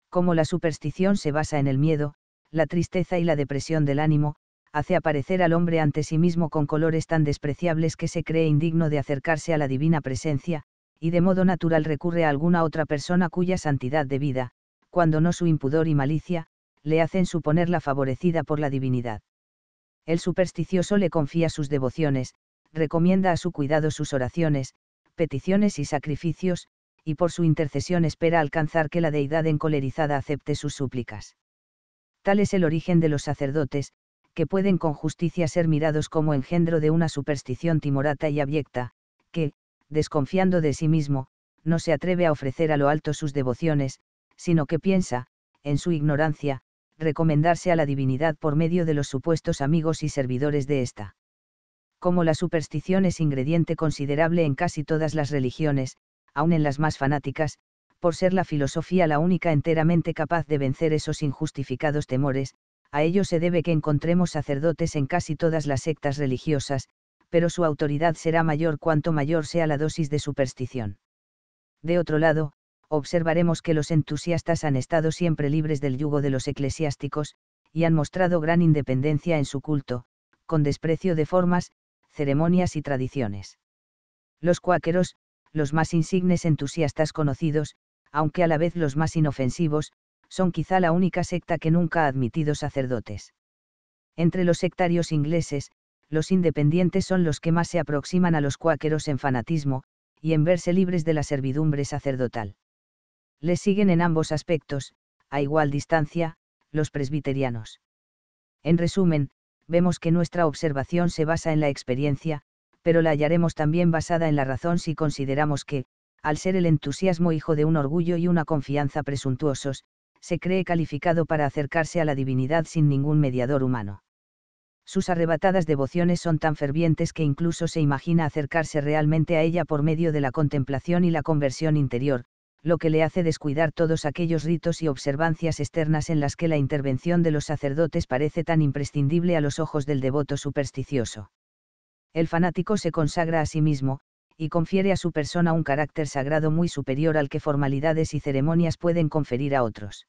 Como la superstición se basa en el miedo, la tristeza y la depresión del ánimo, hace aparecer al hombre ante sí mismo con colores tan despreciables que se cree indigno de acercarse a la divina presencia, y de modo natural recurre a alguna otra persona cuya santidad de vida, cuando no su impudor y malicia, le hacen suponerla favorecida por la divinidad. El supersticioso le confía sus devociones, recomienda a su cuidado sus oraciones, peticiones y sacrificios, y por su intercesión espera alcanzar que la deidad encolerizada acepte sus súplicas. Tal es el origen de los sacerdotes, que pueden con justicia ser mirados como engendro de una superstición timorata y abyecta, que, desconfiando de sí mismo, no se atreve a ofrecer a lo alto sus devociones, sino que piensa, en su ignorancia, recomendarse a la divinidad por medio de los supuestos amigos y servidores de ésta. Como la superstición es ingrediente considerable en casi todas las religiones, aun en las más fanáticas, por ser la filosofía la única enteramente capaz de vencer esos injustificados temores, a ello se debe que encontremos sacerdotes en casi todas las sectas religiosas, pero su autoridad será mayor cuanto mayor sea la dosis de superstición. De otro lado, observaremos que los entusiastas han estado siempre libres del yugo de los eclesiásticos, y han mostrado gran independencia en su culto, con desprecio de formas, ceremonias y tradiciones. Los cuáqueros, los más insignes entusiastas conocidos, aunque a la vez los más inofensivos, son quizá la única secta que nunca ha admitido sacerdotes. Entre los sectarios ingleses, los independientes son los que más se aproximan a los cuáqueros en fanatismo, y en verse libres de la servidumbre sacerdotal le siguen en ambos aspectos, a igual distancia, los presbiterianos. En resumen, vemos que nuestra observación se basa en la experiencia, pero la hallaremos también basada en la razón si consideramos que, al ser el entusiasmo hijo de un orgullo y una confianza presuntuosos, se cree calificado para acercarse a la divinidad sin ningún mediador humano. Sus arrebatadas devociones son tan fervientes que incluso se imagina acercarse realmente a ella por medio de la contemplación y la conversión interior, lo que le hace descuidar todos aquellos ritos y observancias externas en las que la intervención de los sacerdotes parece tan imprescindible a los ojos del devoto supersticioso. El fanático se consagra a sí mismo, y confiere a su persona un carácter sagrado muy superior al que formalidades y ceremonias pueden conferir a otros.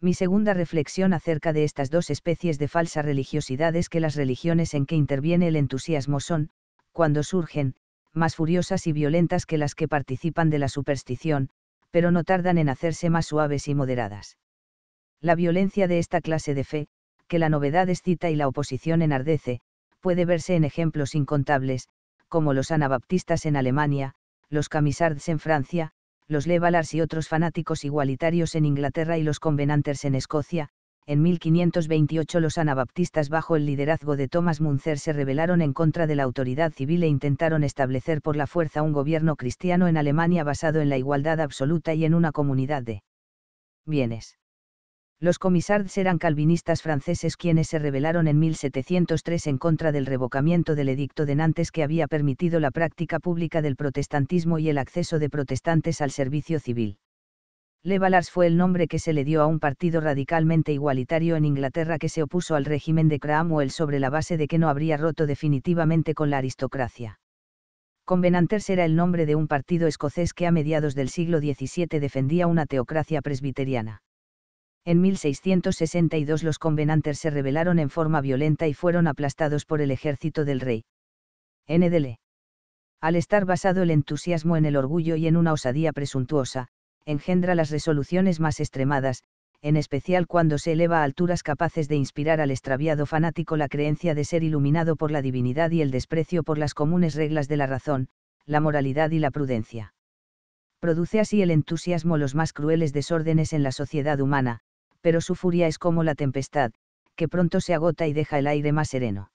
Mi segunda reflexión acerca de estas dos especies de falsa religiosidad es que las religiones en que interviene el entusiasmo son, cuando surgen, más furiosas y violentas que las que participan de la superstición, pero no tardan en hacerse más suaves y moderadas. La violencia de esta clase de fe, que la novedad excita y la oposición enardece, puede verse en ejemplos incontables, como los anabaptistas en Alemania, los camisards en Francia, los levalars y otros fanáticos igualitarios en Inglaterra y los convenanters en Escocia, en 1528 los anabaptistas bajo el liderazgo de Thomas Munzer se rebelaron en contra de la autoridad civil e intentaron establecer por la fuerza un gobierno cristiano en Alemania basado en la igualdad absoluta y en una comunidad de bienes. Los comisards eran calvinistas franceses quienes se rebelaron en 1703 en contra del revocamiento del edicto de Nantes que había permitido la práctica pública del protestantismo y el acceso de protestantes al servicio civil. Levalars fue el nombre que se le dio a un partido radicalmente igualitario en Inglaterra que se opuso al régimen de Cramwell sobre la base de que no habría roto definitivamente con la aristocracia. Convenanters era el nombre de un partido escocés que a mediados del siglo XVII defendía una teocracia presbiteriana. En 1662 los Convenanters se rebelaron en forma violenta y fueron aplastados por el ejército del rey. NDL. Al estar basado el entusiasmo en el orgullo y en una osadía presuntuosa, engendra las resoluciones más extremadas, en especial cuando se eleva a alturas capaces de inspirar al extraviado fanático la creencia de ser iluminado por la divinidad y el desprecio por las comunes reglas de la razón, la moralidad y la prudencia. Produce así el entusiasmo los más crueles desórdenes en la sociedad humana, pero su furia es como la tempestad, que pronto se agota y deja el aire más sereno.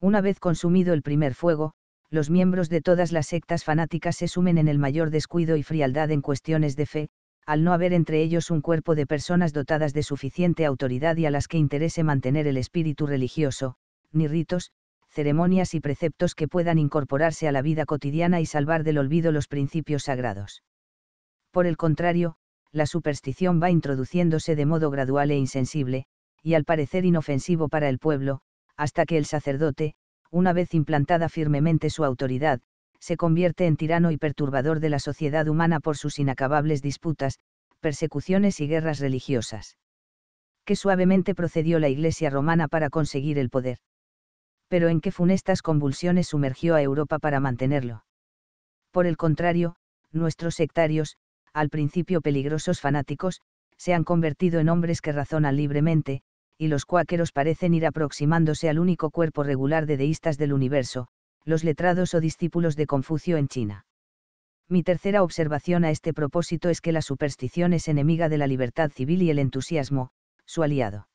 Una vez consumido el primer fuego, los miembros de todas las sectas fanáticas se sumen en el mayor descuido y frialdad en cuestiones de fe, al no haber entre ellos un cuerpo de personas dotadas de suficiente autoridad y a las que interese mantener el espíritu religioso, ni ritos, ceremonias y preceptos que puedan incorporarse a la vida cotidiana y salvar del olvido los principios sagrados. Por el contrario, la superstición va introduciéndose de modo gradual e insensible, y al parecer inofensivo para el pueblo, hasta que el sacerdote, una vez implantada firmemente su autoridad, se convierte en tirano y perturbador de la sociedad humana por sus inacabables disputas, persecuciones y guerras religiosas. Qué suavemente procedió la Iglesia romana para conseguir el poder. Pero en qué funestas convulsiones sumergió a Europa para mantenerlo. Por el contrario, nuestros sectarios, al principio peligrosos fanáticos, se han convertido en hombres que razonan libremente, y los cuáqueros parecen ir aproximándose al único cuerpo regular de deístas del universo, los letrados o discípulos de Confucio en China. Mi tercera observación a este propósito es que la superstición es enemiga de la libertad civil y el entusiasmo, su aliado.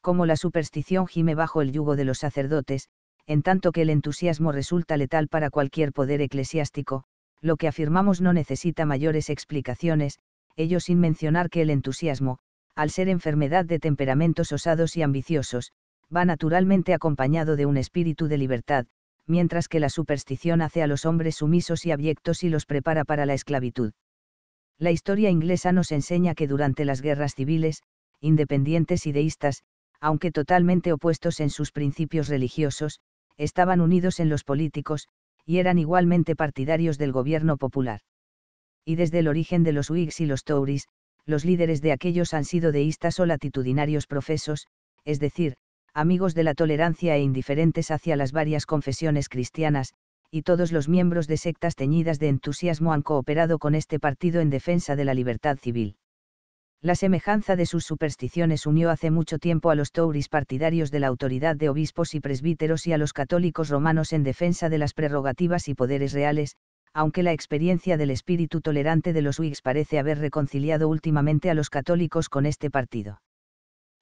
Como la superstición gime bajo el yugo de los sacerdotes, en tanto que el entusiasmo resulta letal para cualquier poder eclesiástico, lo que afirmamos no necesita mayores explicaciones, ello sin mencionar que el entusiasmo, al ser enfermedad de temperamentos osados y ambiciosos, va naturalmente acompañado de un espíritu de libertad, mientras que la superstición hace a los hombres sumisos y abyectos y los prepara para la esclavitud. La historia inglesa nos enseña que durante las guerras civiles, independientes y deístas, aunque totalmente opuestos en sus principios religiosos, estaban unidos en los políticos, y eran igualmente partidarios del gobierno popular. Y desde el origen de los Whigs y los Tories, los líderes de aquellos han sido deístas o latitudinarios profesos, es decir, amigos de la tolerancia e indiferentes hacia las varias confesiones cristianas, y todos los miembros de sectas teñidas de entusiasmo han cooperado con este partido en defensa de la libertad civil. La semejanza de sus supersticiones unió hace mucho tiempo a los tauris partidarios de la autoridad de obispos y presbíteros y a los católicos romanos en defensa de las prerrogativas y poderes reales, aunque la experiencia del espíritu tolerante de los Whigs parece haber reconciliado últimamente a los católicos con este partido.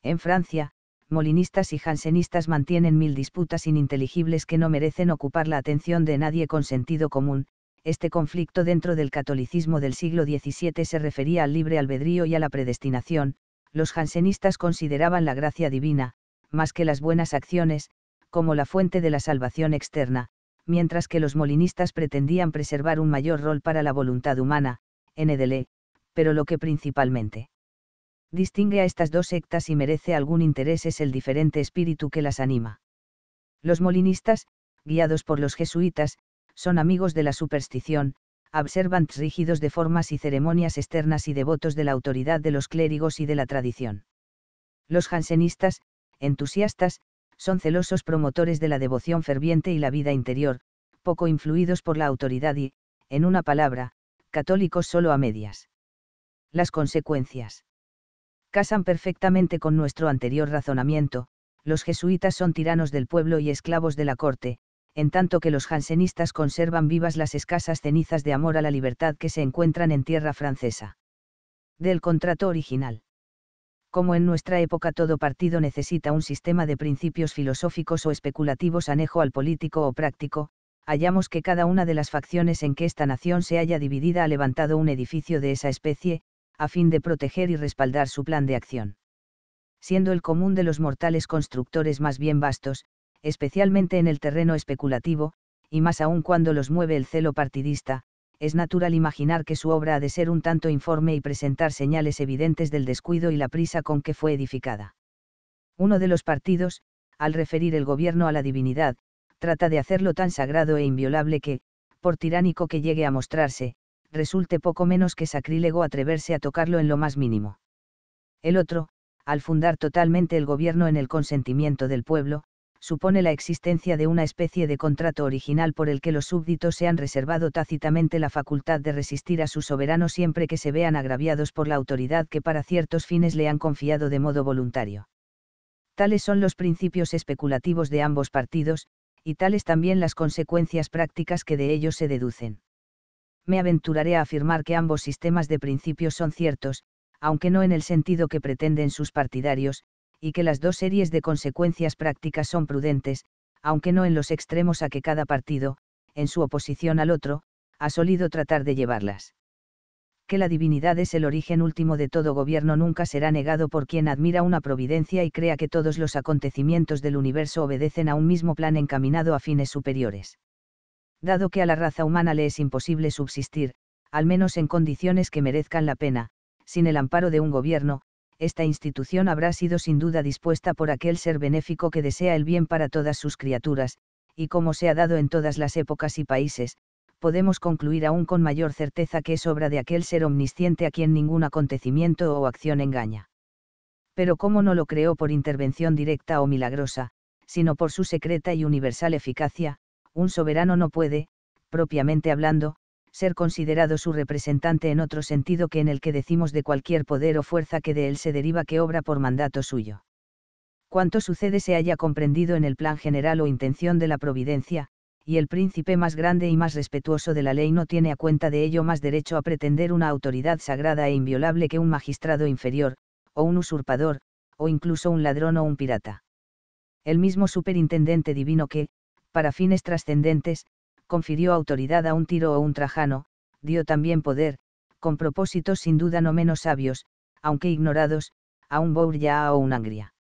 En Francia, molinistas y jansenistas mantienen mil disputas ininteligibles que no merecen ocupar la atención de nadie con sentido común, este conflicto dentro del catolicismo del siglo XVII se refería al libre albedrío y a la predestinación, los jansenistas consideraban la gracia divina, más que las buenas acciones, como la fuente de la salvación externa, mientras que los molinistas pretendían preservar un mayor rol para la voluntad humana, NDL, pero lo que principalmente distingue a estas dos sectas y merece algún interés es el diferente espíritu que las anima. Los molinistas, guiados por los jesuitas, son amigos de la superstición, observantes rígidos de formas y ceremonias externas y devotos de la autoridad de los clérigos y de la tradición. Los jansenistas, entusiastas, son celosos promotores de la devoción ferviente y la vida interior, poco influidos por la autoridad y, en una palabra, católicos solo a medias. Las consecuencias. Casan perfectamente con nuestro anterior razonamiento, los jesuitas son tiranos del pueblo y esclavos de la corte, en tanto que los jansenistas conservan vivas las escasas cenizas de amor a la libertad que se encuentran en tierra francesa. Del contrato original como en nuestra época todo partido necesita un sistema de principios filosóficos o especulativos anejo al político o práctico, hallamos que cada una de las facciones en que esta nación se haya dividida ha levantado un edificio de esa especie, a fin de proteger y respaldar su plan de acción. Siendo el común de los mortales constructores más bien vastos, especialmente en el terreno especulativo, y más aún cuando los mueve el celo partidista, es natural imaginar que su obra ha de ser un tanto informe y presentar señales evidentes del descuido y la prisa con que fue edificada. Uno de los partidos, al referir el gobierno a la divinidad, trata de hacerlo tan sagrado e inviolable que, por tiránico que llegue a mostrarse, resulte poco menos que sacrílego atreverse a tocarlo en lo más mínimo. El otro, al fundar totalmente el gobierno en el consentimiento del pueblo, supone la existencia de una especie de contrato original por el que los súbditos se han reservado tácitamente la facultad de resistir a su soberano siempre que se vean agraviados por la autoridad que para ciertos fines le han confiado de modo voluntario. Tales son los principios especulativos de ambos partidos, y tales también las consecuencias prácticas que de ellos se deducen. Me aventuraré a afirmar que ambos sistemas de principios son ciertos, aunque no en el sentido que pretenden sus partidarios, y que las dos series de consecuencias prácticas son prudentes, aunque no en los extremos a que cada partido, en su oposición al otro, ha solido tratar de llevarlas. Que la divinidad es el origen último de todo gobierno nunca será negado por quien admira una providencia y crea que todos los acontecimientos del universo obedecen a un mismo plan encaminado a fines superiores. Dado que a la raza humana le es imposible subsistir, al menos en condiciones que merezcan la pena, sin el amparo de un gobierno, esta institución habrá sido sin duda dispuesta por aquel ser benéfico que desea el bien para todas sus criaturas, y como se ha dado en todas las épocas y países, podemos concluir aún con mayor certeza que es obra de aquel ser omnisciente a quien ningún acontecimiento o acción engaña. Pero como no lo creó por intervención directa o milagrosa, sino por su secreta y universal eficacia, un soberano no puede, propiamente hablando, ser considerado su representante en otro sentido que en el que decimos de cualquier poder o fuerza que de él se deriva que obra por mandato suyo. Cuanto sucede se haya comprendido en el plan general o intención de la providencia, y el príncipe más grande y más respetuoso de la ley no tiene a cuenta de ello más derecho a pretender una autoridad sagrada e inviolable que un magistrado inferior, o un usurpador, o incluso un ladrón o un pirata. El mismo superintendente divino que, para fines trascendentes, confirió autoridad a un Tiro o un Trajano, dio también poder, con propósitos sin duda no menos sabios, aunque ignorados, a un Bourya o un Angria.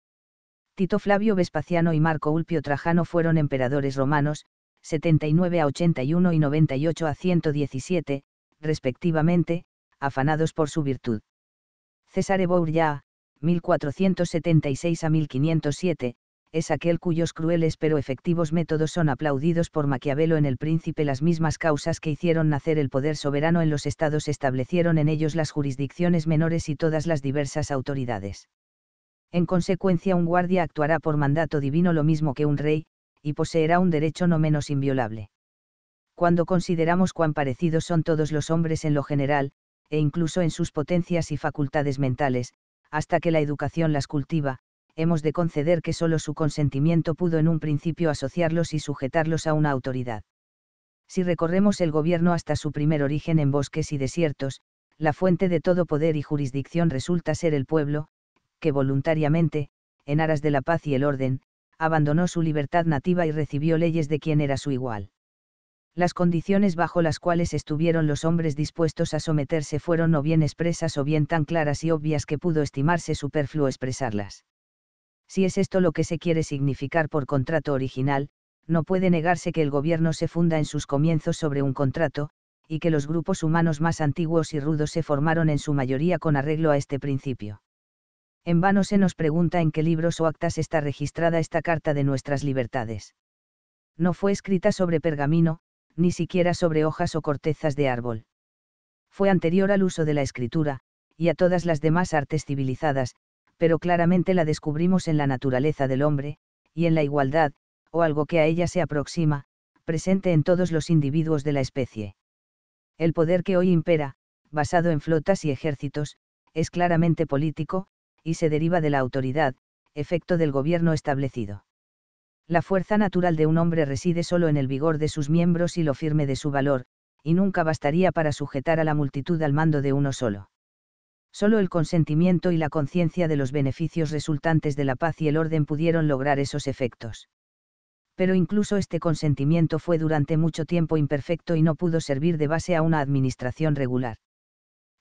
Tito Flavio Vespasiano y Marco Ulpio Trajano fueron emperadores romanos, 79 a 81 y 98 a 117, respectivamente, afanados por su virtud. Cesare Bourya, 1476 a 1507, es aquel cuyos crueles pero efectivos métodos son aplaudidos por Maquiavelo en El Príncipe. Las mismas causas que hicieron nacer el poder soberano en los estados establecieron en ellos las jurisdicciones menores y todas las diversas autoridades. En consecuencia, un guardia actuará por mandato divino lo mismo que un rey, y poseerá un derecho no menos inviolable. Cuando consideramos cuán parecidos son todos los hombres en lo general, e incluso en sus potencias y facultades mentales, hasta que la educación las cultiva, hemos de conceder que solo su consentimiento pudo en un principio asociarlos y sujetarlos a una autoridad. Si recorremos el gobierno hasta su primer origen en bosques y desiertos, la fuente de todo poder y jurisdicción resulta ser el pueblo, que voluntariamente, en aras de la paz y el orden, abandonó su libertad nativa y recibió leyes de quien era su igual. Las condiciones bajo las cuales estuvieron los hombres dispuestos a someterse fueron o bien expresas o bien tan claras y obvias que pudo estimarse superfluo expresarlas si es esto lo que se quiere significar por contrato original, no puede negarse que el gobierno se funda en sus comienzos sobre un contrato, y que los grupos humanos más antiguos y rudos se formaron en su mayoría con arreglo a este principio. En vano se nos pregunta en qué libros o actas está registrada esta Carta de nuestras libertades. No fue escrita sobre pergamino, ni siquiera sobre hojas o cortezas de árbol. Fue anterior al uso de la escritura, y a todas las demás artes civilizadas, pero claramente la descubrimos en la naturaleza del hombre, y en la igualdad, o algo que a ella se aproxima, presente en todos los individuos de la especie. El poder que hoy impera, basado en flotas y ejércitos, es claramente político, y se deriva de la autoridad, efecto del gobierno establecido. La fuerza natural de un hombre reside solo en el vigor de sus miembros y lo firme de su valor, y nunca bastaría para sujetar a la multitud al mando de uno solo. Solo el consentimiento y la conciencia de los beneficios resultantes de la paz y el orden pudieron lograr esos efectos. Pero incluso este consentimiento fue durante mucho tiempo imperfecto y no pudo servir de base a una administración regular.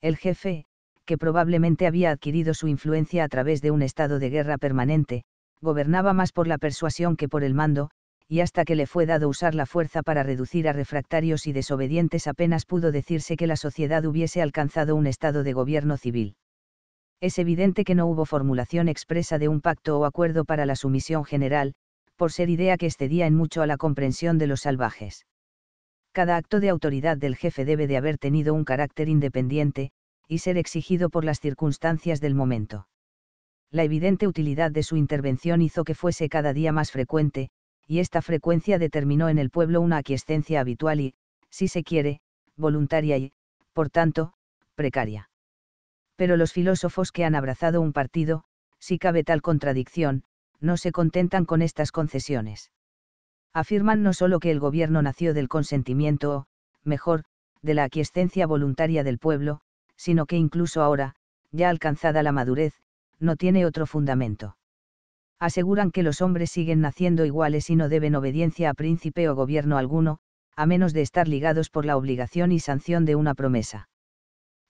El jefe, que probablemente había adquirido su influencia a través de un estado de guerra permanente, gobernaba más por la persuasión que por el mando, y hasta que le fue dado usar la fuerza para reducir a refractarios y desobedientes apenas pudo decirse que la sociedad hubiese alcanzado un estado de gobierno civil. Es evidente que no hubo formulación expresa de un pacto o acuerdo para la sumisión general, por ser idea que excedía en mucho a la comprensión de los salvajes. Cada acto de autoridad del jefe debe de haber tenido un carácter independiente, y ser exigido por las circunstancias del momento. La evidente utilidad de su intervención hizo que fuese cada día más frecuente, y esta frecuencia determinó en el pueblo una aquiescencia habitual y, si se quiere, voluntaria y, por tanto, precaria. Pero los filósofos que han abrazado un partido, si cabe tal contradicción, no se contentan con estas concesiones. Afirman no solo que el gobierno nació del consentimiento o, mejor, de la aquiescencia voluntaria del pueblo, sino que incluso ahora, ya alcanzada la madurez, no tiene otro fundamento aseguran que los hombres siguen naciendo iguales y no deben obediencia a príncipe o gobierno alguno, a menos de estar ligados por la obligación y sanción de una promesa.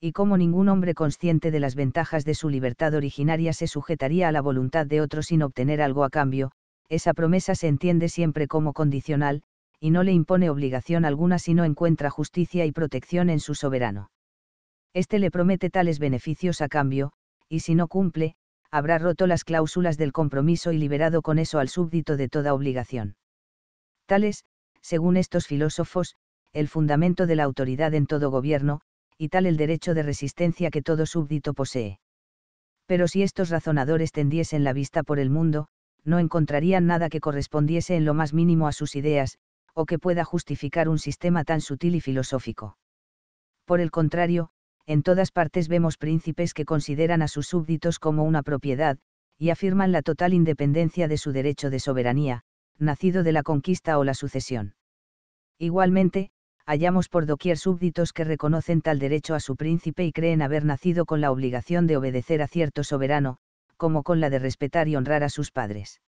Y como ningún hombre consciente de las ventajas de su libertad originaria se sujetaría a la voluntad de otro sin obtener algo a cambio, esa promesa se entiende siempre como condicional, y no le impone obligación alguna si no encuentra justicia y protección en su soberano. Este le promete tales beneficios a cambio, y si no cumple, habrá roto las cláusulas del compromiso y liberado con eso al súbdito de toda obligación. Tales, según estos filósofos, el fundamento de la autoridad en todo gobierno, y tal el derecho de resistencia que todo súbdito posee. Pero si estos razonadores tendiesen la vista por el mundo, no encontrarían nada que correspondiese en lo más mínimo a sus ideas, o que pueda justificar un sistema tan sutil y filosófico. Por el contrario, en todas partes vemos príncipes que consideran a sus súbditos como una propiedad, y afirman la total independencia de su derecho de soberanía, nacido de la conquista o la sucesión. Igualmente, hallamos por doquier súbditos que reconocen tal derecho a su príncipe y creen haber nacido con la obligación de obedecer a cierto soberano, como con la de respetar y honrar a sus padres.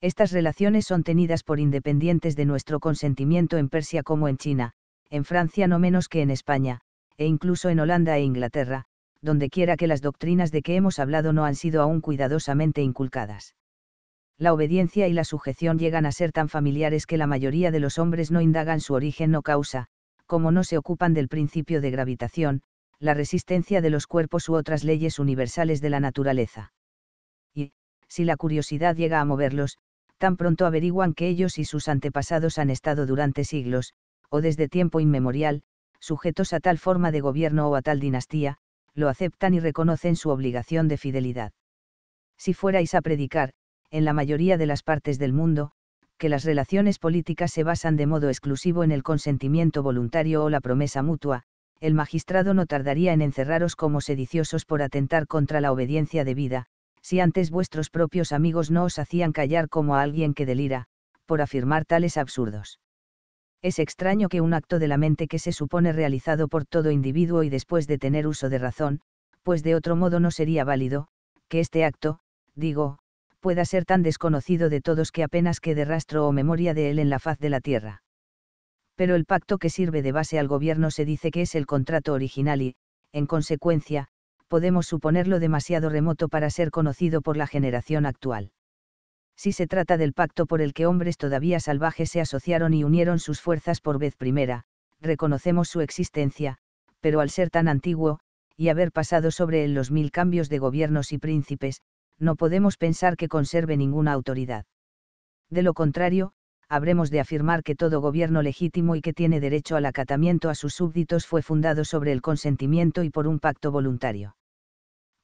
Estas relaciones son tenidas por independientes de nuestro consentimiento en Persia como en China, en Francia no menos que en España, e incluso en Holanda e Inglaterra, donde quiera que las doctrinas de que hemos hablado no han sido aún cuidadosamente inculcadas. La obediencia y la sujeción llegan a ser tan familiares que la mayoría de los hombres no indagan su origen o causa, como no se ocupan del principio de gravitación, la resistencia de los cuerpos u otras leyes universales de la naturaleza. Y, si la curiosidad llega a moverlos, tan pronto averiguan que ellos y sus antepasados han estado durante siglos, o desde tiempo inmemorial, sujetos a tal forma de gobierno o a tal dinastía, lo aceptan y reconocen su obligación de fidelidad. Si fuerais a predicar, en la mayoría de las partes del mundo, que las relaciones políticas se basan de modo exclusivo en el consentimiento voluntario o la promesa mutua, el magistrado no tardaría en encerraros como sediciosos por atentar contra la obediencia debida, si antes vuestros propios amigos no os hacían callar como a alguien que delira, por afirmar tales absurdos es extraño que un acto de la mente que se supone realizado por todo individuo y después de tener uso de razón, pues de otro modo no sería válido, que este acto, digo, pueda ser tan desconocido de todos que apenas quede rastro o memoria de él en la faz de la tierra. Pero el pacto que sirve de base al gobierno se dice que es el contrato original y, en consecuencia, podemos suponerlo demasiado remoto para ser conocido por la generación actual si se trata del pacto por el que hombres todavía salvajes se asociaron y unieron sus fuerzas por vez primera, reconocemos su existencia, pero al ser tan antiguo, y haber pasado sobre él los mil cambios de gobiernos y príncipes, no podemos pensar que conserve ninguna autoridad. De lo contrario, habremos de afirmar que todo gobierno legítimo y que tiene derecho al acatamiento a sus súbditos fue fundado sobre el consentimiento y por un pacto voluntario.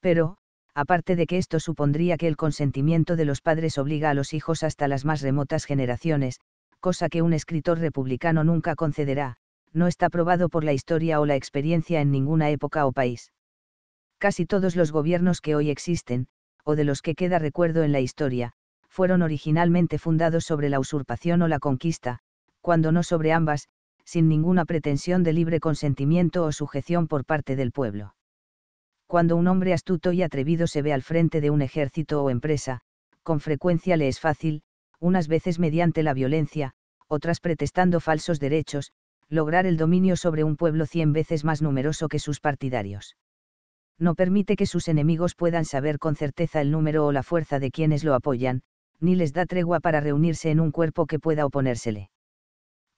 Pero, aparte de que esto supondría que el consentimiento de los padres obliga a los hijos hasta las más remotas generaciones, cosa que un escritor republicano nunca concederá, no está probado por la historia o la experiencia en ninguna época o país. Casi todos los gobiernos que hoy existen, o de los que queda recuerdo en la historia, fueron originalmente fundados sobre la usurpación o la conquista, cuando no sobre ambas, sin ninguna pretensión de libre consentimiento o sujeción por parte del pueblo cuando un hombre astuto y atrevido se ve al frente de un ejército o empresa, con frecuencia le es fácil, unas veces mediante la violencia, otras pretestando falsos derechos, lograr el dominio sobre un pueblo cien veces más numeroso que sus partidarios. No permite que sus enemigos puedan saber con certeza el número o la fuerza de quienes lo apoyan, ni les da tregua para reunirse en un cuerpo que pueda oponérsele.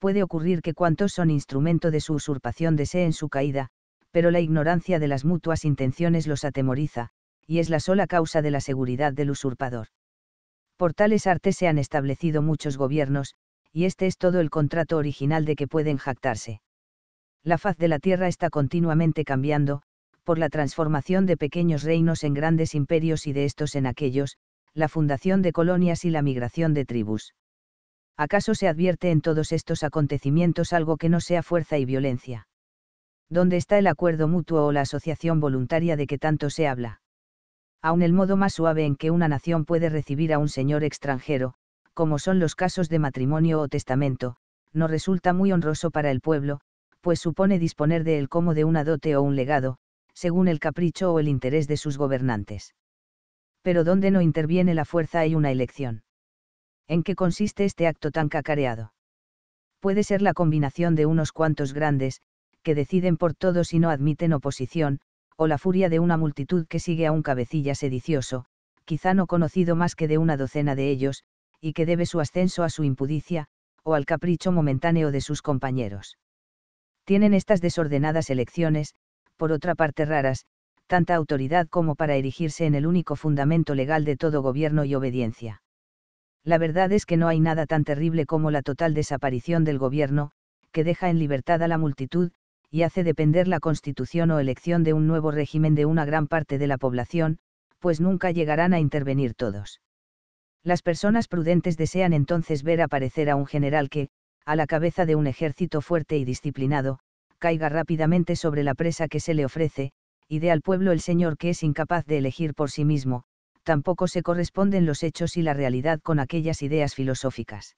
Puede ocurrir que cuantos son instrumento de su usurpación deseen su caída, pero la ignorancia de las mutuas intenciones los atemoriza, y es la sola causa de la seguridad del usurpador. Por tales artes se han establecido muchos gobiernos, y este es todo el contrato original de que pueden jactarse. La faz de la tierra está continuamente cambiando, por la transformación de pequeños reinos en grandes imperios y de estos en aquellos, la fundación de colonias y la migración de tribus. ¿Acaso se advierte en todos estos acontecimientos algo que no sea fuerza y violencia? ¿Dónde está el acuerdo mutuo o la asociación voluntaria de que tanto se habla? Aún el modo más suave en que una nación puede recibir a un señor extranjero, como son los casos de matrimonio o testamento, no resulta muy honroso para el pueblo, pues supone disponer de él como de una dote o un legado, según el capricho o el interés de sus gobernantes. Pero donde no interviene la fuerza hay una elección. ¿En qué consiste este acto tan cacareado? Puede ser la combinación de unos cuantos grandes, que deciden por todos y no admiten oposición, o la furia de una multitud que sigue a un cabecilla sedicioso, quizá no conocido más que de una docena de ellos, y que debe su ascenso a su impudicia, o al capricho momentáneo de sus compañeros. Tienen estas desordenadas elecciones, por otra parte raras, tanta autoridad como para erigirse en el único fundamento legal de todo gobierno y obediencia. La verdad es que no hay nada tan terrible como la total desaparición del gobierno, que deja en libertad a la multitud, y hace depender la constitución o elección de un nuevo régimen de una gran parte de la población, pues nunca llegarán a intervenir todos. Las personas prudentes desean entonces ver aparecer a un general que, a la cabeza de un ejército fuerte y disciplinado, caiga rápidamente sobre la presa que se le ofrece, y dé al pueblo el señor que es incapaz de elegir por sí mismo, tampoco se corresponden los hechos y la realidad con aquellas ideas filosóficas.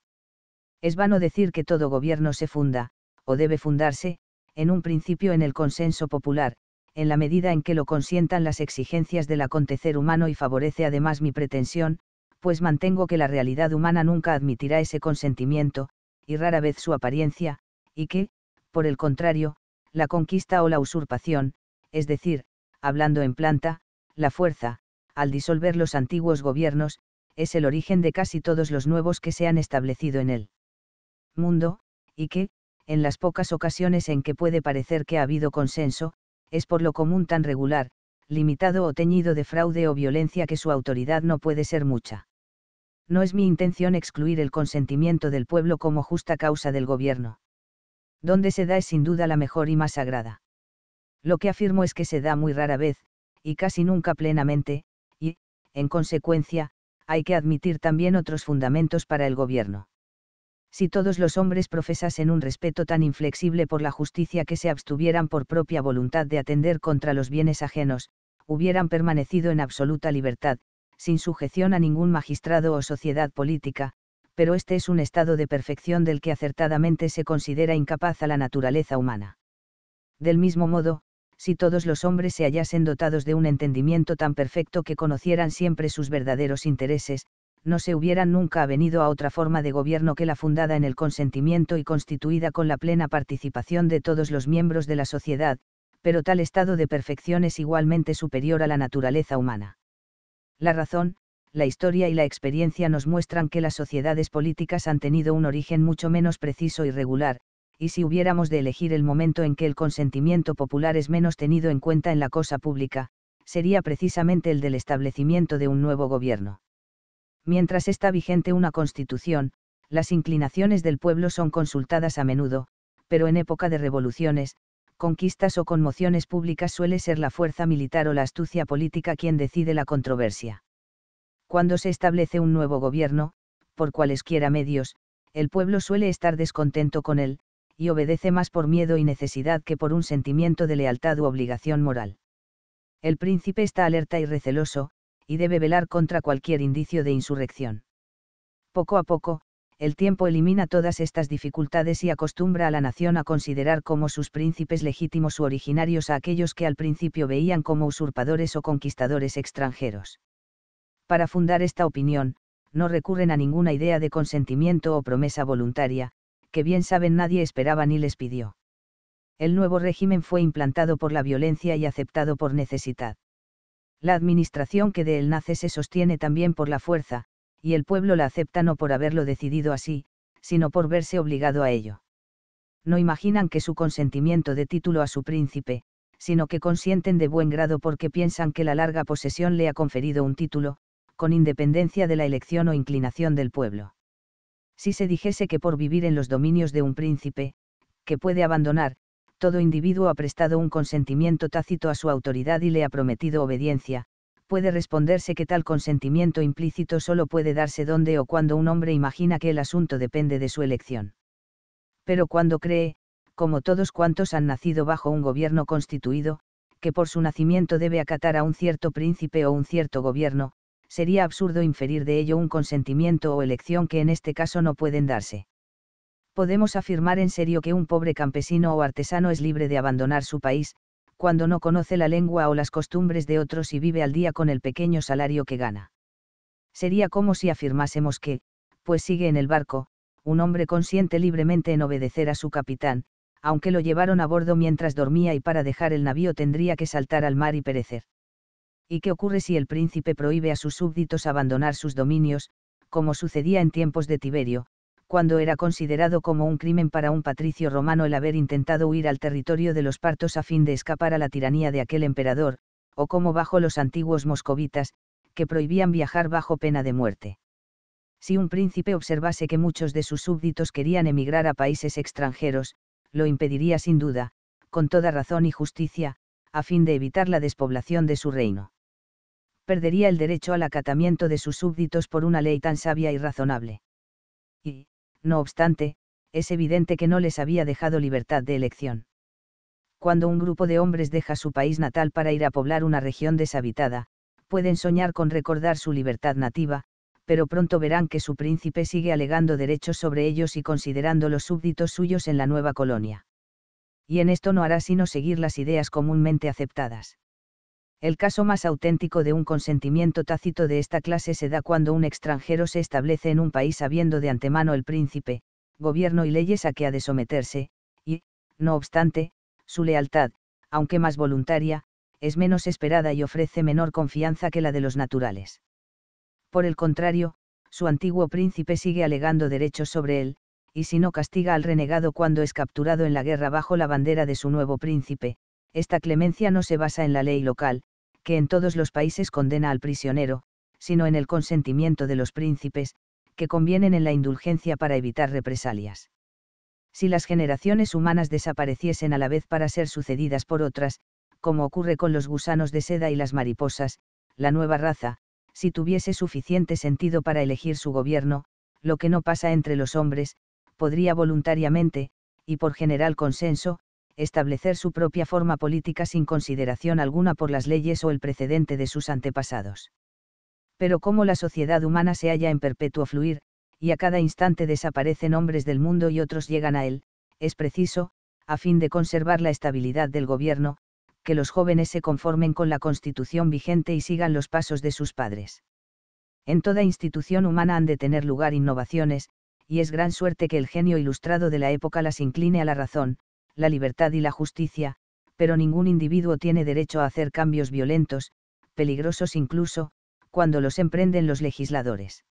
Es vano decir que todo gobierno se funda, o debe fundarse, en un principio en el consenso popular, en la medida en que lo consientan las exigencias del acontecer humano y favorece además mi pretensión, pues mantengo que la realidad humana nunca admitirá ese consentimiento, y rara vez su apariencia, y que, por el contrario, la conquista o la usurpación, es decir, hablando en planta, la fuerza, al disolver los antiguos gobiernos, es el origen de casi todos los nuevos que se han establecido en el mundo, y que, en las pocas ocasiones en que puede parecer que ha habido consenso, es por lo común tan regular, limitado o teñido de fraude o violencia que su autoridad no puede ser mucha. No es mi intención excluir el consentimiento del pueblo como justa causa del gobierno. Donde se da es sin duda la mejor y más sagrada. Lo que afirmo es que se da muy rara vez, y casi nunca plenamente, y, en consecuencia, hay que admitir también otros fundamentos para el gobierno si todos los hombres profesasen un respeto tan inflexible por la justicia que se abstuvieran por propia voluntad de atender contra los bienes ajenos, hubieran permanecido en absoluta libertad, sin sujeción a ningún magistrado o sociedad política, pero este es un estado de perfección del que acertadamente se considera incapaz a la naturaleza humana. Del mismo modo, si todos los hombres se hallasen dotados de un entendimiento tan perfecto que conocieran siempre sus verdaderos intereses, no se hubieran nunca avenido a otra forma de gobierno que la fundada en el consentimiento y constituida con la plena participación de todos los miembros de la sociedad, pero tal estado de perfección es igualmente superior a la naturaleza humana. La razón, la historia y la experiencia nos muestran que las sociedades políticas han tenido un origen mucho menos preciso y regular, y si hubiéramos de elegir el momento en que el consentimiento popular es menos tenido en cuenta en la cosa pública, sería precisamente el del establecimiento de un nuevo gobierno mientras está vigente una constitución, las inclinaciones del pueblo son consultadas a menudo, pero en época de revoluciones, conquistas o conmociones públicas suele ser la fuerza militar o la astucia política quien decide la controversia. Cuando se establece un nuevo gobierno, por cualesquiera medios, el pueblo suele estar descontento con él, y obedece más por miedo y necesidad que por un sentimiento de lealtad u obligación moral. El príncipe está alerta y receloso, y debe velar contra cualquier indicio de insurrección. Poco a poco, el tiempo elimina todas estas dificultades y acostumbra a la nación a considerar como sus príncipes legítimos u originarios a aquellos que al principio veían como usurpadores o conquistadores extranjeros. Para fundar esta opinión, no recurren a ninguna idea de consentimiento o promesa voluntaria, que bien saben nadie esperaba ni les pidió. El nuevo régimen fue implantado por la violencia y aceptado por necesidad. La administración que de él nace se sostiene también por la fuerza, y el pueblo la acepta no por haberlo decidido así, sino por verse obligado a ello. No imaginan que su consentimiento de título a su príncipe, sino que consienten de buen grado porque piensan que la larga posesión le ha conferido un título, con independencia de la elección o inclinación del pueblo. Si se dijese que por vivir en los dominios de un príncipe, que puede abandonar, todo individuo ha prestado un consentimiento tácito a su autoridad y le ha prometido obediencia, puede responderse que tal consentimiento implícito solo puede darse donde o cuando un hombre imagina que el asunto depende de su elección. Pero cuando cree, como todos cuantos han nacido bajo un gobierno constituido, que por su nacimiento debe acatar a un cierto príncipe o un cierto gobierno, sería absurdo inferir de ello un consentimiento o elección que en este caso no pueden darse podemos afirmar en serio que un pobre campesino o artesano es libre de abandonar su país, cuando no conoce la lengua o las costumbres de otros y vive al día con el pequeño salario que gana. Sería como si afirmásemos que, pues sigue en el barco, un hombre consiente libremente en obedecer a su capitán, aunque lo llevaron a bordo mientras dormía y para dejar el navío tendría que saltar al mar y perecer. ¿Y qué ocurre si el príncipe prohíbe a sus súbditos abandonar sus dominios, como sucedía en tiempos de Tiberio, cuando era considerado como un crimen para un patricio romano el haber intentado huir al territorio de los partos a fin de escapar a la tiranía de aquel emperador, o como bajo los antiguos moscovitas, que prohibían viajar bajo pena de muerte. Si un príncipe observase que muchos de sus súbditos querían emigrar a países extranjeros, lo impediría sin duda, con toda razón y justicia, a fin de evitar la despoblación de su reino. Perdería el derecho al acatamiento de sus súbditos por una ley tan sabia y razonable. Y, no obstante, es evidente que no les había dejado libertad de elección. Cuando un grupo de hombres deja su país natal para ir a poblar una región deshabitada, pueden soñar con recordar su libertad nativa, pero pronto verán que su príncipe sigue alegando derechos sobre ellos y considerando los súbditos suyos en la nueva colonia. Y en esto no hará sino seguir las ideas comúnmente aceptadas. El caso más auténtico de un consentimiento tácito de esta clase se da cuando un extranjero se establece en un país habiendo de antemano el príncipe, gobierno y leyes a que ha de someterse, y, no obstante, su lealtad, aunque más voluntaria, es menos esperada y ofrece menor confianza que la de los naturales. Por el contrario, su antiguo príncipe sigue alegando derechos sobre él, y si no castiga al renegado cuando es capturado en la guerra bajo la bandera de su nuevo príncipe, esta clemencia no se basa en la ley local, que en todos los países condena al prisionero, sino en el consentimiento de los príncipes, que convienen en la indulgencia para evitar represalias. Si las generaciones humanas desapareciesen a la vez para ser sucedidas por otras, como ocurre con los gusanos de seda y las mariposas, la nueva raza, si tuviese suficiente sentido para elegir su gobierno, lo que no pasa entre los hombres, podría voluntariamente, y por general consenso, establecer su propia forma política sin consideración alguna por las leyes o el precedente de sus antepasados. Pero como la sociedad humana se halla en perpetuo fluir, y a cada instante desaparecen hombres del mundo y otros llegan a él, es preciso, a fin de conservar la estabilidad del gobierno, que los jóvenes se conformen con la constitución vigente y sigan los pasos de sus padres. En toda institución humana han de tener lugar innovaciones, y es gran suerte que el genio ilustrado de la época las incline a la razón, la libertad y la justicia, pero ningún individuo tiene derecho a hacer cambios violentos, peligrosos incluso, cuando los emprenden los legisladores.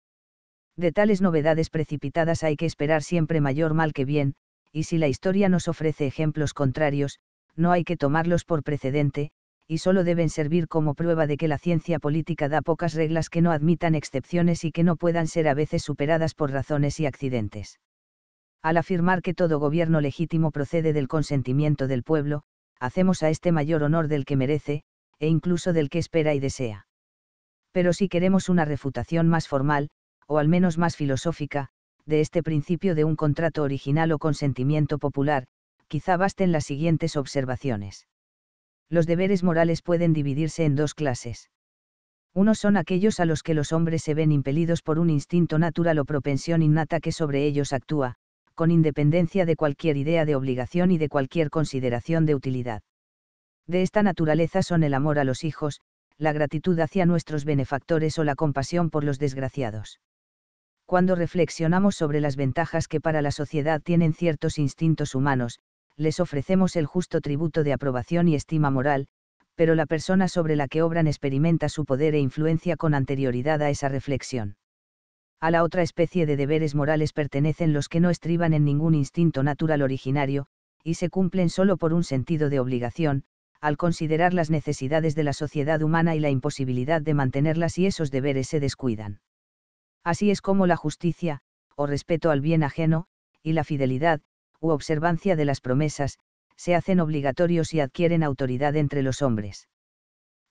De tales novedades precipitadas hay que esperar siempre mayor mal que bien, y si la historia nos ofrece ejemplos contrarios, no hay que tomarlos por precedente, y solo deben servir como prueba de que la ciencia política da pocas reglas que no admitan excepciones y que no puedan ser a veces superadas por razones y accidentes al afirmar que todo gobierno legítimo procede del consentimiento del pueblo, hacemos a este mayor honor del que merece, e incluso del que espera y desea. Pero si queremos una refutación más formal, o al menos más filosófica, de este principio de un contrato original o consentimiento popular, quizá basten las siguientes observaciones. Los deberes morales pueden dividirse en dos clases. Unos son aquellos a los que los hombres se ven impelidos por un instinto natural o propensión innata que sobre ellos actúa, con independencia de cualquier idea de obligación y de cualquier consideración de utilidad. De esta naturaleza son el amor a los hijos, la gratitud hacia nuestros benefactores o la compasión por los desgraciados. Cuando reflexionamos sobre las ventajas que para la sociedad tienen ciertos instintos humanos, les ofrecemos el justo tributo de aprobación y estima moral, pero la persona sobre la que obran experimenta su poder e influencia con anterioridad a esa reflexión. A la otra especie de deberes morales pertenecen los que no estriban en ningún instinto natural originario, y se cumplen solo por un sentido de obligación, al considerar las necesidades de la sociedad humana y la imposibilidad de mantenerlas si esos deberes se descuidan. Así es como la justicia, o respeto al bien ajeno, y la fidelidad, u observancia de las promesas, se hacen obligatorios y adquieren autoridad entre los hombres.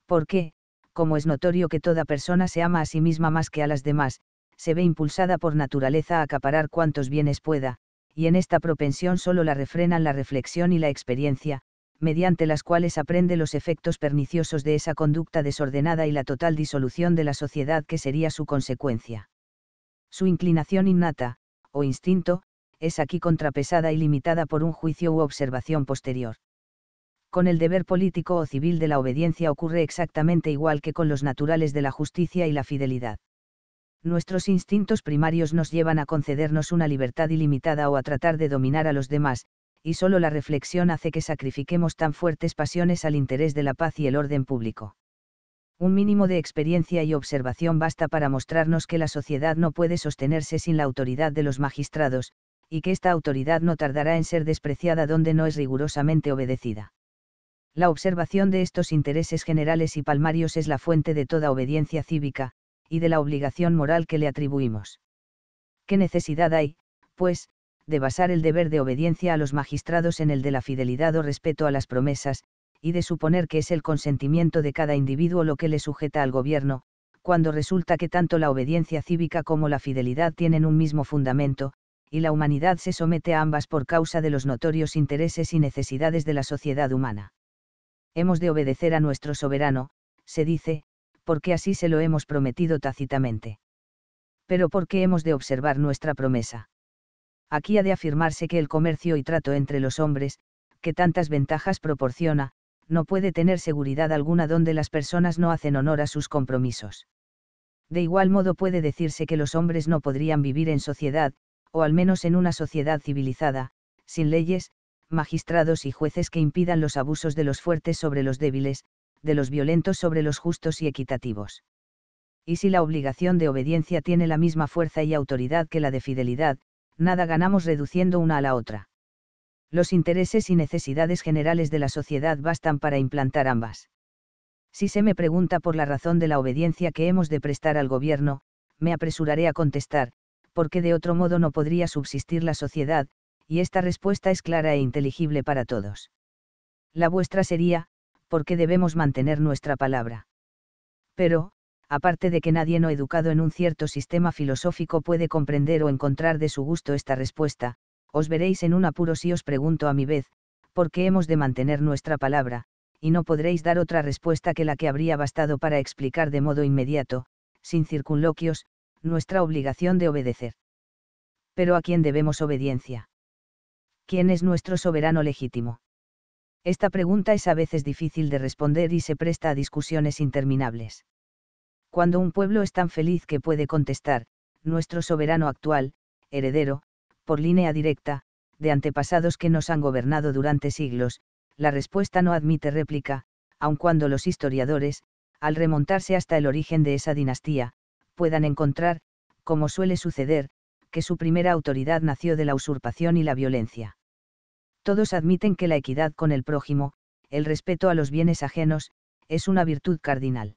Porque, como es notorio que toda persona se ama a sí misma más que a las demás, se ve impulsada por naturaleza a acaparar cuantos bienes pueda, y en esta propensión solo la refrenan la reflexión y la experiencia, mediante las cuales aprende los efectos perniciosos de esa conducta desordenada y la total disolución de la sociedad que sería su consecuencia. Su inclinación innata, o instinto, es aquí contrapesada y limitada por un juicio u observación posterior. Con el deber político o civil de la obediencia ocurre exactamente igual que con los naturales de la justicia y la fidelidad nuestros instintos primarios nos llevan a concedernos una libertad ilimitada o a tratar de dominar a los demás, y solo la reflexión hace que sacrifiquemos tan fuertes pasiones al interés de la paz y el orden público. Un mínimo de experiencia y observación basta para mostrarnos que la sociedad no puede sostenerse sin la autoridad de los magistrados, y que esta autoridad no tardará en ser despreciada donde no es rigurosamente obedecida. La observación de estos intereses generales y palmarios es la fuente de toda obediencia cívica, y de la obligación moral que le atribuimos. ¿Qué necesidad hay, pues, de basar el deber de obediencia a los magistrados en el de la fidelidad o respeto a las promesas, y de suponer que es el consentimiento de cada individuo lo que le sujeta al gobierno, cuando resulta que tanto la obediencia cívica como la fidelidad tienen un mismo fundamento, y la humanidad se somete a ambas por causa de los notorios intereses y necesidades de la sociedad humana. Hemos de obedecer a nuestro soberano, se dice, porque así se lo hemos prometido tácitamente. Pero ¿por qué hemos de observar nuestra promesa? Aquí ha de afirmarse que el comercio y trato entre los hombres, que tantas ventajas proporciona, no puede tener seguridad alguna donde las personas no hacen honor a sus compromisos. De igual modo puede decirse que los hombres no podrían vivir en sociedad, o al menos en una sociedad civilizada, sin leyes, magistrados y jueces que impidan los abusos de los fuertes sobre los débiles, de los violentos sobre los justos y equitativos. Y si la obligación de obediencia tiene la misma fuerza y autoridad que la de fidelidad, nada ganamos reduciendo una a la otra. Los intereses y necesidades generales de la sociedad bastan para implantar ambas. Si se me pregunta por la razón de la obediencia que hemos de prestar al gobierno, me apresuraré a contestar, porque de otro modo no podría subsistir la sociedad, y esta respuesta es clara e inteligible para todos. La vuestra sería, porque debemos mantener nuestra palabra. Pero, aparte de que nadie no educado en un cierto sistema filosófico puede comprender o encontrar de su gusto esta respuesta, os veréis en un apuro si os pregunto a mi vez, ¿por qué hemos de mantener nuestra palabra? y no podréis dar otra respuesta que la que habría bastado para explicar de modo inmediato, sin circunloquios, nuestra obligación de obedecer. Pero ¿a quién debemos obediencia? ¿Quién es nuestro soberano legítimo? Esta pregunta es a veces difícil de responder y se presta a discusiones interminables. Cuando un pueblo es tan feliz que puede contestar, nuestro soberano actual, heredero, por línea directa, de antepasados que nos han gobernado durante siglos, la respuesta no admite réplica, aun cuando los historiadores, al remontarse hasta el origen de esa dinastía, puedan encontrar, como suele suceder, que su primera autoridad nació de la usurpación y la violencia todos admiten que la equidad con el prójimo, el respeto a los bienes ajenos, es una virtud cardinal.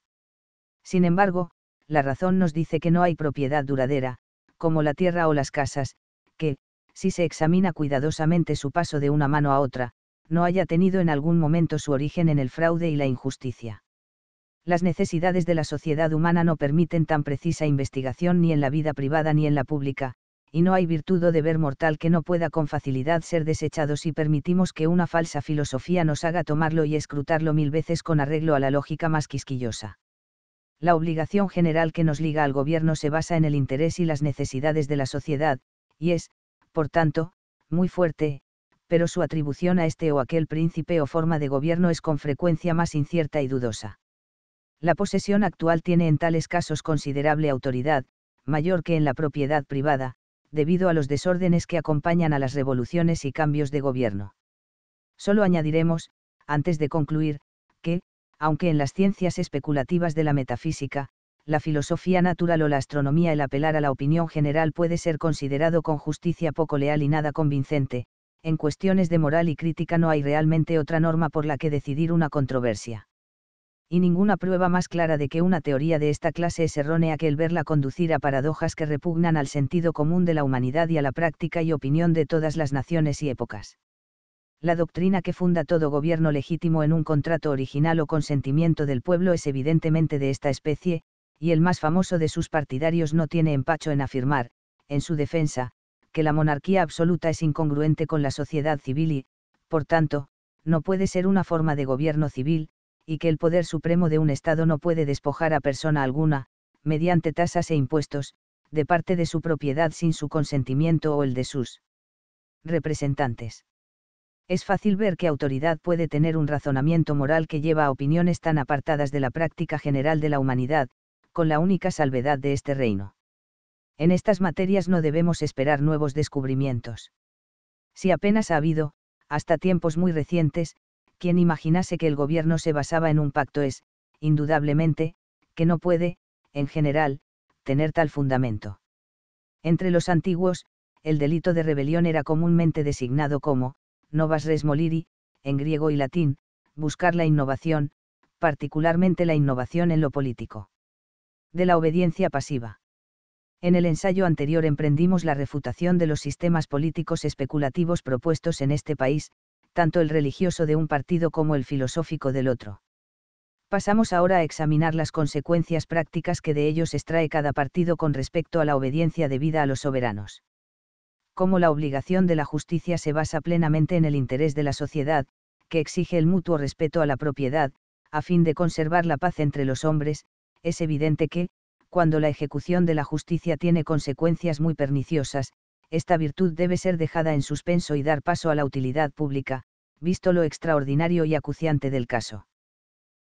Sin embargo, la razón nos dice que no hay propiedad duradera, como la tierra o las casas, que, si se examina cuidadosamente su paso de una mano a otra, no haya tenido en algún momento su origen en el fraude y la injusticia. Las necesidades de la sociedad humana no permiten tan precisa investigación ni en la vida privada ni en la pública, y no hay virtud o deber mortal que no pueda con facilidad ser desechado si permitimos que una falsa filosofía nos haga tomarlo y escrutarlo mil veces con arreglo a la lógica más quisquillosa. La obligación general que nos liga al gobierno se basa en el interés y las necesidades de la sociedad, y es, por tanto, muy fuerte, pero su atribución a este o aquel príncipe o forma de gobierno es con frecuencia más incierta y dudosa. La posesión actual tiene en tales casos considerable autoridad, mayor que en la propiedad privada, debido a los desórdenes que acompañan a las revoluciones y cambios de gobierno. Solo añadiremos, antes de concluir, que, aunque en las ciencias especulativas de la metafísica, la filosofía natural o la astronomía el apelar a la opinión general puede ser considerado con justicia poco leal y nada convincente, en cuestiones de moral y crítica no hay realmente otra norma por la que decidir una controversia y ninguna prueba más clara de que una teoría de esta clase es errónea que el verla conducir a paradojas que repugnan al sentido común de la humanidad y a la práctica y opinión de todas las naciones y épocas. La doctrina que funda todo gobierno legítimo en un contrato original o consentimiento del pueblo es evidentemente de esta especie, y el más famoso de sus partidarios no tiene empacho en afirmar, en su defensa, que la monarquía absoluta es incongruente con la sociedad civil y, por tanto, no puede ser una forma de gobierno civil, y que el poder supremo de un Estado no puede despojar a persona alguna, mediante tasas e impuestos, de parte de su propiedad sin su consentimiento o el de sus representantes. Es fácil ver qué autoridad puede tener un razonamiento moral que lleva a opiniones tan apartadas de la práctica general de la humanidad, con la única salvedad de este reino. En estas materias no debemos esperar nuevos descubrimientos. Si apenas ha habido, hasta tiempos muy recientes, quien imaginase que el gobierno se basaba en un pacto es, indudablemente, que no puede, en general, tener tal fundamento. Entre los antiguos, el delito de rebelión era comúnmente designado como, novas res moliri, en griego y latín, buscar la innovación, particularmente la innovación en lo político. De la obediencia pasiva. En el ensayo anterior emprendimos la refutación de los sistemas políticos especulativos propuestos en este país, tanto el religioso de un partido como el filosófico del otro. Pasamos ahora a examinar las consecuencias prácticas que de ellos extrae cada partido con respecto a la obediencia debida a los soberanos. Como la obligación de la justicia se basa plenamente en el interés de la sociedad, que exige el mutuo respeto a la propiedad, a fin de conservar la paz entre los hombres, es evidente que, cuando la ejecución de la justicia tiene consecuencias muy perniciosas, esta virtud debe ser dejada en suspenso y dar paso a la utilidad pública, visto lo extraordinario y acuciante del caso.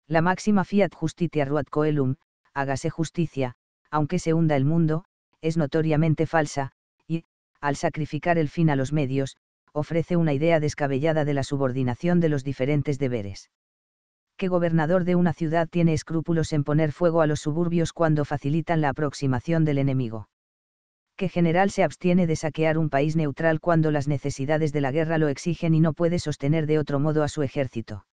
La máxima fiat justitia ruat coelum, hágase justicia, aunque se hunda el mundo, es notoriamente falsa, y, al sacrificar el fin a los medios, ofrece una idea descabellada de la subordinación de los diferentes deberes. ¿Qué gobernador de una ciudad tiene escrúpulos en poner fuego a los suburbios cuando facilitan la aproximación del enemigo? que general se abstiene de saquear un país neutral cuando las necesidades de la guerra lo exigen y no puede sostener de otro modo a su ejército.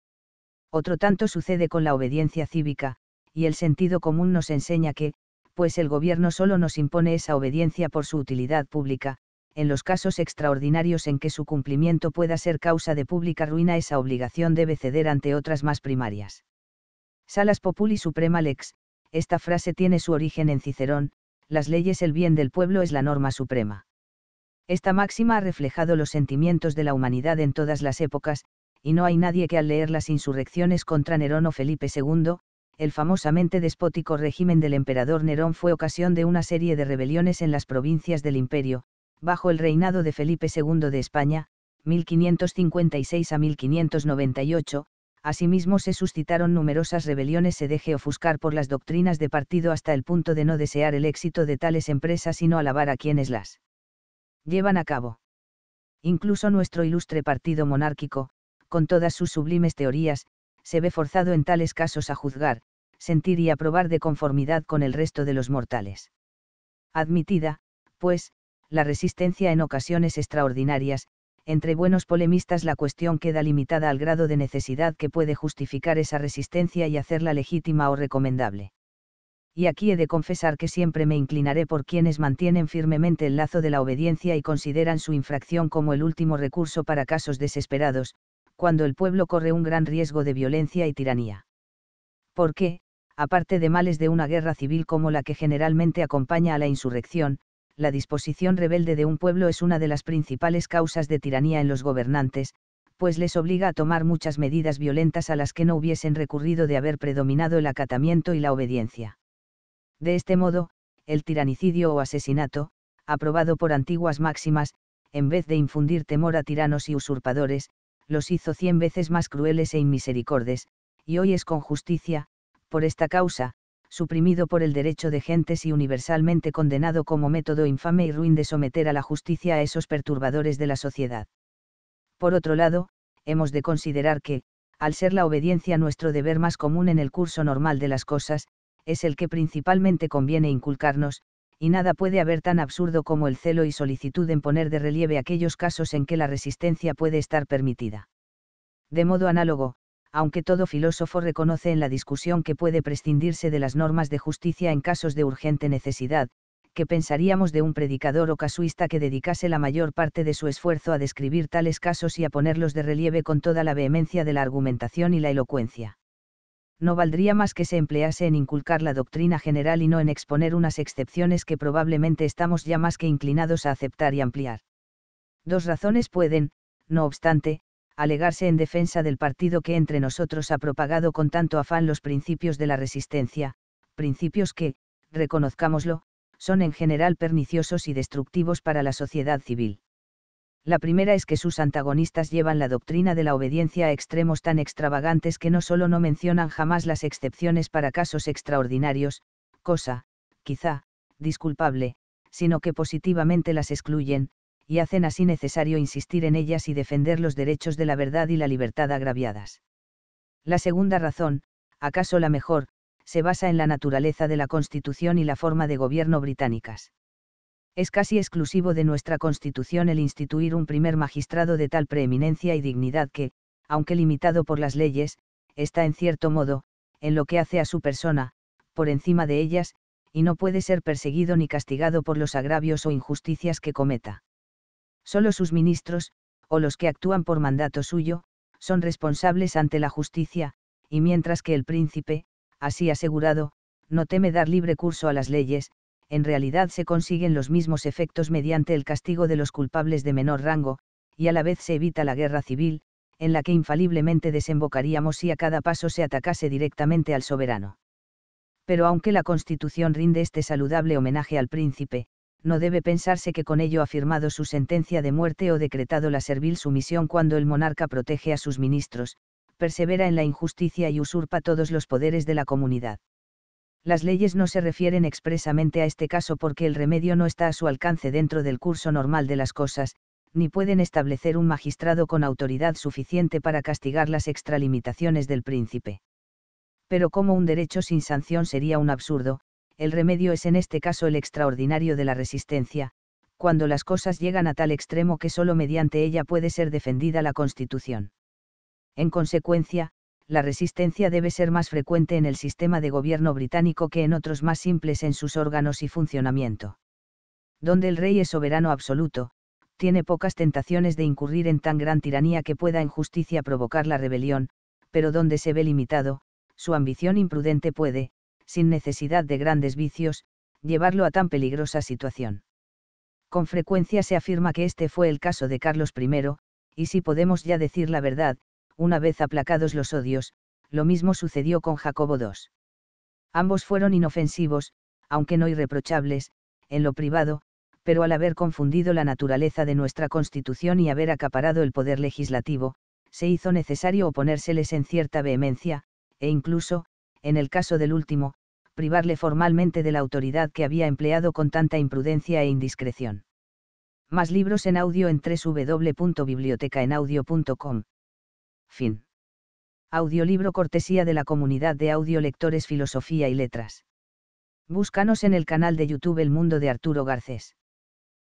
Otro tanto sucede con la obediencia cívica, y el sentido común nos enseña que, pues el gobierno solo nos impone esa obediencia por su utilidad pública, en los casos extraordinarios en que su cumplimiento pueda ser causa de pública ruina esa obligación debe ceder ante otras más primarias. Salas Populi Suprema Lex, esta frase tiene su origen en Cicerón, las leyes el bien del pueblo es la norma suprema. Esta máxima ha reflejado los sentimientos de la humanidad en todas las épocas, y no hay nadie que al leer las insurrecciones contra Nerón o Felipe II, el famosamente despótico régimen del emperador Nerón fue ocasión de una serie de rebeliones en las provincias del imperio, bajo el reinado de Felipe II de España, 1556 a 1598, Asimismo se suscitaron numerosas rebeliones se deje ofuscar por las doctrinas de partido hasta el punto de no desear el éxito de tales empresas sino alabar a quienes las llevan a cabo. Incluso nuestro ilustre partido monárquico, con todas sus sublimes teorías, se ve forzado en tales casos a juzgar, sentir y aprobar de conformidad con el resto de los mortales. Admitida, pues, la resistencia en ocasiones extraordinarias, entre buenos polemistas la cuestión queda limitada al grado de necesidad que puede justificar esa resistencia y hacerla legítima o recomendable. Y aquí he de confesar que siempre me inclinaré por quienes mantienen firmemente el lazo de la obediencia y consideran su infracción como el último recurso para casos desesperados, cuando el pueblo corre un gran riesgo de violencia y tiranía. Porque, aparte de males de una guerra civil como la que generalmente acompaña a la insurrección, la disposición rebelde de un pueblo es una de las principales causas de tiranía en los gobernantes, pues les obliga a tomar muchas medidas violentas a las que no hubiesen recurrido de haber predominado el acatamiento y la obediencia. De este modo, el tiranicidio o asesinato, aprobado por antiguas máximas, en vez de infundir temor a tiranos y usurpadores, los hizo cien veces más crueles e inmisericordes, y hoy es con justicia, por esta causa, suprimido por el derecho de gentes y universalmente condenado como método infame y ruin de someter a la justicia a esos perturbadores de la sociedad. Por otro lado, hemos de considerar que, al ser la obediencia nuestro deber más común en el curso normal de las cosas, es el que principalmente conviene inculcarnos, y nada puede haber tan absurdo como el celo y solicitud en poner de relieve aquellos casos en que la resistencia puede estar permitida. De modo análogo, aunque todo filósofo reconoce en la discusión que puede prescindirse de las normas de justicia en casos de urgente necesidad, que pensaríamos de un predicador o casuista que dedicase la mayor parte de su esfuerzo a describir tales casos y a ponerlos de relieve con toda la vehemencia de la argumentación y la elocuencia. No valdría más que se emplease en inculcar la doctrina general y no en exponer unas excepciones que probablemente estamos ya más que inclinados a aceptar y ampliar. Dos razones pueden, no obstante, alegarse en defensa del partido que entre nosotros ha propagado con tanto afán los principios de la resistencia, principios que, reconozcámoslo, son en general perniciosos y destructivos para la sociedad civil. La primera es que sus antagonistas llevan la doctrina de la obediencia a extremos tan extravagantes que no solo no mencionan jamás las excepciones para casos extraordinarios, cosa, quizá, disculpable, sino que positivamente las excluyen, y hacen así necesario insistir en ellas y defender los derechos de la verdad y la libertad agraviadas. La segunda razón, acaso la mejor, se basa en la naturaleza de la Constitución y la forma de gobierno británicas. Es casi exclusivo de nuestra Constitución el instituir un primer magistrado de tal preeminencia y dignidad que, aunque limitado por las leyes, está en cierto modo, en lo que hace a su persona, por encima de ellas, y no puede ser perseguido ni castigado por los agravios o injusticias que cometa. Solo sus ministros, o los que actúan por mandato suyo, son responsables ante la justicia, y mientras que el príncipe, así asegurado, no teme dar libre curso a las leyes, en realidad se consiguen los mismos efectos mediante el castigo de los culpables de menor rango, y a la vez se evita la guerra civil, en la que infaliblemente desembocaríamos si a cada paso se atacase directamente al soberano. Pero aunque la Constitución rinde este saludable homenaje al príncipe, no debe pensarse que con ello ha firmado su sentencia de muerte o decretado la servil sumisión cuando el monarca protege a sus ministros, persevera en la injusticia y usurpa todos los poderes de la comunidad. Las leyes no se refieren expresamente a este caso porque el remedio no está a su alcance dentro del curso normal de las cosas, ni pueden establecer un magistrado con autoridad suficiente para castigar las extralimitaciones del príncipe. Pero como un derecho sin sanción sería un absurdo, el remedio es en este caso el extraordinario de la resistencia, cuando las cosas llegan a tal extremo que solo mediante ella puede ser defendida la Constitución. En consecuencia, la resistencia debe ser más frecuente en el sistema de gobierno británico que en otros más simples en sus órganos y funcionamiento. Donde el rey es soberano absoluto, tiene pocas tentaciones de incurrir en tan gran tiranía que pueda en justicia provocar la rebelión, pero donde se ve limitado, su ambición imprudente puede, sin necesidad de grandes vicios, llevarlo a tan peligrosa situación. Con frecuencia se afirma que este fue el caso de Carlos I, y si podemos ya decir la verdad, una vez aplacados los odios, lo mismo sucedió con Jacobo II. Ambos fueron inofensivos, aunque no irreprochables, en lo privado, pero al haber confundido la naturaleza de nuestra Constitución y haber acaparado el poder legislativo, se hizo necesario oponérseles en cierta vehemencia, e incluso, en el caso del último, privarle formalmente de la autoridad que había empleado con tanta imprudencia e indiscreción. Más libros en audio en www.bibliotecaenaudio.com. Fin. Audiolibro cortesía de la comunidad de audiolectores Filosofía y Letras. Búscanos en el canal de YouTube El Mundo de Arturo Garcés.